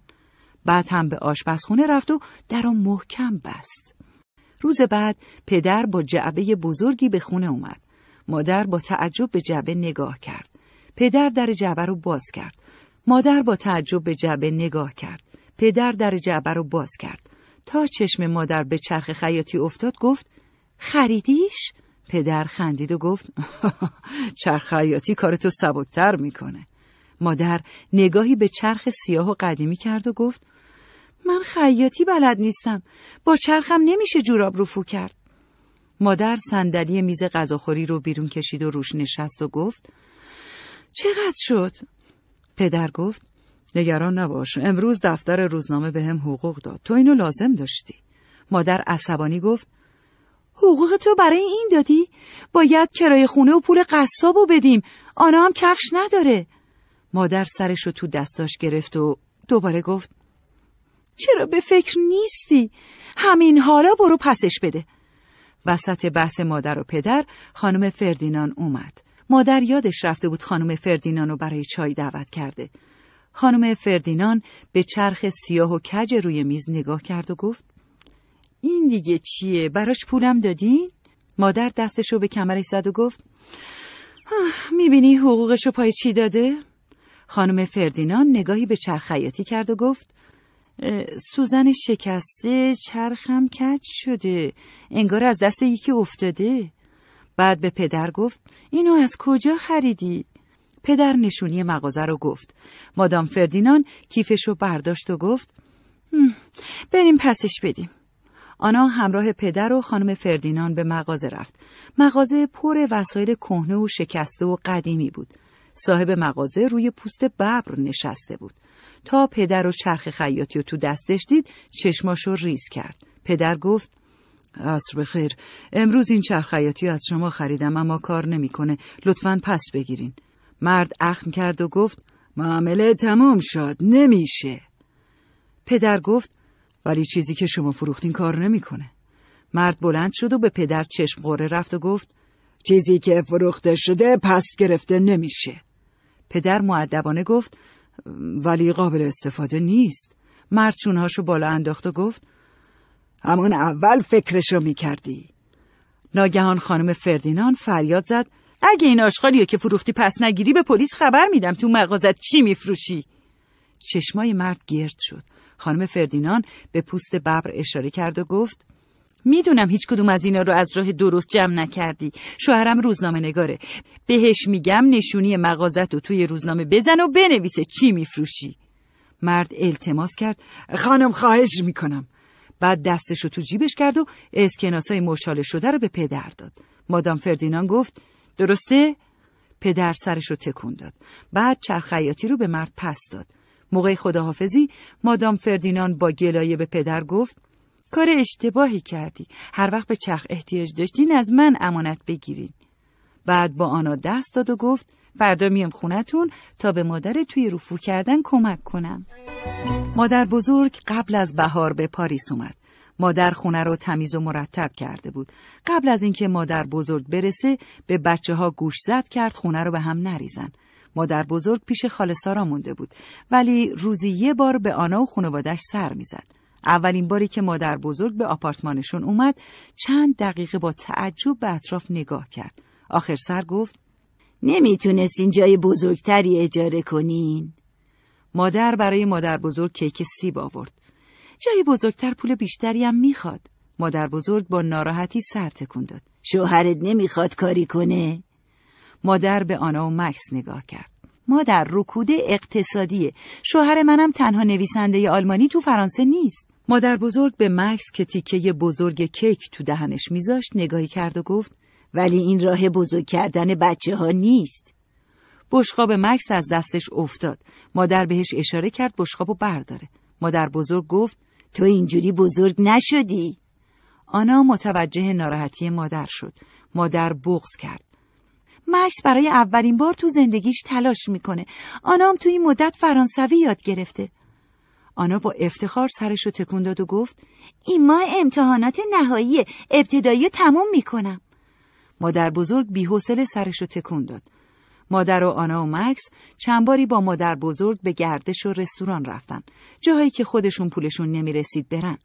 بعد هم به آشپزخونه رفت و در آن محکم بست روز بعد پدر با جعبه بزرگی به خونه اومد مادر با تعجب به جعبه نگاه کرد پدر در جعبه رو باز کرد مادر با تعجب به جعبه نگاه کرد پدر در جعبه رو باز کرد تا چشم مادر به چرخ خیاطی افتاد گفت خریدیش؟ پدر خندید و گفت چرخ خیاطی کارتو سبکتر میکنه مادر نگاهی به چرخ سیاه و قدیمی کرد و گفت من خیاطی بلد نیستم با چرخم نمیشه جوراب رفو کرد مادر صندلی میز غذاخوری رو بیرون کشید و روش نشست و گفت چقدر شد پدر گفت نگران نباش امروز دفتر روزنامه به هم حقوق داد تو اینو لازم داشتی مادر عصبانی گفت حقوق تو برای این دادی باید کرای خونه و پول قصابو بدیم آنا هم کفش نداره مادر سرشو تو دستاش گرفت و دوباره گفت چرا به فکر نیستی همین حالا برو پسش بده وسط بحث مادر و پدر خانم فردینان اومد مادر یادش رفته بود خانم فردینان رو برای چای دعوت کرده خانم فردینان به چرخ سیاه و کج روی میز نگاه کرد و گفت این دیگه چیه؟ براش پولم دادین؟ مادر رو به کمرش زد و گفت میبینی حقوقشو پای چی داده؟ خانم فردینان نگاهی به چرخ حیاتی کرد و گفت سوزن شکسته چرخم کج شده انگار از دست یکی افتاده بعد به پدر گفت اینو از کجا خریدی؟ پدر نشونی مغازه رو گفت. مادام فردینان کیفش رو برداشت و گفت بریم پسش بدیم. آنا همراه پدر و خانم فردینان به مغازه رفت. مغازه پر وسایل کهنه و شکسته و قدیمی بود. صاحب مغازه روی پوست ببر نشسته بود. تا پدر و چرخ خیاطی رو تو دستش دید چشماشو ریز کرد. پدر گفت عصر بخیر امروز این چرخ خیاطی از شما خریدم اما کار نمیکنه لطفا پس بگیرین مرد اخم کرد و گفت معامله تمام شد نمیشه پدر گفت ولی چیزی که شما فروختین کار نمیکنه مرد بلند شد و به پدر چشم قره رفت و گفت چیزی که فروخته شده پس گرفته نمیشه پدر معدبانه گفت ولی قابل استفاده نیست مرد چونهاشو بالا انداخت و گفت همون اول فکرشو میکردی ناگهان خانم فردینان فریاد زد اگه این آشغالیو که فروختی پس نگیری به پلیس خبر میدم تو مغازت چی میفروشی چشمای مرد گرد شد خانم فردینان به پوست ببر اشاره کرد و گفت میدونم هیچ کدوم از اینا رو از راه درست جمع نکردی شوهرم روزنامه نگاره بهش میگم نشونی مغازت رو توی روزنامه بزن و بنویسه چی میفروشی مرد التماس کرد خانم خواهش میکنم بعد دستش رو تو جیبش کرد و اسکناسای شده رو به پدر داد مادام فردینان گفت درسته؟ پدر سرش رو تکون داد. بعد چرخیاتی رو به مرد پس داد. موقع خداحافظی مادام فردینان با گلایه به پدر گفت کار اشتباهی کردی. هر وقت به چرخ احتیاج داشتین از من امانت بگیرین. بعد با آنا دست داد و گفت فردا میام خونتون تا به مادر توی رفو کردن کمک کنم. مادر بزرگ قبل از بهار به پاریس اومد. مادر خونه رو تمیز و مرتب کرده بود. قبل از اینکه مادر بزرگ برسه به بچه ها گوش زد کرد خونه رو به هم نریزن. مادر بزرگ پیش خاله مونده بود ولی روزی یه بار به آنا و خانوادش سر میزد. اولین باری که مادر بزرگ به آپارتمانشون اومد چند دقیقه با تعجب به اطراف نگاه کرد. آخر سر گفت این جای بزرگتری اجاره کنین؟ مادر برای مادر بزرگ کیک سیب آورد. جای بزرگتر پول بیشتری هم میخواد مادر بزرگ با ناراحتی سر تکون داد شوهرت نمیخواد کاری کنه مادر به آنا و مکس نگاه کرد مادر رکود اقتصادیه شوهر منم تنها نویسنده آلمانی تو فرانسه نیست مادر بزرگ به مکس که تیکه بزرگ کیک تو دهنش میذاشت نگاهی کرد و گفت ولی این راه بزرگ کردن بچه ها نیست بشقاب مکس از دستش افتاد مادر بهش اشاره کرد بشقابو برداره مادر بزرگ گفت تو اینجوری بزرگ نشدی آنا متوجه ناراحتی مادر شد مادر بغض کرد مکس برای اولین بار تو زندگیش تلاش میکنه آنام تو این مدت فرانسوی یاد گرفته آنا با افتخار سرش رو تکون داد و گفت این ماه امتحانات نهایی ابتدایی تموم میکنم مادر بزرگ بی سرش رو تکون داد مادر و آنا و مکس چند باری با مادر بزرگ به گردش و رستوران رفتن جاهایی که خودشون پولشون رسید برن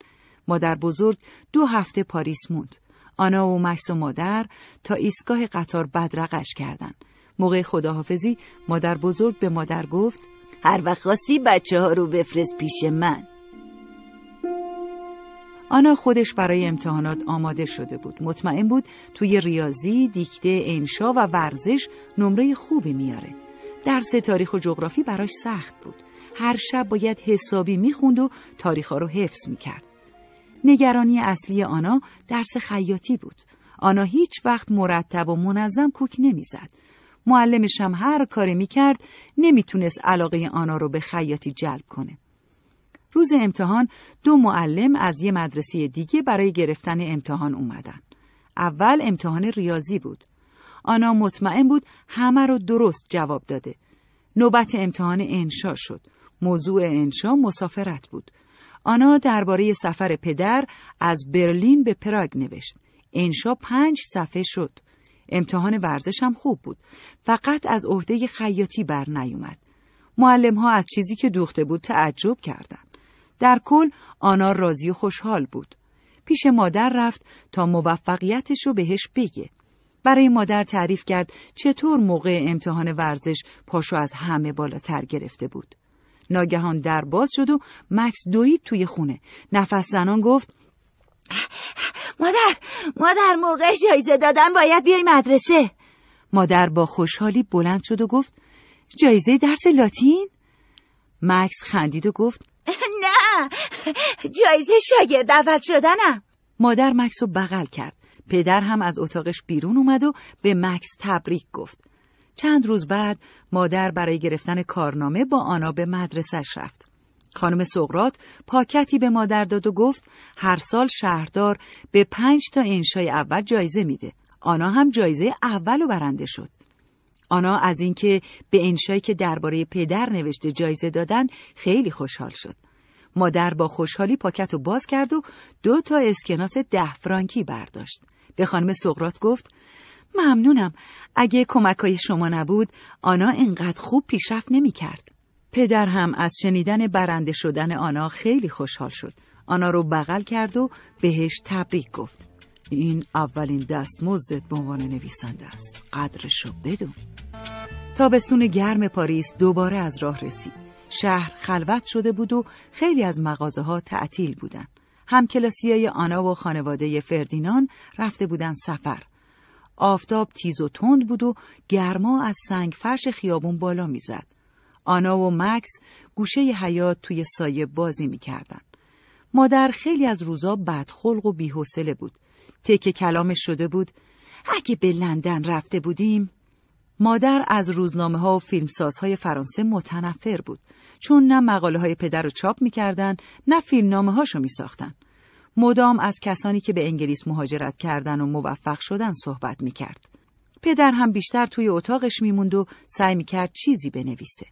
مادر بزرگ دو هفته پاریس موند آنا و مکس و مادر تا ایستگاه قطار بدرقش کردند موقع خداحافظی مادر بزرگ به مادر گفت هر وقت خواستی بچه ها رو بفرست پیش من آنا خودش برای امتحانات آماده شده بود. مطمئن بود توی ریاضی، دیکته، انشا و ورزش نمره خوبی میاره. درس تاریخ و جغرافی براش سخت بود. هر شب باید حسابی میخوند و تاریخها رو حفظ میکرد. نگرانی اصلی آنا درس خیاطی بود. آنا هیچ وقت مرتب و منظم کوک نمیزد. معلمش هم هر کاری میکرد نمیتونست علاقه آنا رو به خیاطی جلب کنه. روز امتحان دو معلم از یه مدرسه دیگه برای گرفتن امتحان اومدن. اول امتحان ریاضی بود. آنا مطمئن بود همه رو درست جواب داده. نوبت امتحان انشا شد. موضوع انشا مسافرت بود. آنا درباره سفر پدر از برلین به پراگ نوشت. انشا پنج صفحه شد. امتحان ورزش هم خوب بود. فقط از عهده خیاطی بر نیومد. معلم ها از چیزی که دوخته بود تعجب کردند. در کل آنا راضی و خوشحال بود. پیش مادر رفت تا موفقیتش رو بهش بگه. برای مادر تعریف کرد چطور موقع امتحان ورزش پاشو از همه بالاتر گرفته بود. ناگهان در باز شد و مکس دوید توی خونه. نفس زنان گفت مادر مادر موقع جایزه دادن باید بیای مدرسه. مادر با خوشحالی بلند شد و گفت جایزه درس لاتین؟ مکس خندید و گفت نه جایزه شاگرد اول شدنم مادر مکس بغل کرد پدر هم از اتاقش بیرون اومد و به مکس تبریک گفت چند روز بعد مادر برای گرفتن کارنامه با آنا به مدرسه رفت خانم سقرات پاکتی به مادر داد و گفت هر سال شهردار به پنج تا انشای اول جایزه میده آنا هم جایزه اول و برنده شد آنا از اینکه به انشایی که درباره پدر نوشته جایزه دادن خیلی خوشحال شد مادر با خوشحالی پاکت رو باز کرد و دو تا اسکناس ده فرانکی برداشت. به خانم سقرات گفت ممنونم اگه کمکای شما نبود آنا انقدر خوب پیشرفت نمی کرد. پدر هم از شنیدن برنده شدن آنا خیلی خوشحال شد. آنا رو بغل کرد و بهش تبریک گفت. این اولین دست دستمزدت به عنوان نویسنده است. قدرشو بدون. تابستون گرم پاریس دوباره از راه رسید. شهر خلوت شده بود و خیلی از مغازه ها تعطیل بودن. های آنا و خانواده فردینان رفته بودن سفر. آفتاب تیز و تند بود و گرما از سنگ فرش خیابون بالا میزد. آنا و مکس گوشه حیات توی سایه بازی میکردن. مادر خیلی از روزا بدخلق و بیحوصله بود. تک کلامش شده بود اگه به لندن رفته بودیم مادر از روزنامه ها و فیلمسازهای فرانسه متنفر بود چون نه مقاله های پدر رو چاپ میکردن نه فیلمنامه هاشو ساختن. مدام از کسانی که به انگلیس مهاجرت کردن و موفق شدن صحبت میکرد. پدر هم بیشتر توی اتاقش میموند و سعی میکرد چیزی بنویسه.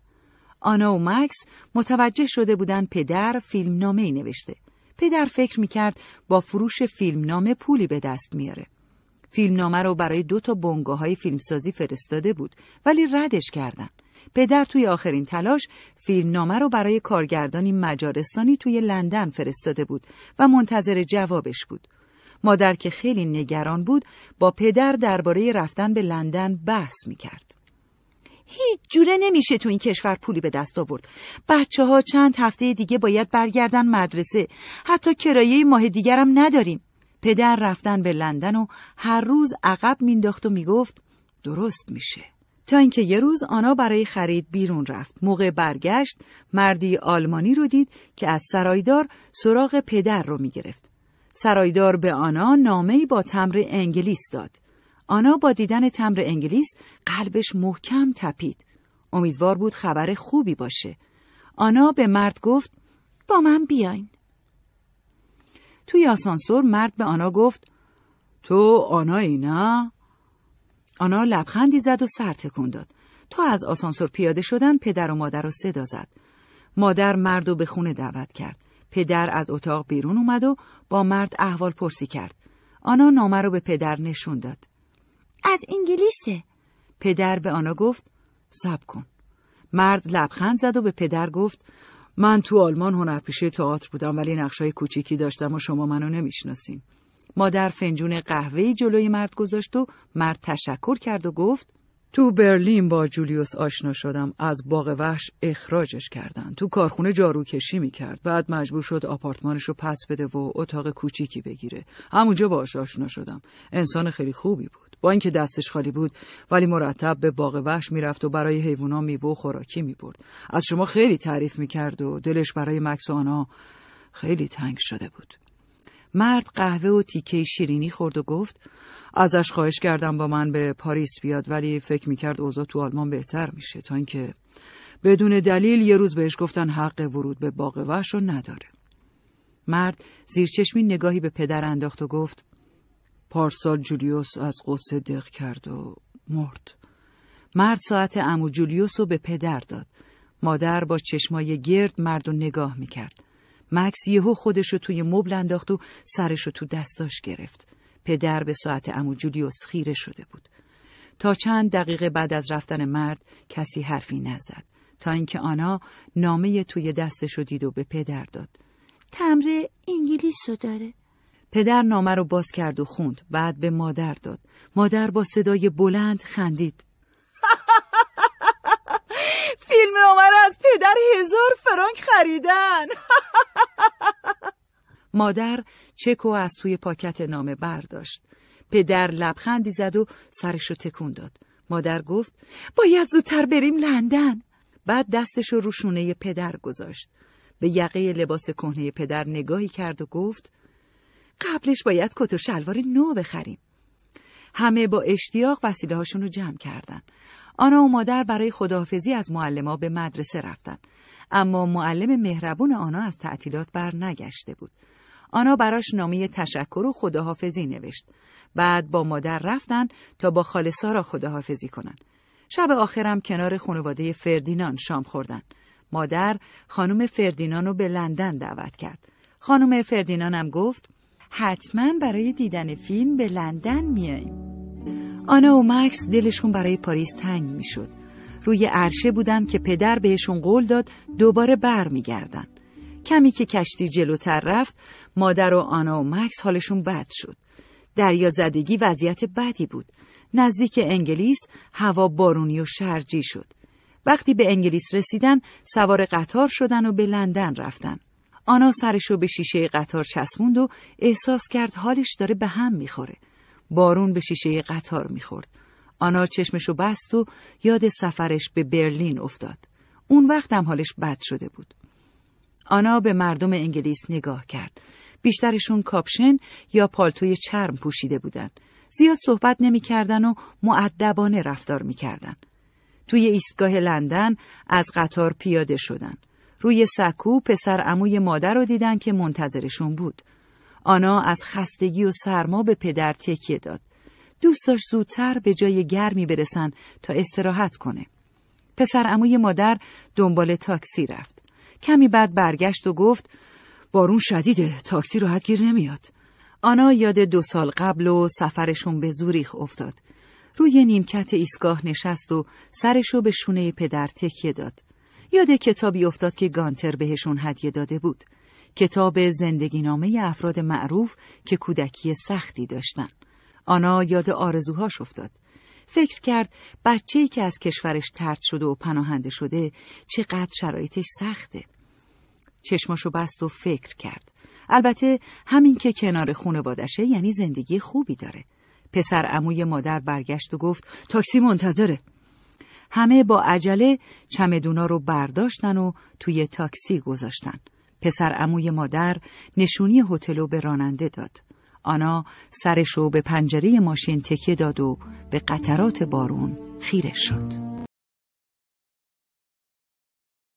آنا و مکس متوجه شده بودن پدر فیلمنامه ای نوشته. پدر فکر میکرد با فروش فیلمنامه پولی به دست میاره. فیلمنامه رو برای دو تا بنگاه های فیلمسازی فرستاده بود ولی ردش کردن. پدر توی آخرین تلاش فیلمنامه رو برای کارگردانی مجارستانی توی لندن فرستاده بود و منتظر جوابش بود. مادر که خیلی نگران بود با پدر درباره رفتن به لندن بحث میکرد. هیچ جوره نمیشه تو این کشور پولی به دست آورد. بچه ها چند هفته دیگه باید برگردن مدرسه. حتی کرایه ماه دیگرم نداریم. پدر رفتن به لندن و هر روز عقب مینداخت و میگفت درست میشه. تا اینکه یه روز آنا برای خرید بیرون رفت. موقع برگشت مردی آلمانی رو دید که از سرایدار سراغ پدر رو میگرفت. سرایدار به آنا نامه‌ای با تمر انگلیس داد. آنا با دیدن تمر انگلیس قلبش محکم تپید. امیدوار بود خبر خوبی باشه. آنا به مرد گفت با من بیاین. توی آسانسور مرد به آنا گفت تو آنایی اینا آنا لبخندی زد و سر تکون داد. تا از آسانسور پیاده شدن پدر و مادر رو صدا زد. مادر مرد رو به خونه دعوت کرد. پدر از اتاق بیرون اومد و با مرد احوال پرسی کرد. آنا نامه رو به پدر نشون داد. از انگلیسه. پدر به آنا گفت سب کن. مرد لبخند زد و به پدر گفت من تو آلمان هنرپیشه تئاتر بودم ولی نقشای کوچیکی داشتم و شما منو نمیشناسین. مادر فنجون قهوهی جلوی مرد گذاشت و مرد تشکر کرد و گفت تو برلین با جولیوس آشنا شدم از باغ وحش اخراجش کردن تو کارخونه جاروکشی میکرد بعد مجبور شد آپارتمانش رو پس بده و اتاق کوچیکی بگیره همونجا باش آشنا شدم انسان خیلی خوبی بود با اینکه دستش خالی بود ولی مرتب به باغ وحش میرفت و برای حیوونا میوه و خوراکی میبرد از شما خیلی تعریف میکرد و دلش برای مکس و آنا خیلی تنگ شده بود مرد قهوه و تیکه شیرینی خورد و گفت ازش خواهش کردم با من به پاریس بیاد ولی فکر میکرد اوضاع تو آلمان بهتر میشه تا اینکه بدون دلیل یه روز بهش گفتن حق ورود به باغ وحش رو نداره مرد زیر نگاهی به پدر انداخت و گفت پارسال جولیوس از قصه دق کرد و مرد مرد ساعت امو جولیوس رو به پدر داد مادر با چشمای گرد مرد رو نگاه میکرد مکس یهو خودش رو توی مبل انداخت و سرش رو تو دستاش گرفت پدر به ساعت امو جولیوس خیره شده بود تا چند دقیقه بعد از رفتن مرد کسی حرفی نزد تا اینکه آنا نامه توی دستش رو دید و به پدر داد تمره انگلیس رو داره پدر نامه رو باز کرد و خوند بعد به مادر داد مادر با صدای بلند خندید فیلم نامه رو از پدر هزار فرانک خریدن مادر چکو از توی پاکت نامه برداشت پدر لبخندی زد و سرش رو تکون داد مادر گفت باید زودتر بریم لندن بعد دستش رو شونه پدر گذاشت به یقه لباس کهنه پدر نگاهی کرد و گفت قبلش باید کت و شلوار نو بخریم همه با اشتیاق وسیله رو جمع کردن آنا و مادر برای خداحافظی از ها به مدرسه رفتن اما معلم مهربون آنا از تعطیلات بر نگشته بود آنا براش نامه تشکر و خداحافظی نوشت بعد با مادر رفتن تا با خاله را خداحافظی کنن شب آخرم کنار خانواده فردینان شام خوردن مادر خانم فردینان رو به لندن دعوت کرد خانم فردینان هم گفت حتما برای دیدن فیلم به لندن میاییم آنا و مکس دلشون برای پاریس تنگ میشد روی عرشه بودن که پدر بهشون قول داد دوباره بر میگردن کمی که کشتی جلوتر رفت مادر و آنا و مکس حالشون بد شد دریا زدگی وضعیت بدی بود نزدیک انگلیس هوا بارونی و شرجی شد وقتی به انگلیس رسیدن سوار قطار شدن و به لندن رفتن آنا سرشو به شیشه قطار چسبوند و احساس کرد حالش داره به هم میخوره. بارون به شیشه قطار میخورد. آنا چشمشو بست و یاد سفرش به برلین افتاد. اون وقت هم حالش بد شده بود. آنا به مردم انگلیس نگاه کرد. بیشترشون کاپشن یا پالتوی چرم پوشیده بودند. زیاد صحبت نمیکردن و معدبانه رفتار میکردن. توی ایستگاه لندن از قطار پیاده شدند. روی سکو پسر عموی مادر رو دیدن که منتظرشون بود. آنا از خستگی و سرما به پدر تکیه داد. دوست داشت زودتر به جای گرمی برسن تا استراحت کنه. پسر عموی مادر دنبال تاکسی رفت. کمی بعد برگشت و گفت بارون شدیده تاکسی راحت گیر نمیاد. آنا یاد دو سال قبل و سفرشون به زوریخ افتاد. روی نیمکت ایستگاه نشست و سرشو به شونه پدر تکیه داد. یاد کتابی افتاد که گانتر بهشون هدیه داده بود. کتاب زندگی نامه افراد معروف که کودکی سختی داشتن. آنا یاد آرزوهاش افتاد. فکر کرد بچه‌ای که از کشورش ترد شده و پناهنده شده چقدر شرایطش سخته. چشماشو بست و فکر کرد. البته همین که کنار خونوادشه یعنی زندگی خوبی داره. پسر عموی مادر برگشت و گفت تاکسی منتظره. همه با عجله چمدونا رو برداشتن و توی تاکسی گذاشتن. پسر عموی مادر نشونی هتلو به راننده داد. آنا رو به پنجره ماشین تکیه داد و به قطرات بارون خیره شد.